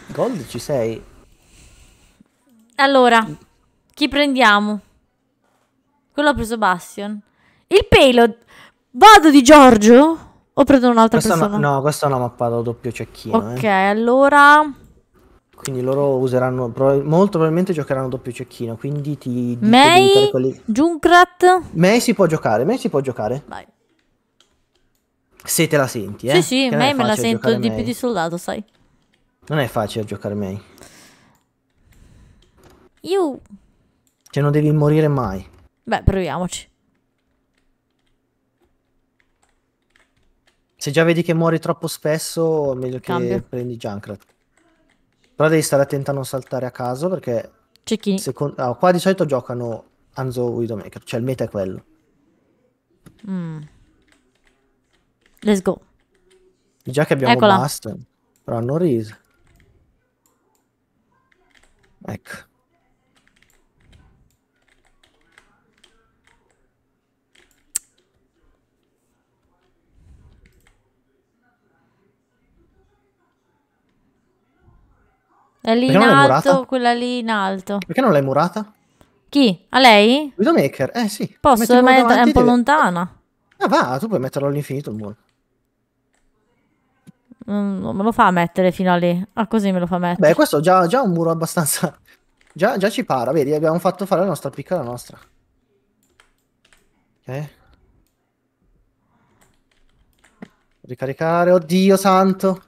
[SPEAKER 2] Gold ci sei.
[SPEAKER 1] Allora, chi prendiamo? Quello ha preso Bastion. Il payload. Vado di Giorgio? Ho preso un'altra persona? No,
[SPEAKER 2] no, questo è una mappa da doppio cecchino. Eh. Ok, eh.
[SPEAKER 1] allora...
[SPEAKER 2] Quindi loro useranno, pro- molto probabilmente giocheranno doppio cecchino, quindi ti... Mei, quelli...
[SPEAKER 1] Junkrat?
[SPEAKER 2] Mei si può giocare, Mei si può giocare. Vai. Se te la senti, eh. Sì, sì, Mei me la sento di più di
[SPEAKER 1] soldato, sai.
[SPEAKER 2] Non è facile giocare Mei. You. Cioè non devi morire mai.
[SPEAKER 1] Beh, proviamoci.
[SPEAKER 2] Se già vedi che muori troppo spesso, meglio Cambio. che prendi Junkrat. Però devi stare attento a non saltare a caso perché... C'è chi? Secondo... Ah, qua di solito giocano Anzo Widowmaker, cioè il meta è quello.
[SPEAKER 1] Mm. Let's go.
[SPEAKER 2] Già che abbiamo Eccola. Master, però hanno riso. Ecco.
[SPEAKER 1] È lì Perché in alto, quella lì in alto.
[SPEAKER 2] Perché non l'hai murata?
[SPEAKER 1] Chi? A lei?
[SPEAKER 2] Widowmaker, eh sì.
[SPEAKER 1] Posso, ma è, un po'
[SPEAKER 2] lontana. Ah va, tu puoi metterlo all'infinito il muro.
[SPEAKER 1] Non me lo fa mettere fino a lì. Ah, così me lo fa mettere. Beh, questo è
[SPEAKER 2] già, già un muro abbastanza...
[SPEAKER 1] Già, già, ci para, vedi, abbiamo fatto fare la nostra piccola
[SPEAKER 2] nostra. Ok. Ricaricare, oddio santo.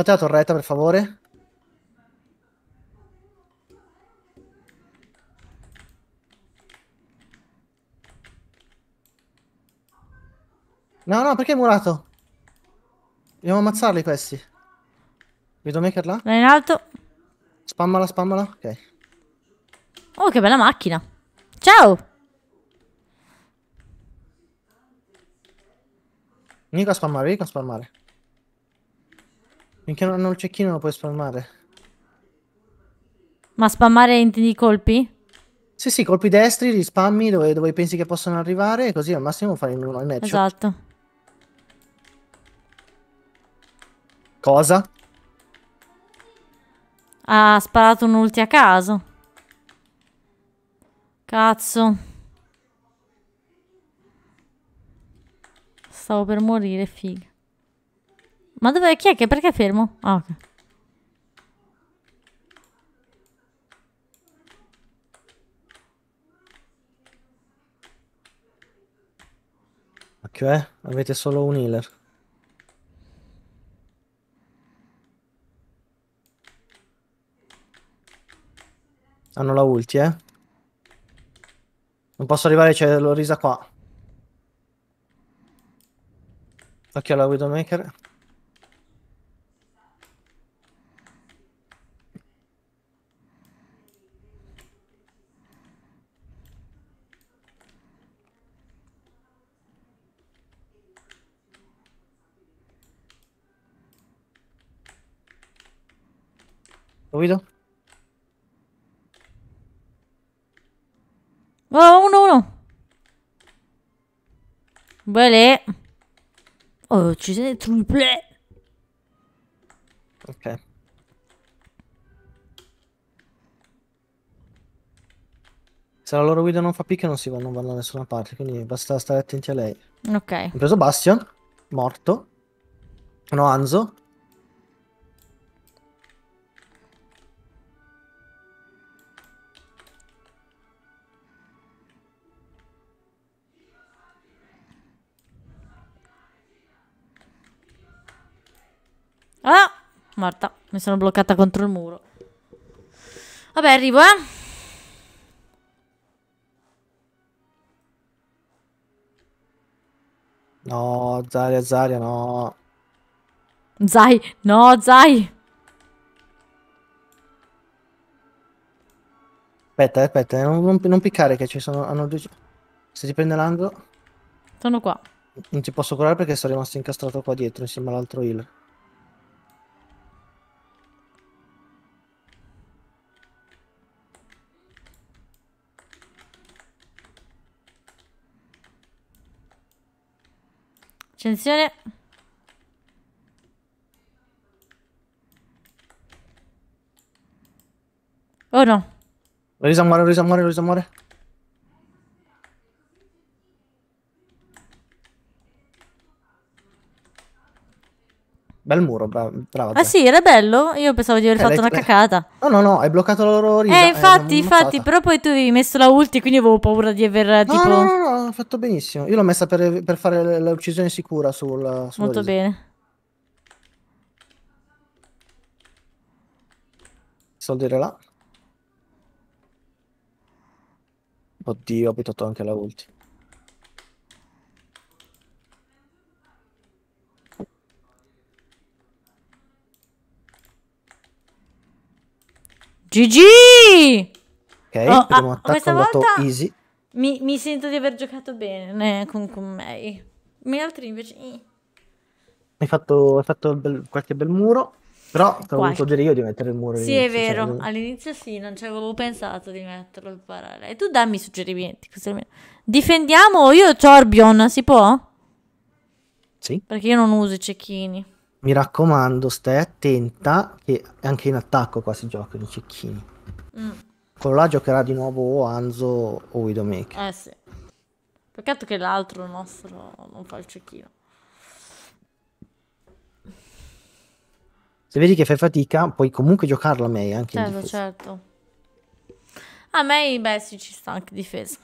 [SPEAKER 2] Fate la torretta, per favore. No, no, perché è murato? Dobbiamo ammazzarli questi. Vedo Widowmaker là? Là in alto. Spammala, spammala. Ok.
[SPEAKER 1] Oh, che bella macchina. Ciao!
[SPEAKER 2] Mica a spammare, mica a spammare. Finché non hanno il cecchino lo puoi spammare.
[SPEAKER 1] Ma spammare intendi colpi? Sì, sì, colpi destri, li spammi
[SPEAKER 2] dove, dove pensi che possano arrivare, così al massimo fai un headshot. Esatto. Cosa?
[SPEAKER 1] Ha sparato un ulti a caso. Cazzo. Stavo per morire, figa. Ma dove... Chi è che... Perché è fermo? Ah, ok.
[SPEAKER 2] Ok, eh? avete solo un healer. Hanno la ulti, eh? Non posso arrivare, c'è l'orisa qua. Occhio alla Widowmaker.
[SPEAKER 1] Capito? Oh, ah, uno, uno. Bene. Oh, ci sei triple.
[SPEAKER 2] Ok. Se la loro guida non fa picca non si va, non vanno da nessuna parte, quindi basta stare attenti a lei.
[SPEAKER 1] Ok. Ho preso
[SPEAKER 2] Bastion, morto. No, Anzo.
[SPEAKER 1] Ah, morta. Mi sono bloccata contro il muro. Vabbè, arrivo, eh.
[SPEAKER 2] No, Zaria, Zaria, no.
[SPEAKER 1] Zai, no, Zai.
[SPEAKER 2] Aspetta, aspetta, non, non, non piccare che ci sono... Hanno, se ti prende l'angolo... Sono qua. Non ti posso curare perché sono rimasto incastrato qua dietro insieme all'altro healer.
[SPEAKER 1] Accensione. Oh no.
[SPEAKER 2] Luisa amore, Luisa amore, Luisa amore. Bel muro, bra- brava. Ah sì,
[SPEAKER 1] era bello? Io pensavo di aver eh, fatto una cacata. No, no, no, hai bloccato la loro risa. Eh, eh infatti, eh, infatti, però poi tu avevi messo la ulti, quindi avevo paura di aver no, tipo... No, no, no, ho fatto benissimo.
[SPEAKER 2] Io l'ho messa per, per fare l'uccisione sicura sul... Molto risa. bene. Soldere là. Oddio, ho abitato anche la ulti.
[SPEAKER 1] GG! Ok, oh, primo ah, attacco è andato easy. Mi, mi, sento di aver giocato bene con, con me. Gli altri invece... Eh.
[SPEAKER 2] Hai fatto, hai fatto bel, qualche bel muro. Però te l'ho voluto dire io di mettere il muro. Sì, è cioè, vero. Cioè,
[SPEAKER 1] all'inizio sì, non ci avevo pensato di metterlo in parallelo. E tu dammi i suggerimenti. Difendiamo io Torbion, si può? Sì. Perché io non uso i cecchini.
[SPEAKER 2] Mi raccomando, stai attenta che anche in attacco qua si giocano i cecchini. Mm. Quello là giocherà di nuovo o Anzo o Widowmaker.
[SPEAKER 1] Eh sì. Peccato che l'altro nostro non fa il cecchino.
[SPEAKER 2] Se vedi che fai fatica, puoi comunque giocarla a May anche certo, in
[SPEAKER 1] difesa. Certo, A May, beh, sì, ci sta anche difesa.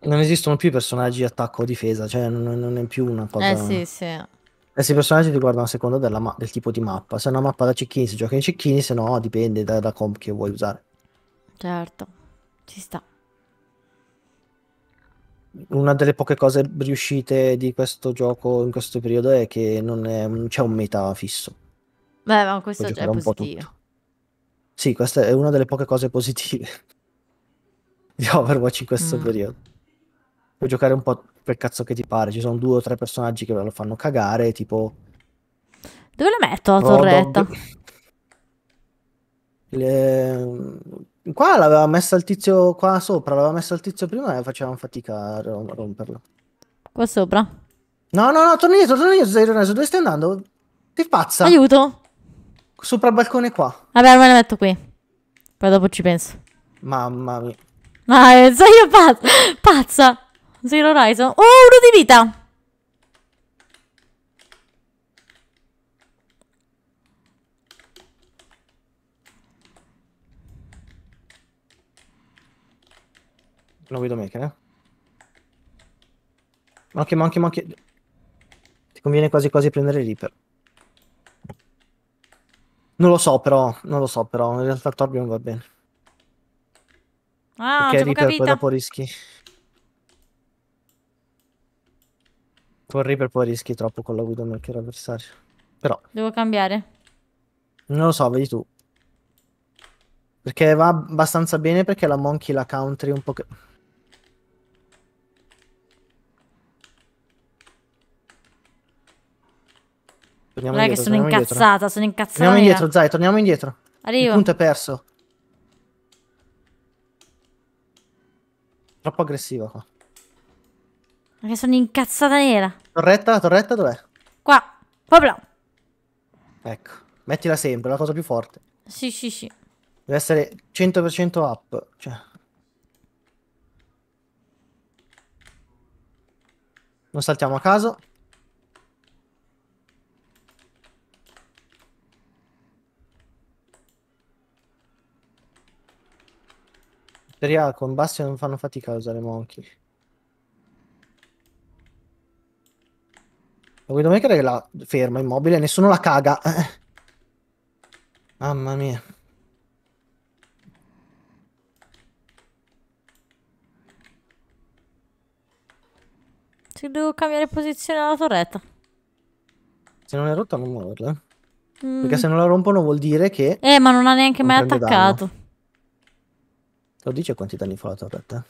[SPEAKER 2] Non esistono più personaggi attacco o difesa, cioè non, non è più una cosa... Eh sì, sì. Questi personaggi ti riguardano a seconda ma- del tipo di mappa. Se è una mappa da cecchini, si gioca in cecchini, se no dipende da, da comp che vuoi usare.
[SPEAKER 1] Certo, ci sta.
[SPEAKER 2] Una delle poche cose riuscite di questo gioco in questo periodo è che non, è, non c'è un meta fisso.
[SPEAKER 1] Beh, ma questo è
[SPEAKER 2] positivo. Sì, questa è una delle poche cose positive di Overwatch in questo mm. periodo puoi giocare un po' per cazzo che ti pare. Ci sono due o tre personaggi che lo fanno cagare, tipo...
[SPEAKER 1] Dove la metto la torretta?
[SPEAKER 2] Le... Mm, qua l'aveva messa il tizio qua sopra, l'aveva messa il tizio prima e facevano fatica a romperla. Qua sopra? No, no, no, torna
[SPEAKER 1] indietro, torna indietro, dove stai andando? Ti pazza. Aiuto. Sopra il balcone qua. Vabbè, me la metto qui. Poi dopo ci penso.
[SPEAKER 2] Mamma mia.
[SPEAKER 1] Ma ah, sono io pazza. pazza. Zero Horizon. Oh, uno di vita!
[SPEAKER 2] Non vedo mica, eh. Ma anche, ma anche, ma anche... Ti conviene quasi quasi prendere l'Reaper. Non lo so però, non lo so però, in realtà Torbion va bene.
[SPEAKER 1] Ah, Perché non Reaper poi dopo
[SPEAKER 2] rischi. Con Reaper poi rischi troppo con la guida non chiaro avversario. Però...
[SPEAKER 1] Devo cambiare?
[SPEAKER 2] Non lo so, vedi tu. Perché va abbastanza bene perché la Monkey la country un po' che... Torniamo non è che sono incazzata, indietro. sono incazzata. Torniamo indietro, Zai, torniamo indietro. Arrivo. Il punto è perso. Troppo aggressivo qua.
[SPEAKER 1] Ma che sono incazzata nera.
[SPEAKER 2] Torretta, la torretta dov'è?
[SPEAKER 1] Qua. Proprio.
[SPEAKER 2] Ecco. Mettila sempre, è la cosa più forte. Sì, sì, sì. Deve essere 100% up. Cioè... Non saltiamo a caso. Speriamo con Bastion non fanno fatica a usare Monkey. La Widowmaker è la ferma, immobile, nessuno la caga. Mamma mia.
[SPEAKER 1] Se devo cambiare posizione alla torretta.
[SPEAKER 2] Se non è rotta non muoverla. Eh. Mm. Perché se non la rompono vuol dire che... Eh, ma non ha neanche non mai attaccato. Danno. Lo dice quanti danni fa la torretta?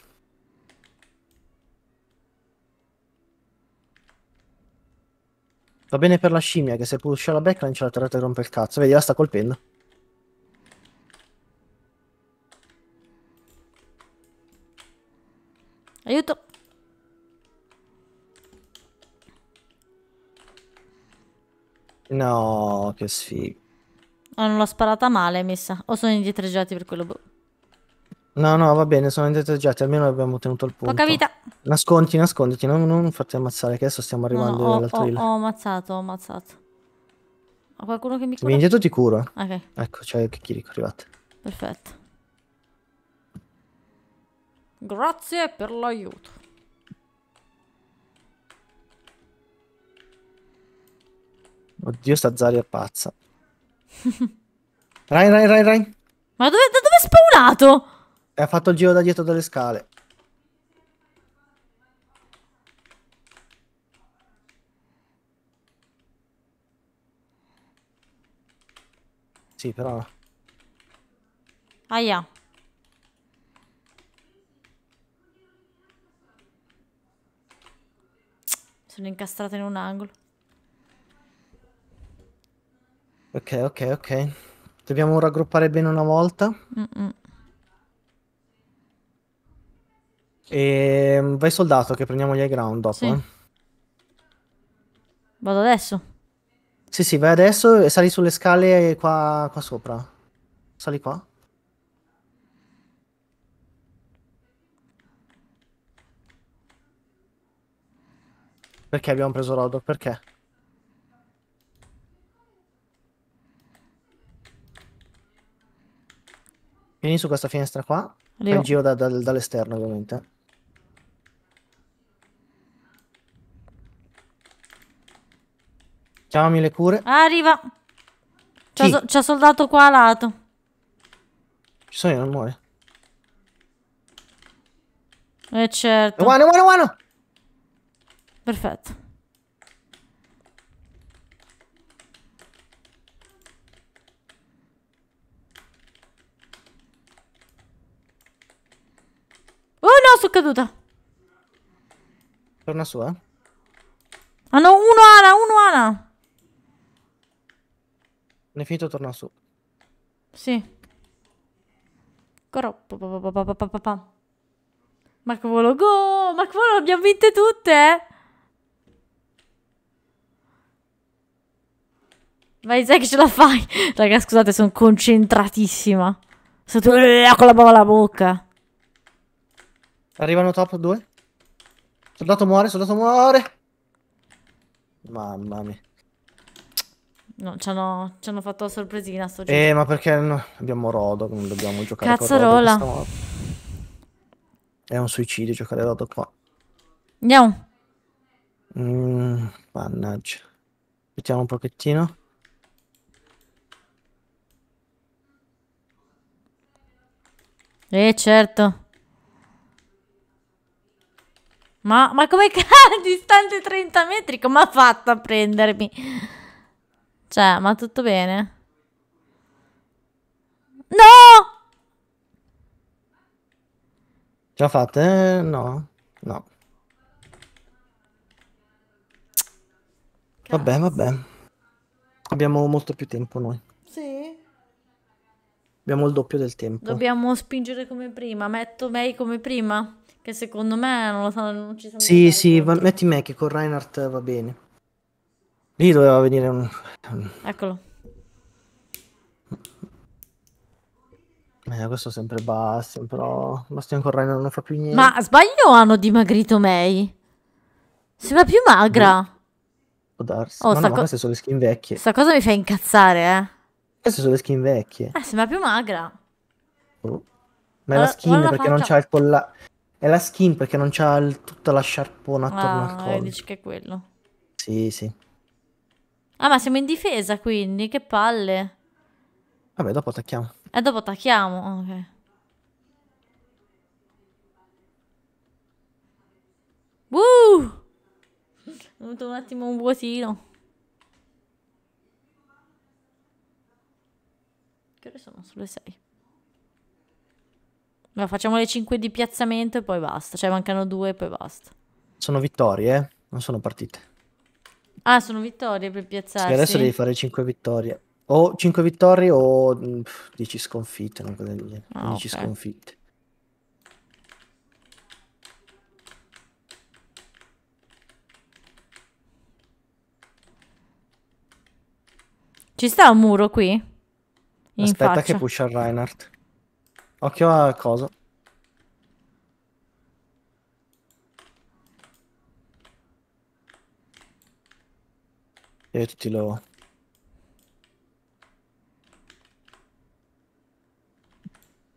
[SPEAKER 2] Va bene per la scimmia che se pusha la backline c'è la terra che rompe il cazzo. Vedi, la sta colpendo. Aiuto. No, che sfiga.
[SPEAKER 1] Oh, non l'ho sparata male, mi sa. O sono indietreggiati per quello... Boh.
[SPEAKER 2] No, no, va bene, sono indietreggiati, almeno abbiamo ottenuto il punto. Poca vita! Nasconditi, nasconditi, non, non fatti ammazzare, che adesso stiamo arrivando no, no, ho, ho, ho,
[SPEAKER 1] ammazzato, ho ammazzato. Ho qualcuno che mi cura? Vieni indietro ti curo. Ok.
[SPEAKER 2] Ecco, c'è cioè, Kiriko, arrivate.
[SPEAKER 1] Perfetto. Grazie per l'aiuto.
[SPEAKER 2] Oddio, sta Zaria è pazza. Rai, rai, rai, rai.
[SPEAKER 1] Ma dove, da dove è spawnato?
[SPEAKER 2] E ha fatto il giro da dietro delle scale. Sì, però...
[SPEAKER 1] Aia. Sono incastrata in un angolo.
[SPEAKER 2] Ok, ok, ok. Dobbiamo raggruppare bene una volta. Mm -mm. E mm, vai soldato che prendiamo gli high ground dopo. Sì. Eh. Vado adesso. Sì, sì, vai adesso e sali sulle scale qua, qua sopra. Sali qua. Perché abbiamo preso Rodor? Perché? Vieni su questa finestra qua. Arrivo. Fai il giro da, da, dall'esterno, ovviamente. Facciamomi le cure.
[SPEAKER 1] Arriva. C'è so soldato qua a lato.
[SPEAKER 2] Ci sono io, non muore.
[SPEAKER 1] Eh certo. Umano, umano, umano. Perfetto. Oh no, sono caduta. Torna su, eh. Ah no, uno Ana, uno Ana.
[SPEAKER 2] Ne finito torna su.
[SPEAKER 1] Sì. Marco Volo, go! Marco Volo, abbiamo vinte tutte! Eh! Vai Zach, ce la fai! Raga, scusate, sono concentratissima. Stato eh, con la bava alla bocca.
[SPEAKER 2] Arrivano top 2. Soldato
[SPEAKER 1] muore, soldato muore! Mamma mia. No, ci hanno, ci hanno fatto la sorpresina sto gioco. Eh, ma perché
[SPEAKER 2] no, abbiamo Rodo, non dobbiamo giocare Cazzarola. con Rodo. È un suicidio giocare Rodo qua. Andiamo. Mm, mannaggia. Aspettiamo un pochettino.
[SPEAKER 1] Eh, certo. Ma, ma come cazzo, distante 30 metri, come ha fatto a prendermi? Cioè, ma tutto bene? No!
[SPEAKER 2] Ce la fate? Eh? No. No. Cazzo. Vabbè, vabbè. Abbiamo molto più tempo noi. Sì. Abbiamo il doppio del tempo. Dobbiamo
[SPEAKER 1] spingere come prima. Metto May come prima. Che secondo me non lo so, non ci sono. Sì, sì, va, metti
[SPEAKER 2] me che con Reinhardt va bene. Lì doveva venire un... Eccolo. Eh, questo sempre Bastian, però Bastian Correno non fa più niente. Ma
[SPEAKER 1] sbaglio hanno dimagrito May? Sembra più magra. No.
[SPEAKER 2] Boh. Può darsi. Oh, no, no, queste sono le skin vecchie. Sta
[SPEAKER 1] cosa mi fa incazzare, eh. Queste sono
[SPEAKER 2] le skin vecchie.
[SPEAKER 1] Eh, sembra più magra.
[SPEAKER 2] Oh. Ma è la eh, skin perché faccia... non c'ha il colla... È la skin perché non c'ha il... tutta la sciarpona attorno ah, al collo. Ah, dici
[SPEAKER 1] che è quello. Sì, sì. Ah, ma siamo in difesa quindi, che palle.
[SPEAKER 2] Vabbè, dopo attacchiamo.
[SPEAKER 1] E dopo attacchiamo, ah, ok. Uh! È venuto un attimo un vuotino. Che ore sono? Sono le 6. No, facciamo le 5 di piazzamento e poi basta. Cioè, mancano due e poi basta.
[SPEAKER 2] Sono vittorie, eh? non sono partite.
[SPEAKER 1] Ah, sono vittorie per piazzarsi. Sì, adesso devi
[SPEAKER 2] fare 5 vittorie. O 5 vittorie o 10 mm, sconfitte, Non credo, del Ah, 10 okay. sconfitte.
[SPEAKER 1] Ci sta un muro qui? In Aspetta faccia. che
[SPEAKER 2] pusha Reinhardt. Occhio a cosa. E tutti lo...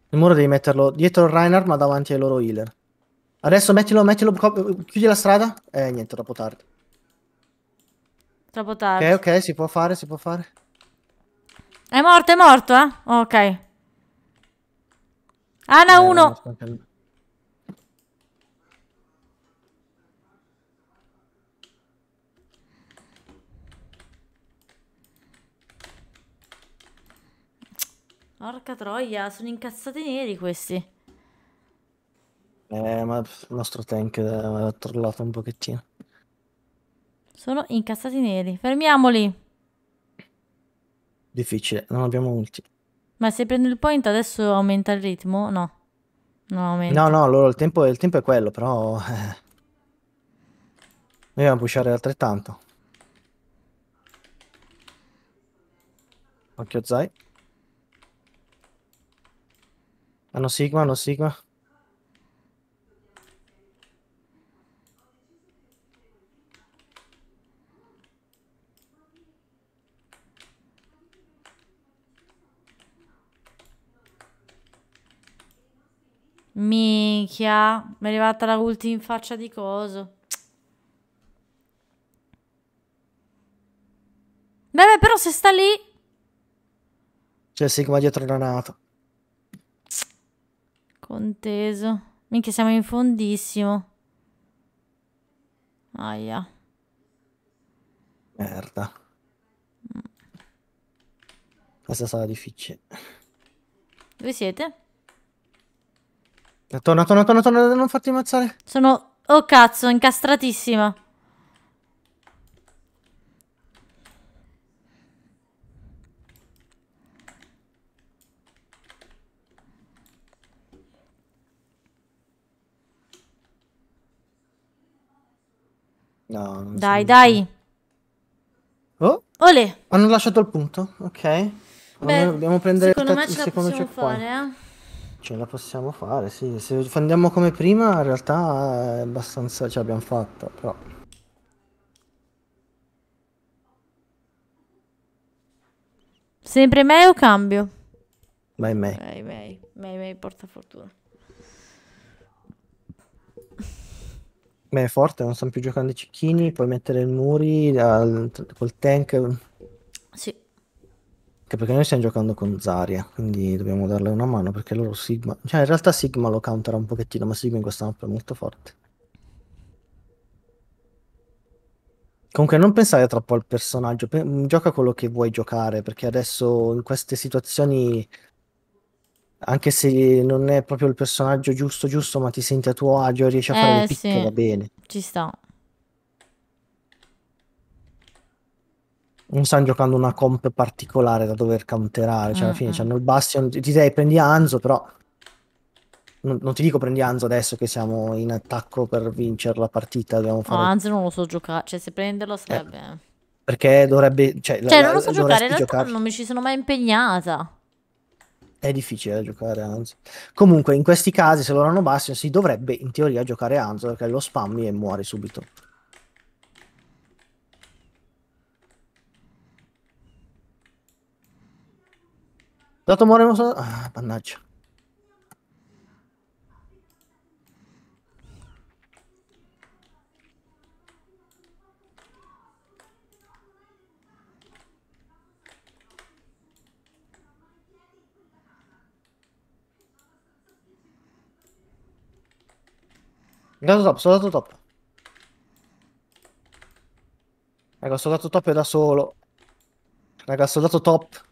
[SPEAKER 2] Il muro devi metterlo dietro il Reinhardt ma davanti ai loro healer. Adesso mettilo, mettilo, chiudi la strada. Eh, niente, troppo tardi.
[SPEAKER 1] Troppo tardi. Ok,
[SPEAKER 2] ok, si può fare, si può fare.
[SPEAKER 1] È morto, è morto, eh? Ok. Ana 1. Eh, Porca troia, sono incazzati neri questi.
[SPEAKER 2] Eh, ma il nostro tank ha trollato un pochettino.
[SPEAKER 1] Sono incazzati neri. Fermiamoli.
[SPEAKER 2] Difficile, non abbiamo ulti.
[SPEAKER 1] Ma se prendo il point adesso aumenta il ritmo? No. No, aumenta. No,
[SPEAKER 2] no, loro il tempo, il tempo è quello, però... Noi eh. dobbiamo pushare altrettanto. Occhio Zai. Hanno Sigma, hanno Sigma.
[SPEAKER 1] Minchia, mi è arrivata la ultima in faccia di coso. Beh, però se sta lì...
[SPEAKER 2] C'è Sigma dietro granato.
[SPEAKER 1] Conteso. Minchia, siamo in fondissimo. Aia.
[SPEAKER 2] Merda. Questa sarà difficile. Dove siete? Eh, torna, torna, torna, torna, non farti
[SPEAKER 1] ammazzare. Sono... Oh cazzo, incastratissima.
[SPEAKER 2] No, non dai, dai. Oh? Olè. Hanno lasciato il punto, ok. Beh, dobbiamo prendere secondo me ce la possiamo fare, eh? Ce la possiamo fare, sì. Se andiamo come prima, in realtà è abbastanza... ce cioè, l'abbiamo fatta, però...
[SPEAKER 1] Sempre me o cambio? Vai, me. Vai, me. Me, me, porta fortuna.
[SPEAKER 2] Beh, è forte, non stanno più giocando i cecchini. puoi mettere il muri al, col tank. Sì. Che perché noi stiamo giocando con Zaria, quindi dobbiamo darle una mano perché loro Sigma... Cioè, in realtà Sigma lo countera un pochettino, ma Sigma in questa mappa è molto forte. Comunque non pensare troppo al personaggio, gioca quello che vuoi giocare, perché adesso in queste situazioni anche se non è proprio il personaggio giusto giusto, ma ti senti a tuo agio, riesci a eh, fare le eh, picche, sì. va bene. Ci sta. non stanno giocando una comp particolare da dover counterare. Cioè, alla fine mm -hmm. hanno il Bastion. Ti direi prendi Anzo, però. Non, non, ti dico prendi Anzo adesso che siamo in attacco per vincere la partita. Dobbiamo fare... No, Anzo
[SPEAKER 1] non lo so giocare. Cioè, se prenderlo sarebbe. Eh,
[SPEAKER 2] perché dovrebbe. Cioè, cioè non lo so giocare. In realtà giocare. non
[SPEAKER 1] mi ci sono mai impegnata.
[SPEAKER 2] È difficile da giocare Hanzo. Comunque, in questi casi, se lo hanno bastion, si dovrebbe in teoria giocare Hanzo perché lo spammi e muori subito. Dato muore... Ah, mannaggia. Soldato top, soldato top. Raga, soldato top è da solo. Raga, soldato top.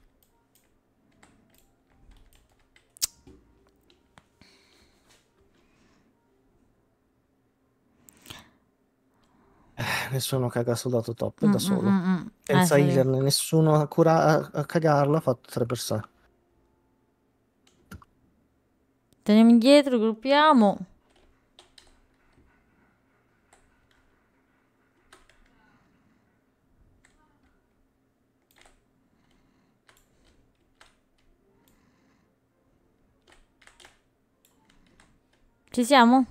[SPEAKER 2] Eh, nessuno caga soldato top mm, da mm, solo. Mm,
[SPEAKER 1] mm, eh, Senza eh, sì.
[SPEAKER 2] nessuno a, cura- a cagarlo ha fatto tre persone.
[SPEAKER 1] Teniamo indietro, gruppiamo. Ci siamo?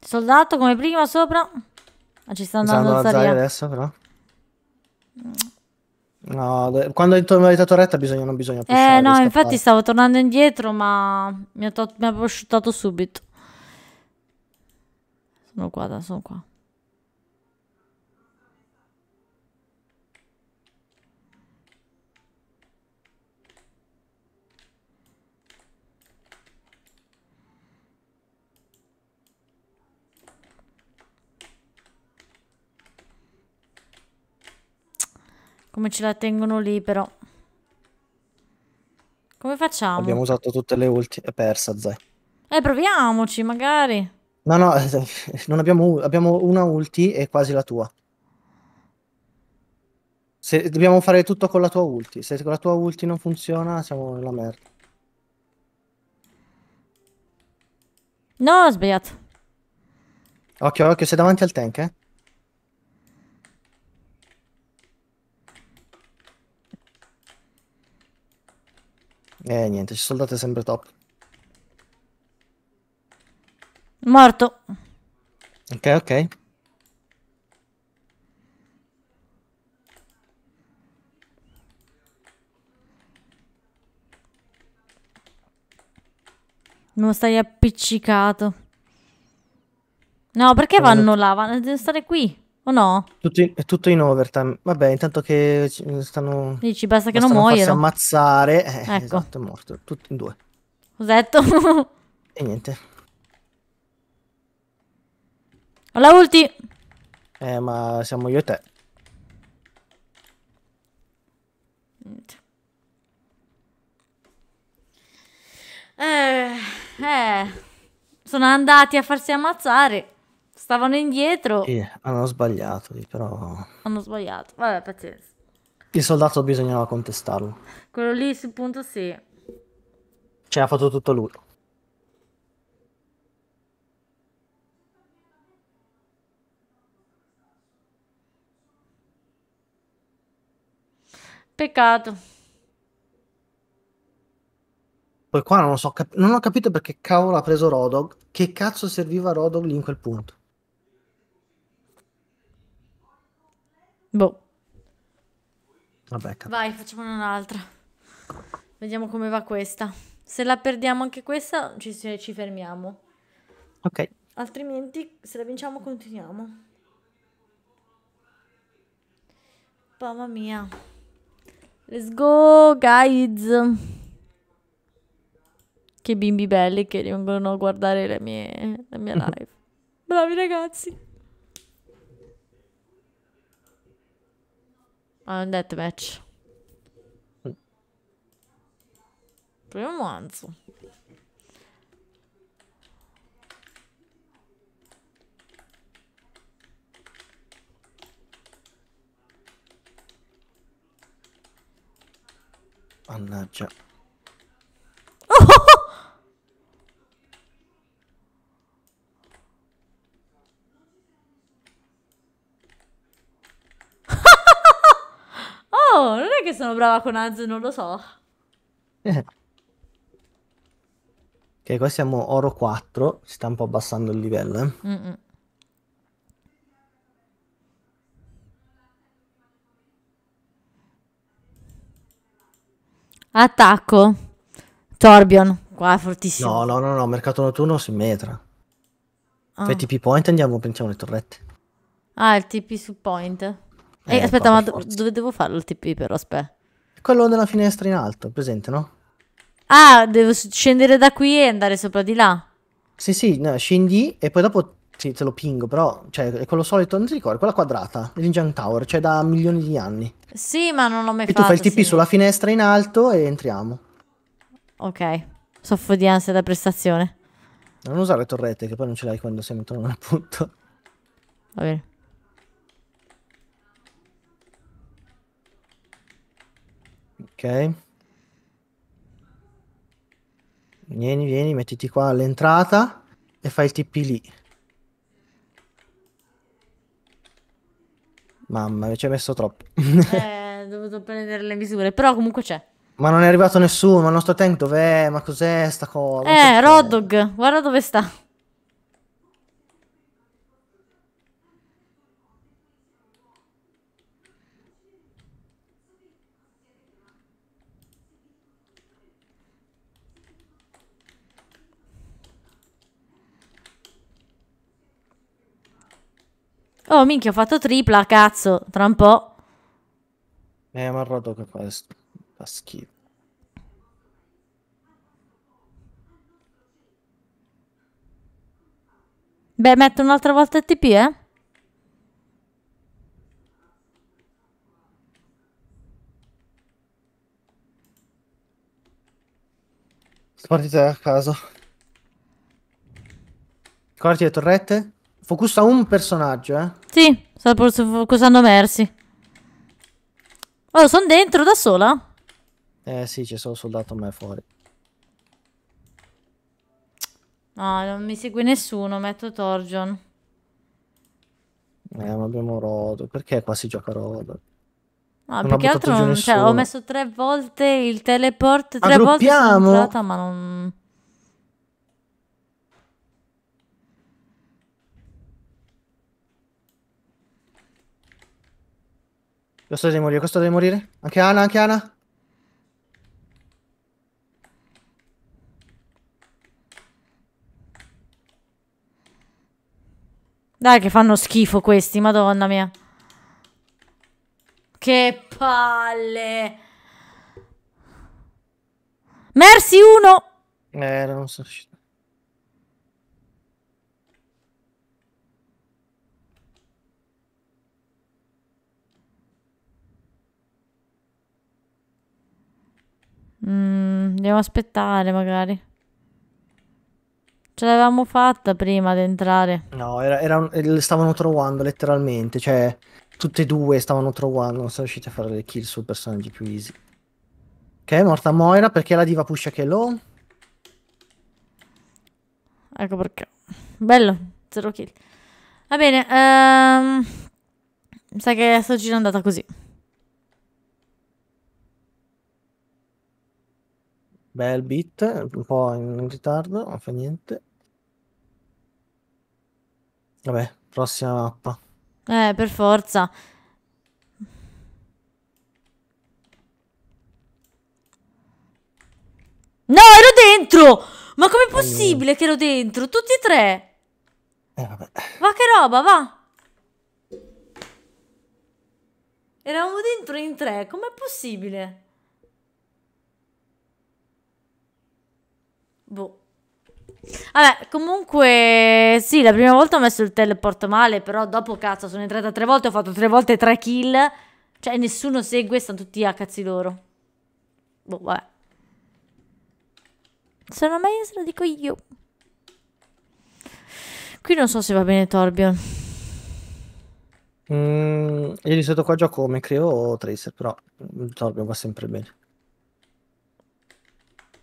[SPEAKER 1] Soldato come prima sopra. Ma ah, ci sta andando a Zarya
[SPEAKER 2] adesso però. No, quando hai dato retta bisogna, non bisogna più Eh no, infatti stavo
[SPEAKER 1] tornando indietro ma mi ha, mi ha subito. Sono qua, da, sono qua. Come ce la tengono lì però. Come facciamo? Abbiamo usato
[SPEAKER 2] tutte le ulti. È persa, Zai.
[SPEAKER 1] Eh, proviamoci, magari.
[SPEAKER 2] No, no, non abbiamo, abbiamo una ulti e quasi la tua. Se dobbiamo fare tutto con la tua ulti. Se con la tua ulti non funziona, siamo nella merda.
[SPEAKER 1] No, ho sbagliato.
[SPEAKER 2] Occhio, occhio, sei davanti al tank, eh? Eh, niente, ci soldate sempre top.
[SPEAKER 1] Morto. Ok, ok. Non stai appiccicato. No, perché vanno là? Vanno, devono stare qui. O no?
[SPEAKER 2] Tutto in, è tutto in overtime. Vabbè, intanto che eh, stanno. Dici, basta che non muoia. muoiano. ammazzare. Eh, ecco. Esatto, è morto. Tutto in due.
[SPEAKER 1] Cos'è detto? e niente. Alla ulti.
[SPEAKER 2] Eh, ma siamo io e te.
[SPEAKER 1] Niente. Eh, eh. Sono andati a farsi ammazzare. Stavano indietro. Sì,
[SPEAKER 2] hanno sbagliato, lì, però...
[SPEAKER 1] Hanno sbagliato, vabbè, pazienza.
[SPEAKER 2] Il soldato bisognava contestarlo.
[SPEAKER 1] Quello lì sul punto sì.
[SPEAKER 2] Ce l'ha fatto tutto lui.
[SPEAKER 1] Peccato.
[SPEAKER 2] Poi qua non, so, non ho capito perché cavolo ha preso Rodog. Che cazzo serviva Rodog lì in quel punto?
[SPEAKER 1] Boh. Vabbè, cap- ecco. Vai, facciamone un'altra. Vediamo come va questa. Se la perdiamo anche questa, ci, ci fermiamo. Ok. Altrimenti, se la vinciamo, continuiamo. Mamma mia. Let's go, guys. Che bimbi belli che rimangono a guardare le mie, la mia live. Bravi ragazzi. Ale uh, deathmatch. Hmm. Primo um lanzo.
[SPEAKER 2] Mannaggia.
[SPEAKER 1] non è che sono brava con Az, non lo so.
[SPEAKER 2] Eh. Ok, qua siamo oro 4, si sta un po' abbassando il livello. Eh.
[SPEAKER 1] Mm -mm. Attacco. Torbion,
[SPEAKER 2] qua è fortissimo. No, no, no, no, mercato notturno si metra. Ah. Fai TP point andiamo, prendiamo le torrette.
[SPEAKER 1] Ah, il TP su point. Eh, eh, aspetta, ma forza. dove devo fare il TP
[SPEAKER 2] però, aspetta? Quello della finestra in alto, presente, no?
[SPEAKER 1] Ah, devo scendere da qui e andare sopra di là.
[SPEAKER 2] Sì, sì, no, scendi e poi dopo sì, te lo pingo, però cioè, è quello solito, non ti ricordi, quella quadrata, l'Injun Tower, cioè da milioni di anni.
[SPEAKER 1] Sì, ma non l'ho mai e fatto. E tu fai il TP sì. sulla
[SPEAKER 2] finestra in alto e entriamo.
[SPEAKER 1] Ok, soffo di ansia da prestazione.
[SPEAKER 2] Non usare torrette, che poi non ce l'hai quando sei entrato nel punto. Va bene. Ok. Vieni, vieni, mettiti qua all'entrata e fai il TP lì. Mamma, mi ci hai messo troppo. eh,
[SPEAKER 1] ho dovuto prendere le misure, però comunque c'è.
[SPEAKER 2] Ma non è arrivato nessuno, ma il nostro tank dov'è? Ma cos'è sta
[SPEAKER 1] cosa? Eh, so cioè, Rodog, guarda dove sta. Oh, minchia, ho fatto tripla, cazzo, tra un po'.
[SPEAKER 2] Eh, ma il che questo. fa schifo.
[SPEAKER 1] Beh, metto un'altra volta il TP, eh?
[SPEAKER 2] Partite a caso. Quarti e torrette? Focus a un personaggio, eh?
[SPEAKER 1] Sì, sta focusando Mercy. Oh, sono dentro da sola?
[SPEAKER 2] Eh sì, c'è solo soldato me fuori.
[SPEAKER 1] No, non mi segue nessuno, metto Torgion.
[SPEAKER 2] Eh, ma abbiamo Rodo. Perché qua si gioca Rodo?
[SPEAKER 1] No, non perché altro non... Cioè, ho messo tre volte il teleport, tre volte sono entrata, ma non...
[SPEAKER 2] Questo deve morire, questo deve morire. Anche Ana, anche Ana.
[SPEAKER 1] Dai che fanno schifo questi, madonna mia. Che palle. Mersi 1.
[SPEAKER 2] Eh, non sono riuscito.
[SPEAKER 1] Mm, devo aspettare magari. Ce l'avevamo fatta prima di entrare.
[SPEAKER 2] No, era, era, eh, stavano trovando letteralmente, cioè tutte e due stavano trovando, non sono riusciti a fare le kill su personaggi più easy. Ok, è morta Moira perché la diva pusha che low.
[SPEAKER 1] Ecco perché. Bello, zero kill. Va bene, um, mi sa che sto girando andata così.
[SPEAKER 2] Bel beat, un po' in ritardo, non fa niente. Vabbè, prossima mappa.
[SPEAKER 1] Eh, per forza. No, ero dentro! Ma com'è possibile che ero dentro? Tutti e tre! Eh, vabbè. Va che roba, va! Eravamo dentro in tre, com'è possibile? Boh. Vabbè, comunque, sì, la prima volta ho messo il teleport male, però dopo, cazzo, sono entrata tre volte, ho fatto tre volte tre kill. Cioè, nessuno segue, stanno tutti a cazzi loro. Boh, vabbè. Sono lo dico io. Qui non so se va bene Torbion.
[SPEAKER 2] Mm, io di solito qua gioco come creo o Tracer, però Torbion va sempre bene.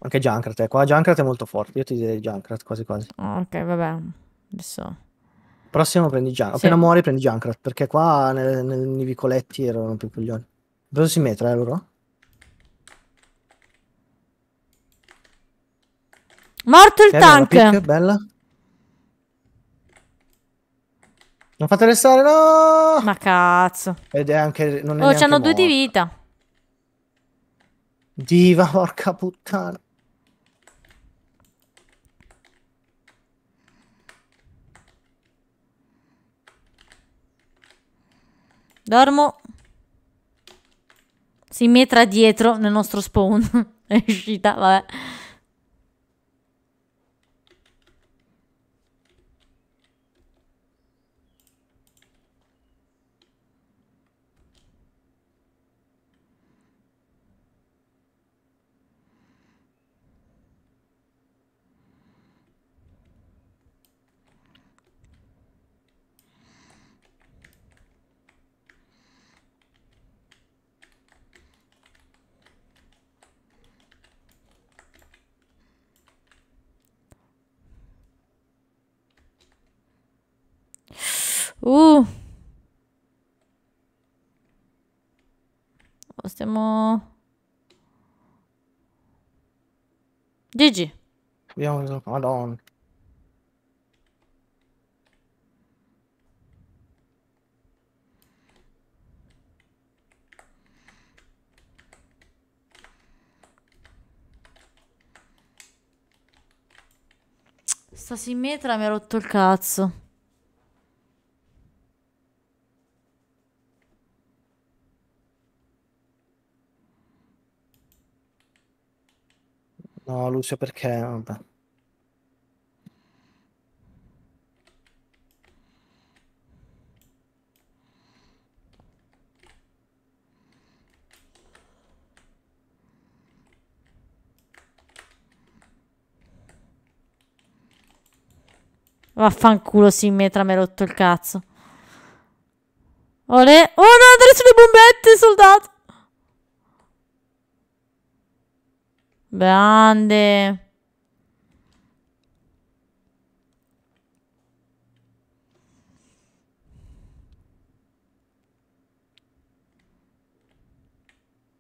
[SPEAKER 2] Anche Junkrat, eh. qua Junkrat è molto forte, io ti direi Junkrat quasi quasi. Ah,
[SPEAKER 1] ok, vabbè, adesso...
[SPEAKER 2] Prossimo prendi Junkrat, sì. appena muori prendi Junkrat, perché qua nel, nel, nei vicoletti erano più coglioni. Dove si mette, eh, loro? Morto il okay, tank! Che bella. Non fate restare, no! Ma cazzo. Ed è anche... Non è oh, c'hanno due di vita. Diva, porca puttana.
[SPEAKER 1] Dormo. Si metra dietro nel nostro spawn. È uscita, vabbè. Uh. Oh, stiamo... Gigi.
[SPEAKER 2] Furioso, madonna.
[SPEAKER 1] Sta simmetra mi ha rotto il cazzo.
[SPEAKER 2] No, Lucio, perché? Vabbè.
[SPEAKER 1] Vaffanculo, simmetra, mi ha rotto il cazzo. Olè. Oh no, adesso le bombette, soldato. Grande.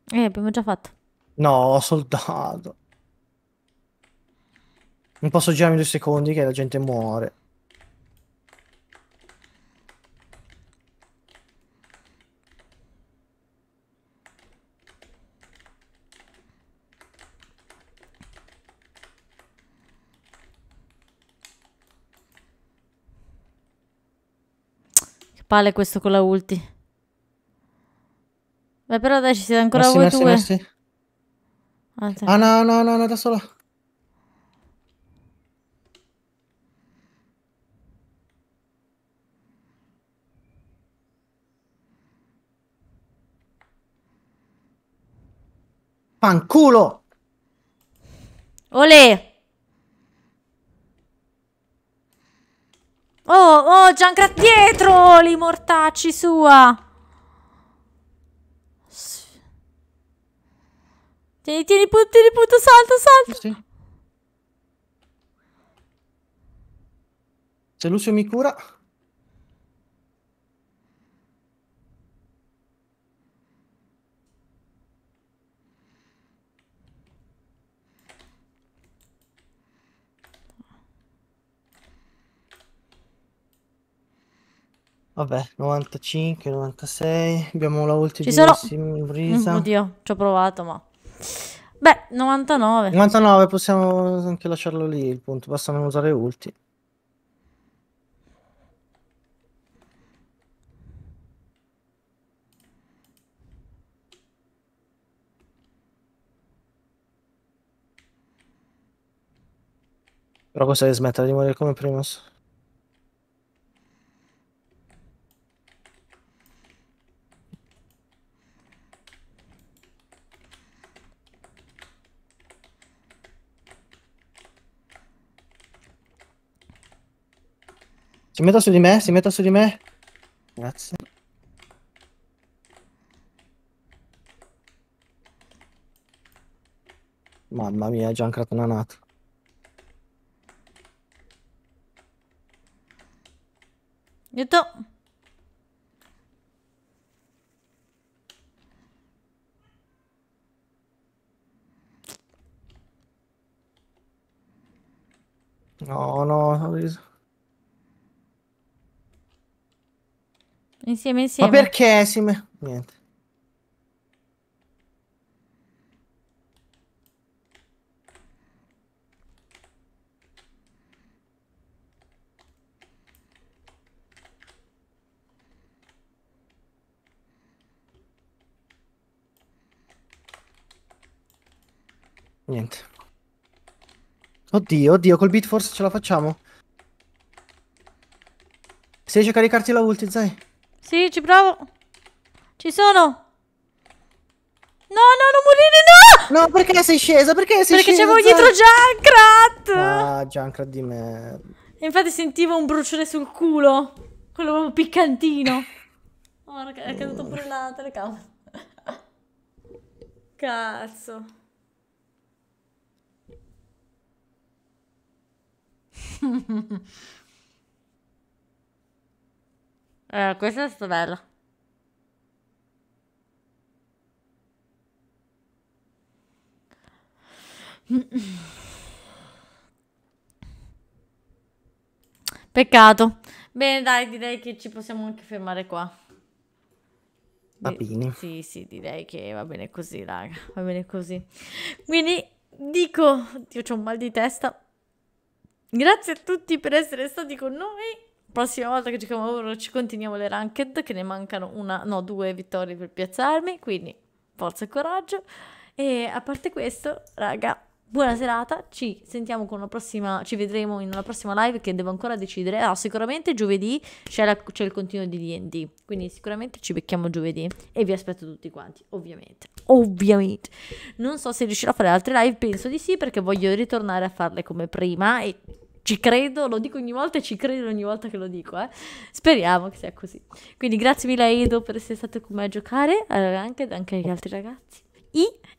[SPEAKER 1] Eh, abbiamo già fatto.
[SPEAKER 2] No, soldato. Non posso girarmi due secondi che la gente muore.
[SPEAKER 1] Pale questo con la ulti. Beh, però dai, ci siete ancora Massi, voi Massi, due. Massi. Ah, no, no, no, no, da solo. Fanculo! Olè! Oh, oh, Giancra, dietro l'immortacci sua. Tieni, tieni, punto, tieni, punto, salta, salta. Sì.
[SPEAKER 2] Se Lucio mi cura... Vabbè, 95, 96. Abbiamo la ultima. Ci sono... Brisa. Mm, oddio,
[SPEAKER 1] ci ho provato, ma. Beh, 99.
[SPEAKER 2] 99, possiamo anche lasciarlo lì il punto. Basta non usare ulti. Però cosa devi smettere di morire come Primus? Si metta su di me, si metta su di me. Grazie. Mamma mia, già ancora una nata. Aiuto. No, no, ho riso.
[SPEAKER 1] Insieme, insieme. Ma perché? Si me... Niente.
[SPEAKER 2] Niente. Oddio, oddio, col beat forse ce la facciamo. Se riesci a caricarti la ulti, Zai.
[SPEAKER 1] Sì, ci provo. Ci sono. No, no, non morire, no! No, perché sei scesa? Perché sei perché scesa? Perché c'avevo dietro Junkrat! Ah,
[SPEAKER 2] Junkrat di me.
[SPEAKER 1] E infatti sentivo un bruciore sul culo. Quello piccantino. Guarda, oh, è caduto pure la telecamera. Cazzo. Eh, questo è stato bello. Peccato. Bene, dai, direi che ci possiamo anche fermare qua. Va bene. Sì, sì, direi che va bene così, raga. Va bene così. Quindi dico, io ho un mal di testa. Grazie a tutti per essere stati con noi prossima volta che giochiamo Overwatch ci continuiamo le ranked, che ne mancano una, no, due vittorie per piazzarmi, quindi forza e coraggio. E a parte questo, raga, buona serata, ci sentiamo con una prossima, ci vedremo in una prossima live che devo ancora decidere. Ah, sicuramente giovedì c'è, il continuo di D&D, quindi sicuramente ci becchiamo giovedì e vi aspetto tutti quanti, ovviamente. Ovviamente. Non so se riuscirò a fare altre live, penso di sì perché voglio ritornare a farle come prima e ci credo, lo dico ogni volta e ci credo ogni volta che lo dico, eh. Speriamo che sia così. Quindi grazie mille a Edo per essere stato con me a giocare, eh, anche, anche agli altri ragazzi.
[SPEAKER 5] I